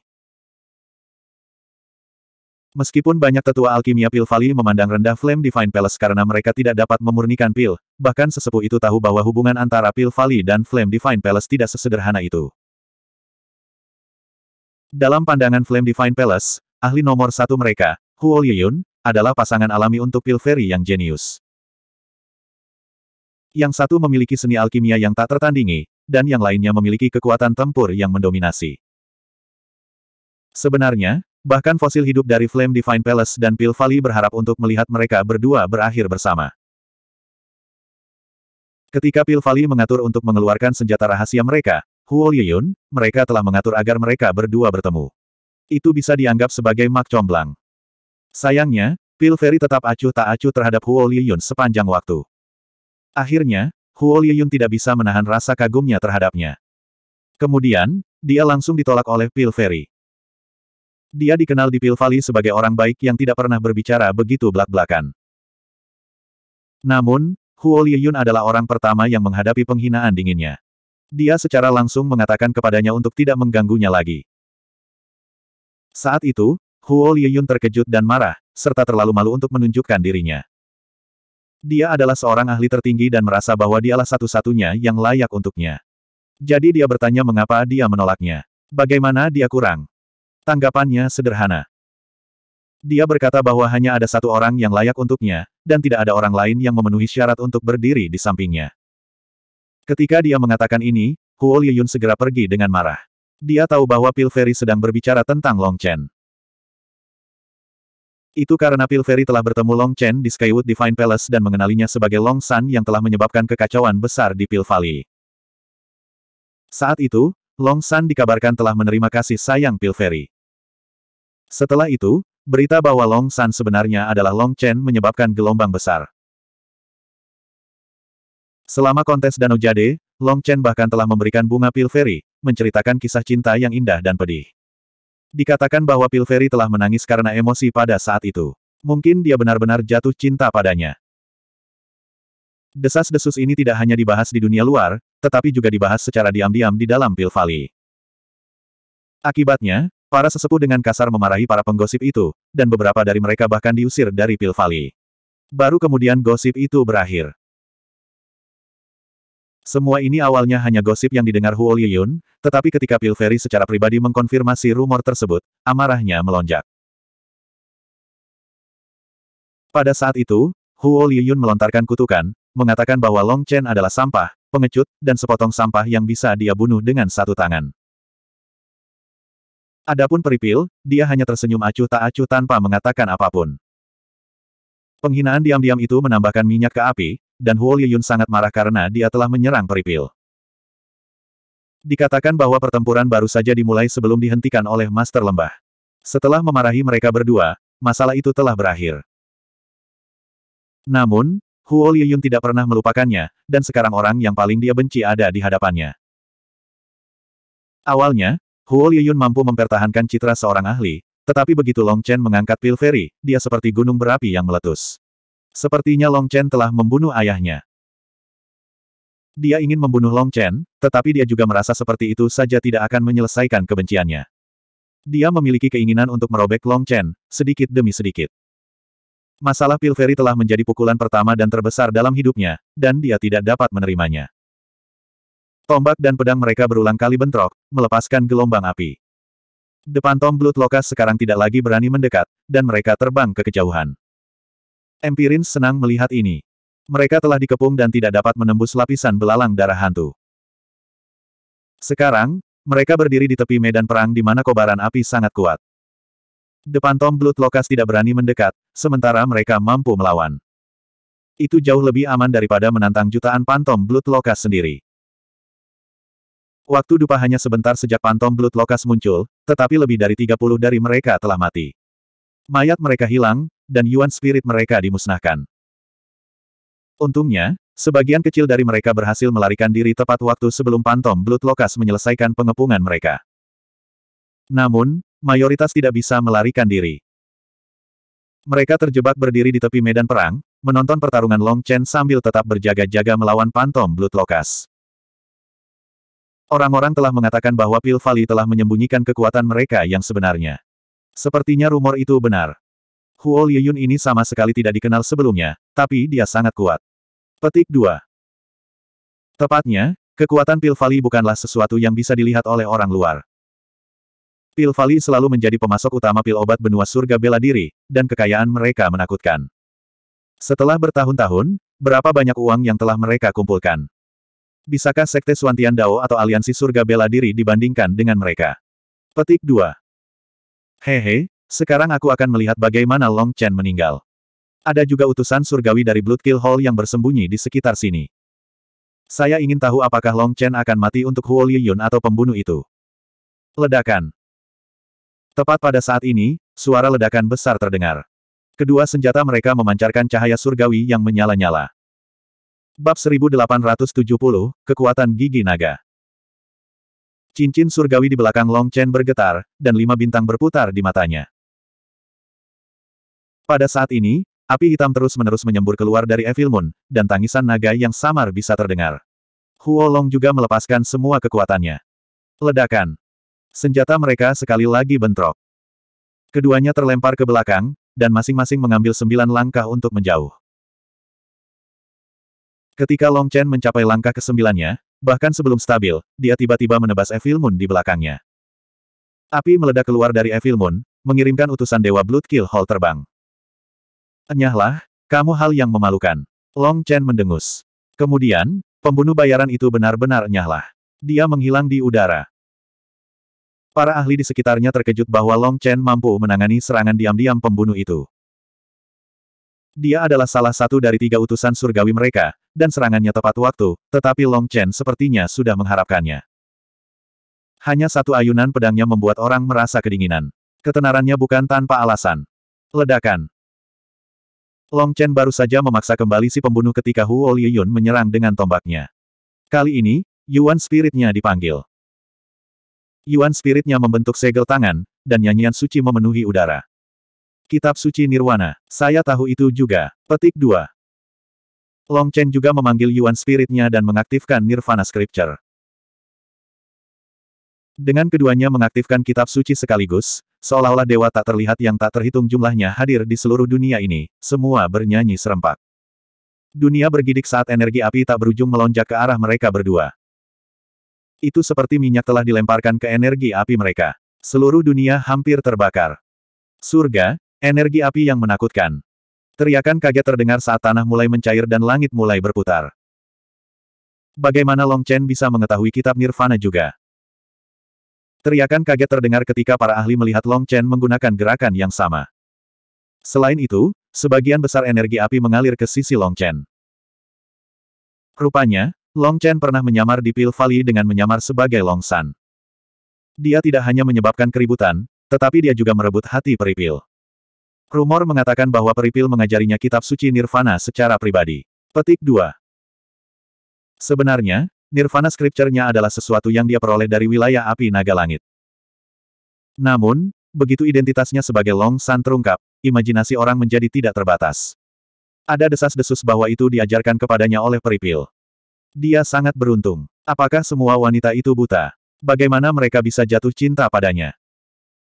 S1: Meskipun banyak tetua alkimia Pilvali memandang rendah Flame Divine Palace karena mereka tidak dapat memurnikan pil, bahkan sesepuh itu tahu bahwa hubungan antara Pilvali dan Flame Divine Palace tidak sesederhana itu. Dalam pandangan Flame Divine Palace, ahli nomor satu mereka, Huo Liyun, adalah pasangan alami untuk Pilferi yang jenius. Yang satu memiliki seni alkimia yang tak tertandingi, dan yang lainnya memiliki kekuatan tempur yang mendominasi. Sebenarnya, bahkan fosil hidup dari Flame Divine Palace dan Pil Valley berharap untuk melihat mereka berdua berakhir bersama. Ketika Pil Valley mengatur untuk mengeluarkan senjata rahasia mereka, Huo Liyun, mereka telah mengatur agar mereka berdua bertemu. Itu bisa dianggap sebagai mak comblang. Sayangnya, pil Ferry tetap acuh tak acuh terhadap Huo Liyun sepanjang waktu. Akhirnya, Huo Liyun tidak bisa menahan rasa kagumnya terhadapnya. Kemudian, dia langsung ditolak oleh pil Ferry. Dia dikenal di Pil Valley sebagai orang baik yang tidak pernah berbicara begitu belak-belakan. Namun, Huo Liyun adalah orang pertama yang menghadapi penghinaan dinginnya. Dia secara langsung mengatakan kepadanya untuk tidak mengganggunya lagi. Saat itu, Huo Liyun terkejut dan marah, serta terlalu malu untuk menunjukkan dirinya. Dia adalah seorang ahli tertinggi dan merasa bahwa dialah satu-satunya yang layak untuknya. Jadi dia bertanya mengapa dia menolaknya. Bagaimana dia kurang? Tanggapannya sederhana. Dia berkata bahwa hanya ada satu orang yang layak untuknya, dan tidak ada orang lain yang memenuhi syarat untuk berdiri di sampingnya. Ketika dia mengatakan ini, Huo Liyun segera pergi dengan marah. Dia tahu bahwa Pilferi sedang berbicara tentang Long Chen. Itu karena Pil Pilferi telah bertemu Long Chen di Skywood Divine Palace dan mengenalinya sebagai Long San yang telah menyebabkan kekacauan besar di Pil Valley. Saat itu, Long San dikabarkan telah menerima kasih sayang Pil Pilferi. Setelah itu, berita bahwa Long San sebenarnya adalah Long Chen menyebabkan gelombang besar. Selama kontes Danau Jade, Long Chen bahkan telah memberikan bunga Pil Pilferi, menceritakan kisah cinta yang indah dan pedih. Dikatakan bahwa Pilferi telah menangis karena emosi pada saat itu. Mungkin dia benar-benar jatuh cinta padanya. Desas-desus ini tidak hanya dibahas di dunia luar, tetapi juga dibahas secara diam-diam di dalam Pilvali. Akibatnya, para sesepuh dengan kasar memarahi para penggosip itu, dan beberapa dari mereka bahkan diusir dari Pilvali. Baru kemudian gosip itu berakhir. Semua ini awalnya hanya gosip yang didengar Huo Liyun, tetapi ketika Pilferi secara pribadi mengkonfirmasi rumor tersebut, amarahnya melonjak. Pada saat itu, Huo Liyun melontarkan kutukan, mengatakan bahwa Long Chen adalah sampah, pengecut, dan sepotong sampah yang bisa dia bunuh dengan satu tangan. Adapun peripil, dia hanya tersenyum acuh tak acuh tanpa mengatakan apapun. Penghinaan diam-diam itu menambahkan minyak ke api, dan Huo Liyun sangat marah karena dia telah menyerang Peripil. Dikatakan bahwa pertempuran baru saja dimulai sebelum dihentikan oleh Master Lembah. Setelah memarahi mereka berdua, masalah itu telah berakhir. Namun, Huo Liyun tidak pernah melupakannya, dan sekarang orang yang paling dia benci ada di hadapannya. Awalnya, Huo Liyun mampu mempertahankan citra seorang ahli, tetapi begitu Long Chen mengangkat pil feri, dia seperti gunung berapi yang meletus. Sepertinya Long Chen telah membunuh ayahnya. Dia ingin membunuh Long Chen, tetapi dia juga merasa seperti itu saja tidak akan menyelesaikan kebenciannya. Dia memiliki keinginan untuk merobek Long Chen, sedikit demi sedikit. Masalah Pilferi telah menjadi pukulan pertama dan terbesar dalam hidupnya, dan dia tidak dapat menerimanya. Tombak dan pedang mereka berulang kali bentrok, melepaskan gelombang api. Depan Tom Blood Lokas sekarang tidak lagi berani mendekat, dan mereka terbang ke kejauhan. Empirin senang melihat ini. Mereka telah dikepung dan tidak dapat menembus lapisan belalang darah hantu. Sekarang, mereka berdiri di tepi medan perang di mana kobaran api sangat kuat. Depan Tom Blood Lokas tidak berani mendekat, sementara mereka mampu melawan. Itu jauh lebih aman daripada menantang jutaan Pantom Blood Lokas sendiri. Waktu dupa hanya sebentar sejak Pantom Blood Lokas muncul, tetapi lebih dari 30 dari mereka telah mati. Mayat mereka hilang, dan Yuan Spirit mereka dimusnahkan. Untungnya, sebagian kecil dari mereka berhasil melarikan diri tepat waktu sebelum Pantom Blood Lokas menyelesaikan pengepungan mereka. Namun, mayoritas tidak bisa melarikan diri. Mereka terjebak berdiri di tepi medan perang, menonton pertarungan Long Chen sambil tetap berjaga-jaga melawan Pantom Blood Lokas. Orang-orang telah mengatakan bahwa Pil Valley telah menyembunyikan kekuatan mereka yang sebenarnya. Sepertinya rumor itu benar. Huo Liyun ini sama sekali tidak dikenal sebelumnya, tapi dia sangat kuat. Petik 2. Tepatnya, kekuatan Pilvali bukanlah sesuatu yang bisa dilihat oleh orang luar. Pilvali selalu menjadi pemasok utama pil obat benua surga bela diri, dan kekayaan mereka menakutkan. Setelah bertahun-tahun, berapa banyak uang yang telah mereka kumpulkan? Bisakah Sekte Suantian Dao atau Aliansi Surga Bela Diri dibandingkan dengan mereka? Petik 2. Hehe, sekarang aku akan melihat bagaimana Long Chen meninggal. Ada juga utusan surgawi dari Bloodkill Hall yang bersembunyi di sekitar sini. Saya ingin tahu apakah Long Chen akan mati untuk Huo Liyun atau pembunuh itu. Ledakan. Tepat pada saat ini, suara ledakan besar terdengar. Kedua senjata mereka memancarkan cahaya surgawi yang menyala-nyala. Bab 1870, Kekuatan Gigi Naga Cincin surgawi di belakang Long Chen bergetar, dan lima bintang berputar di matanya. Pada saat ini, api hitam terus-menerus menyembur keluar dari Evil Moon, dan tangisan naga yang samar bisa terdengar. Huo Long juga melepaskan semua kekuatannya. Ledakan. Senjata mereka sekali lagi bentrok. Keduanya terlempar ke belakang, dan masing-masing mengambil sembilan langkah untuk menjauh. Ketika Long Chen mencapai langkah kesembilannya, bahkan sebelum stabil, dia tiba-tiba menebas Evil Moon di belakangnya. Api meledak keluar dari Evil Moon, mengirimkan utusan Dewa Bloodkill Hall terbang. Enyahlah, kamu hal yang memalukan. Long Chen mendengus. Kemudian, pembunuh bayaran itu benar-benar enyahlah. Dia menghilang di udara. Para ahli di sekitarnya terkejut bahwa Long Chen mampu menangani serangan diam-diam pembunuh itu. Dia adalah salah satu dari tiga utusan surgawi mereka, dan serangannya tepat waktu, tetapi Long Chen sepertinya sudah mengharapkannya. Hanya satu ayunan pedangnya membuat orang merasa kedinginan. Ketenarannya bukan tanpa alasan. Ledakan. Long Chen baru saja memaksa kembali si pembunuh ketika Huo Liyun menyerang dengan tombaknya. Kali ini, Yuan Spiritnya dipanggil. Yuan Spiritnya membentuk segel tangan, dan nyanyian suci memenuhi udara. Kitab Suci Nirwana, saya tahu itu juga. Petik 2. Long Chen juga memanggil Yuan Spiritnya dan mengaktifkan Nirvana Scripture. Dengan keduanya mengaktifkan kitab suci sekaligus, Seolah-olah dewa tak terlihat yang tak terhitung jumlahnya hadir di seluruh dunia ini, semua bernyanyi serempak. Dunia bergidik saat energi api tak berujung melonjak ke arah mereka berdua. Itu seperti minyak telah dilemparkan ke energi api mereka. Seluruh dunia hampir terbakar. Surga, energi api yang menakutkan. Teriakan kaget terdengar saat tanah mulai mencair dan langit mulai berputar. Bagaimana Long Chen bisa mengetahui kitab Nirvana juga? Teriakan kaget terdengar ketika para ahli melihat Long Chen menggunakan gerakan yang sama. Selain itu, sebagian besar energi api mengalir ke sisi Long Chen. Rupanya, Long Chen pernah menyamar di Pil Valley dengan menyamar sebagai Long San. Dia tidak hanya menyebabkan keributan, tetapi dia juga merebut hati Peripil. Rumor mengatakan bahwa Peripil mengajarinya kitab suci Nirvana secara pribadi. Petik 2. Sebenarnya, Nirvana Scripture-nya adalah sesuatu yang dia peroleh dari wilayah api naga langit. Namun, begitu identitasnya sebagai Long San terungkap, imajinasi orang menjadi tidak terbatas. Ada desas-desus bahwa itu diajarkan kepadanya oleh peripil. Dia sangat beruntung. Apakah semua wanita itu buta? Bagaimana mereka bisa jatuh cinta padanya?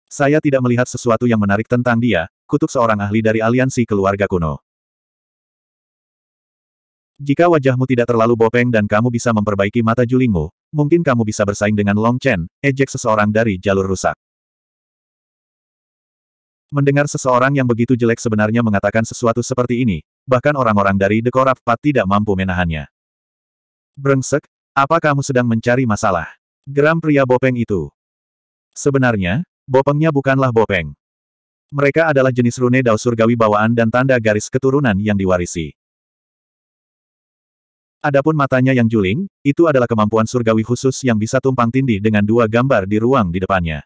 S1: Saya tidak melihat sesuatu yang menarik tentang dia, kutuk seorang ahli dari aliansi keluarga kuno. Jika wajahmu tidak terlalu bopeng dan kamu bisa memperbaiki mata julingmu, mungkin kamu bisa bersaing dengan Long Chen, ejek seseorang dari jalur rusak. Mendengar seseorang yang begitu jelek sebenarnya mengatakan sesuatu seperti ini, bahkan orang-orang dari The Corrupt Path tidak mampu menahannya. Brengsek, apa kamu sedang mencari masalah? Geram pria bopeng itu. Sebenarnya, bopengnya bukanlah bopeng. Mereka adalah jenis rune dao surgawi bawaan dan tanda garis keturunan yang diwarisi. Adapun matanya yang juling, itu adalah kemampuan surgawi khusus yang bisa tumpang tindih dengan dua gambar di ruang di depannya.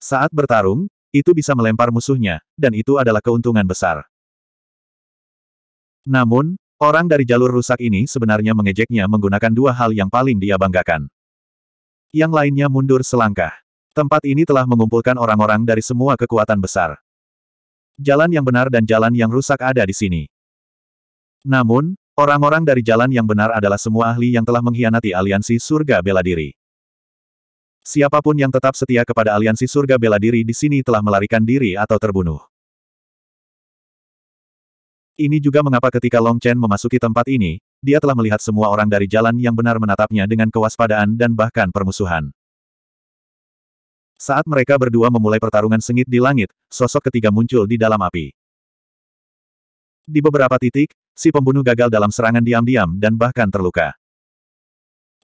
S1: Saat bertarung, itu bisa melempar musuhnya, dan itu adalah keuntungan besar. Namun, orang dari jalur rusak ini sebenarnya mengejeknya menggunakan dua hal yang paling dia banggakan. Yang lainnya mundur selangkah. Tempat ini telah mengumpulkan orang-orang dari semua kekuatan besar. Jalan yang benar dan jalan yang rusak ada di sini. Namun, Orang-orang dari jalan yang benar adalah semua ahli yang telah mengkhianati aliansi surga bela diri. Siapapun yang tetap setia kepada aliansi surga bela diri di sini telah melarikan diri atau terbunuh. Ini juga mengapa ketika Long Chen memasuki tempat ini, dia telah melihat semua orang dari jalan yang benar menatapnya dengan kewaspadaan dan bahkan permusuhan. Saat mereka berdua memulai pertarungan sengit di langit, sosok ketiga muncul di dalam api. Di beberapa titik, si pembunuh gagal dalam serangan diam-diam dan bahkan terluka.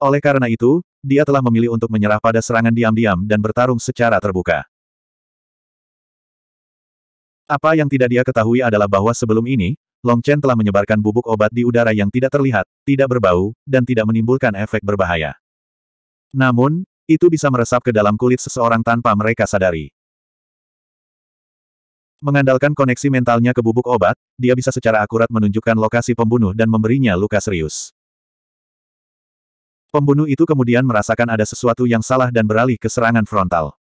S1: Oleh karena itu, dia telah memilih untuk menyerah pada serangan diam-diam dan bertarung secara terbuka. Apa yang tidak dia ketahui adalah bahwa sebelum ini, Long Chen telah menyebarkan bubuk obat di udara yang tidak terlihat, tidak berbau, dan tidak menimbulkan efek berbahaya. Namun, itu bisa meresap ke dalam kulit seseorang tanpa mereka sadari. Mengandalkan koneksi mentalnya ke bubuk obat, dia bisa secara akurat menunjukkan lokasi pembunuh dan memberinya luka serius. Pembunuh itu kemudian merasakan ada sesuatu yang salah dan beralih ke serangan frontal.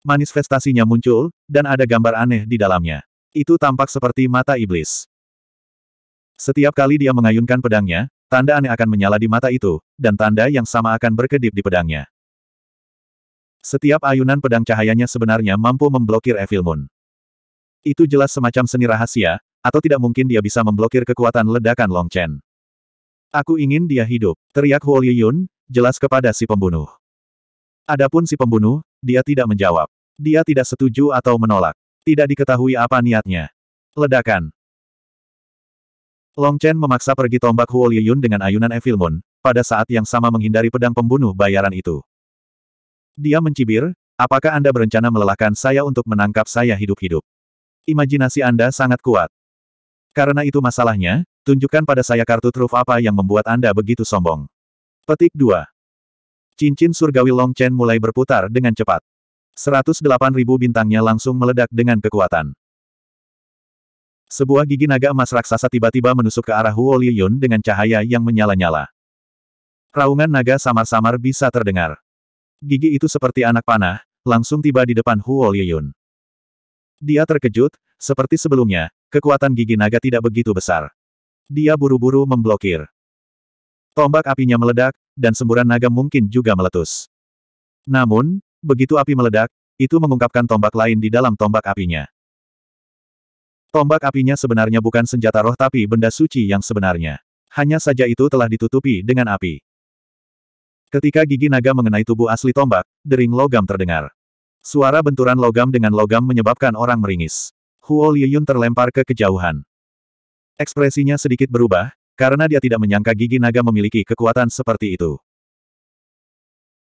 S1: Manifestasinya muncul, dan ada gambar aneh di dalamnya. Itu tampak seperti mata iblis. Setiap kali dia mengayunkan pedangnya, tanda aneh akan menyala di mata itu, dan tanda yang sama akan berkedip di pedangnya. Setiap ayunan pedang cahayanya sebenarnya mampu memblokir Evil Moon. Itu jelas semacam seni rahasia, atau tidak mungkin dia bisa memblokir kekuatan ledakan Long Chen. Aku ingin dia hidup, teriak Huo Liyun, jelas kepada si pembunuh. Adapun si pembunuh, dia tidak menjawab. Dia tidak setuju atau menolak. Tidak diketahui apa niatnya. Ledakan. Long Chen memaksa pergi tombak Huo Liyun dengan ayunan Evil Moon, pada saat yang sama menghindari pedang pembunuh bayaran itu. Dia mencibir, apakah Anda berencana melelahkan saya untuk menangkap saya hidup-hidup? Imajinasi Anda sangat kuat. Karena itu masalahnya, tunjukkan pada saya kartu truf apa yang membuat Anda begitu sombong. Petik 2. Cincin surgawi Long Chen mulai berputar dengan cepat. 108.000 bintangnya langsung meledak dengan kekuatan. Sebuah gigi naga emas raksasa tiba-tiba menusuk ke arah Huo Liyun dengan cahaya yang menyala-nyala. Raungan naga samar-samar bisa terdengar. Gigi itu seperti anak panah, langsung tiba di depan Huo Liyun. Dia terkejut, seperti sebelumnya, kekuatan gigi naga tidak begitu besar. Dia buru-buru memblokir. Tombak apinya meledak, dan semburan naga mungkin juga meletus. Namun, begitu api meledak, itu mengungkapkan tombak lain di dalam tombak apinya. Tombak apinya sebenarnya bukan senjata roh tapi benda suci yang sebenarnya. Hanya saja itu telah ditutupi dengan api. Ketika gigi naga mengenai tubuh asli tombak, dering logam terdengar. Suara benturan logam dengan logam menyebabkan orang meringis. Huo Liyun terlempar ke kejauhan. Ekspresinya sedikit berubah, karena dia tidak menyangka gigi naga memiliki kekuatan seperti itu.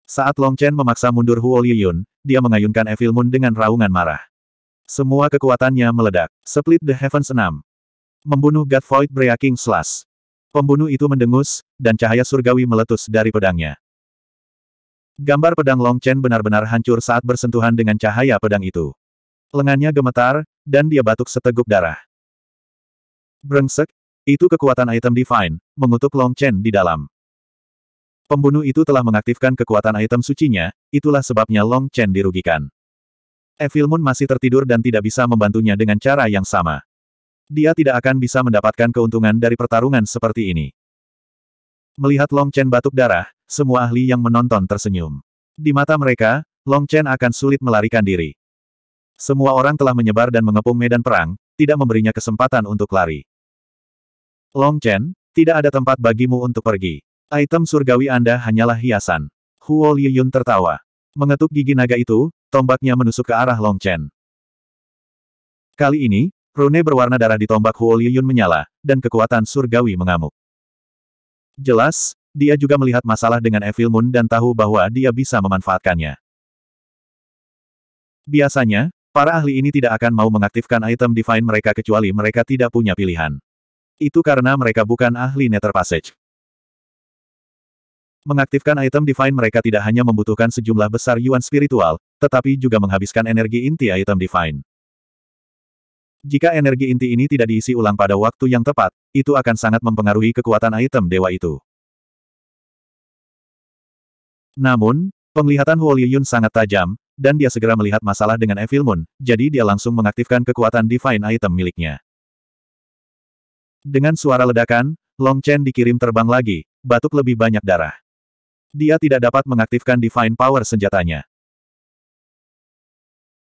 S1: Saat Long Chen memaksa mundur Huo Liyun, dia mengayunkan Evil Moon dengan raungan marah. Semua kekuatannya meledak. Split the Heavens 6. Membunuh God Void Breaking Slash. Pembunuh itu mendengus, dan cahaya surgawi meletus dari pedangnya. Gambar pedang Long Chen benar-benar hancur saat bersentuhan dengan cahaya pedang itu. Lengannya gemetar, dan dia batuk seteguk darah. Brengsek, itu kekuatan item Divine, mengutuk Long Chen di dalam. Pembunuh itu telah mengaktifkan kekuatan item sucinya, itulah sebabnya Long Chen dirugikan. Evil Moon masih tertidur dan tidak bisa membantunya dengan cara yang sama. Dia tidak akan bisa mendapatkan keuntungan dari pertarungan seperti ini. Melihat Long Chen batuk darah, semua ahli yang menonton tersenyum. Di mata mereka, Long Chen akan sulit melarikan diri. Semua orang telah menyebar dan mengepung medan perang, tidak memberinya kesempatan untuk lari. Long Chen, tidak ada tempat bagimu untuk pergi. Item surgawi Anda hanyalah hiasan. Huo Liyun tertawa. Mengetuk gigi naga itu, tombaknya menusuk ke arah Long Chen. Kali ini, rune berwarna darah di tombak Huo Liyun menyala, dan kekuatan surgawi mengamuk. Jelas, dia juga melihat masalah dengan Evil Moon dan tahu bahwa dia bisa memanfaatkannya. Biasanya, para ahli ini tidak akan mau mengaktifkan item divine mereka kecuali mereka tidak punya pilihan. Itu karena mereka bukan ahli Nether Passage. Mengaktifkan item divine mereka tidak hanya membutuhkan sejumlah besar yuan spiritual, tetapi juga menghabiskan energi inti item divine. Jika energi inti ini tidak diisi ulang pada waktu yang tepat, itu akan sangat mempengaruhi kekuatan item dewa itu. Namun, penglihatan Huo Liyun sangat tajam, dan dia segera melihat masalah dengan Evil Moon, jadi dia langsung mengaktifkan kekuatan Divine Item miliknya. Dengan suara ledakan, Long Chen dikirim terbang lagi, batuk lebih banyak darah. Dia tidak dapat mengaktifkan Divine Power senjatanya.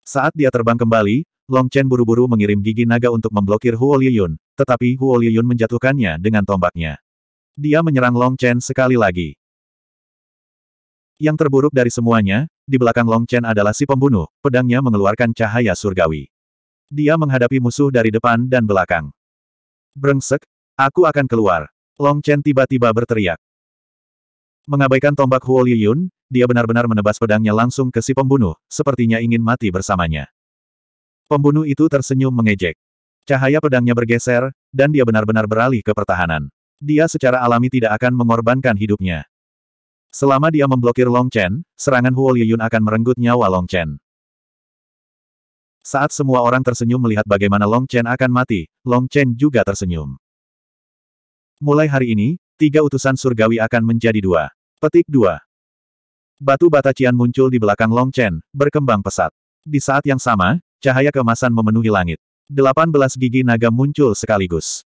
S1: Saat dia terbang kembali, Long Chen buru-buru mengirim gigi naga untuk memblokir Huo Liyun, tetapi Huo Liyun menjatuhkannya dengan tombaknya. Dia menyerang Long Chen sekali lagi. Yang terburuk dari semuanya, di belakang Long Chen adalah si pembunuh, pedangnya mengeluarkan cahaya surgawi. Dia menghadapi musuh dari depan dan belakang. Brengsek, aku akan keluar. Long Chen tiba-tiba berteriak. Mengabaikan tombak Huo Liyun, dia benar-benar menebas pedangnya langsung ke si pembunuh, sepertinya ingin mati bersamanya. Pembunuh itu tersenyum mengejek. Cahaya pedangnya bergeser, dan dia benar-benar beralih ke pertahanan. Dia secara alami tidak akan mengorbankan hidupnya. Selama dia memblokir Long Chen, serangan Huo Liyun akan merenggut nyawa Long Chen. Saat semua orang tersenyum melihat bagaimana Long Chen akan mati, Long Chen juga tersenyum. Mulai hari ini, tiga utusan surgawi akan menjadi dua. Petik dua. Batu bata Cian muncul di belakang Long Chen, berkembang pesat. Di saat yang sama, Cahaya kemasan memenuhi langit. 18 gigi naga muncul sekaligus.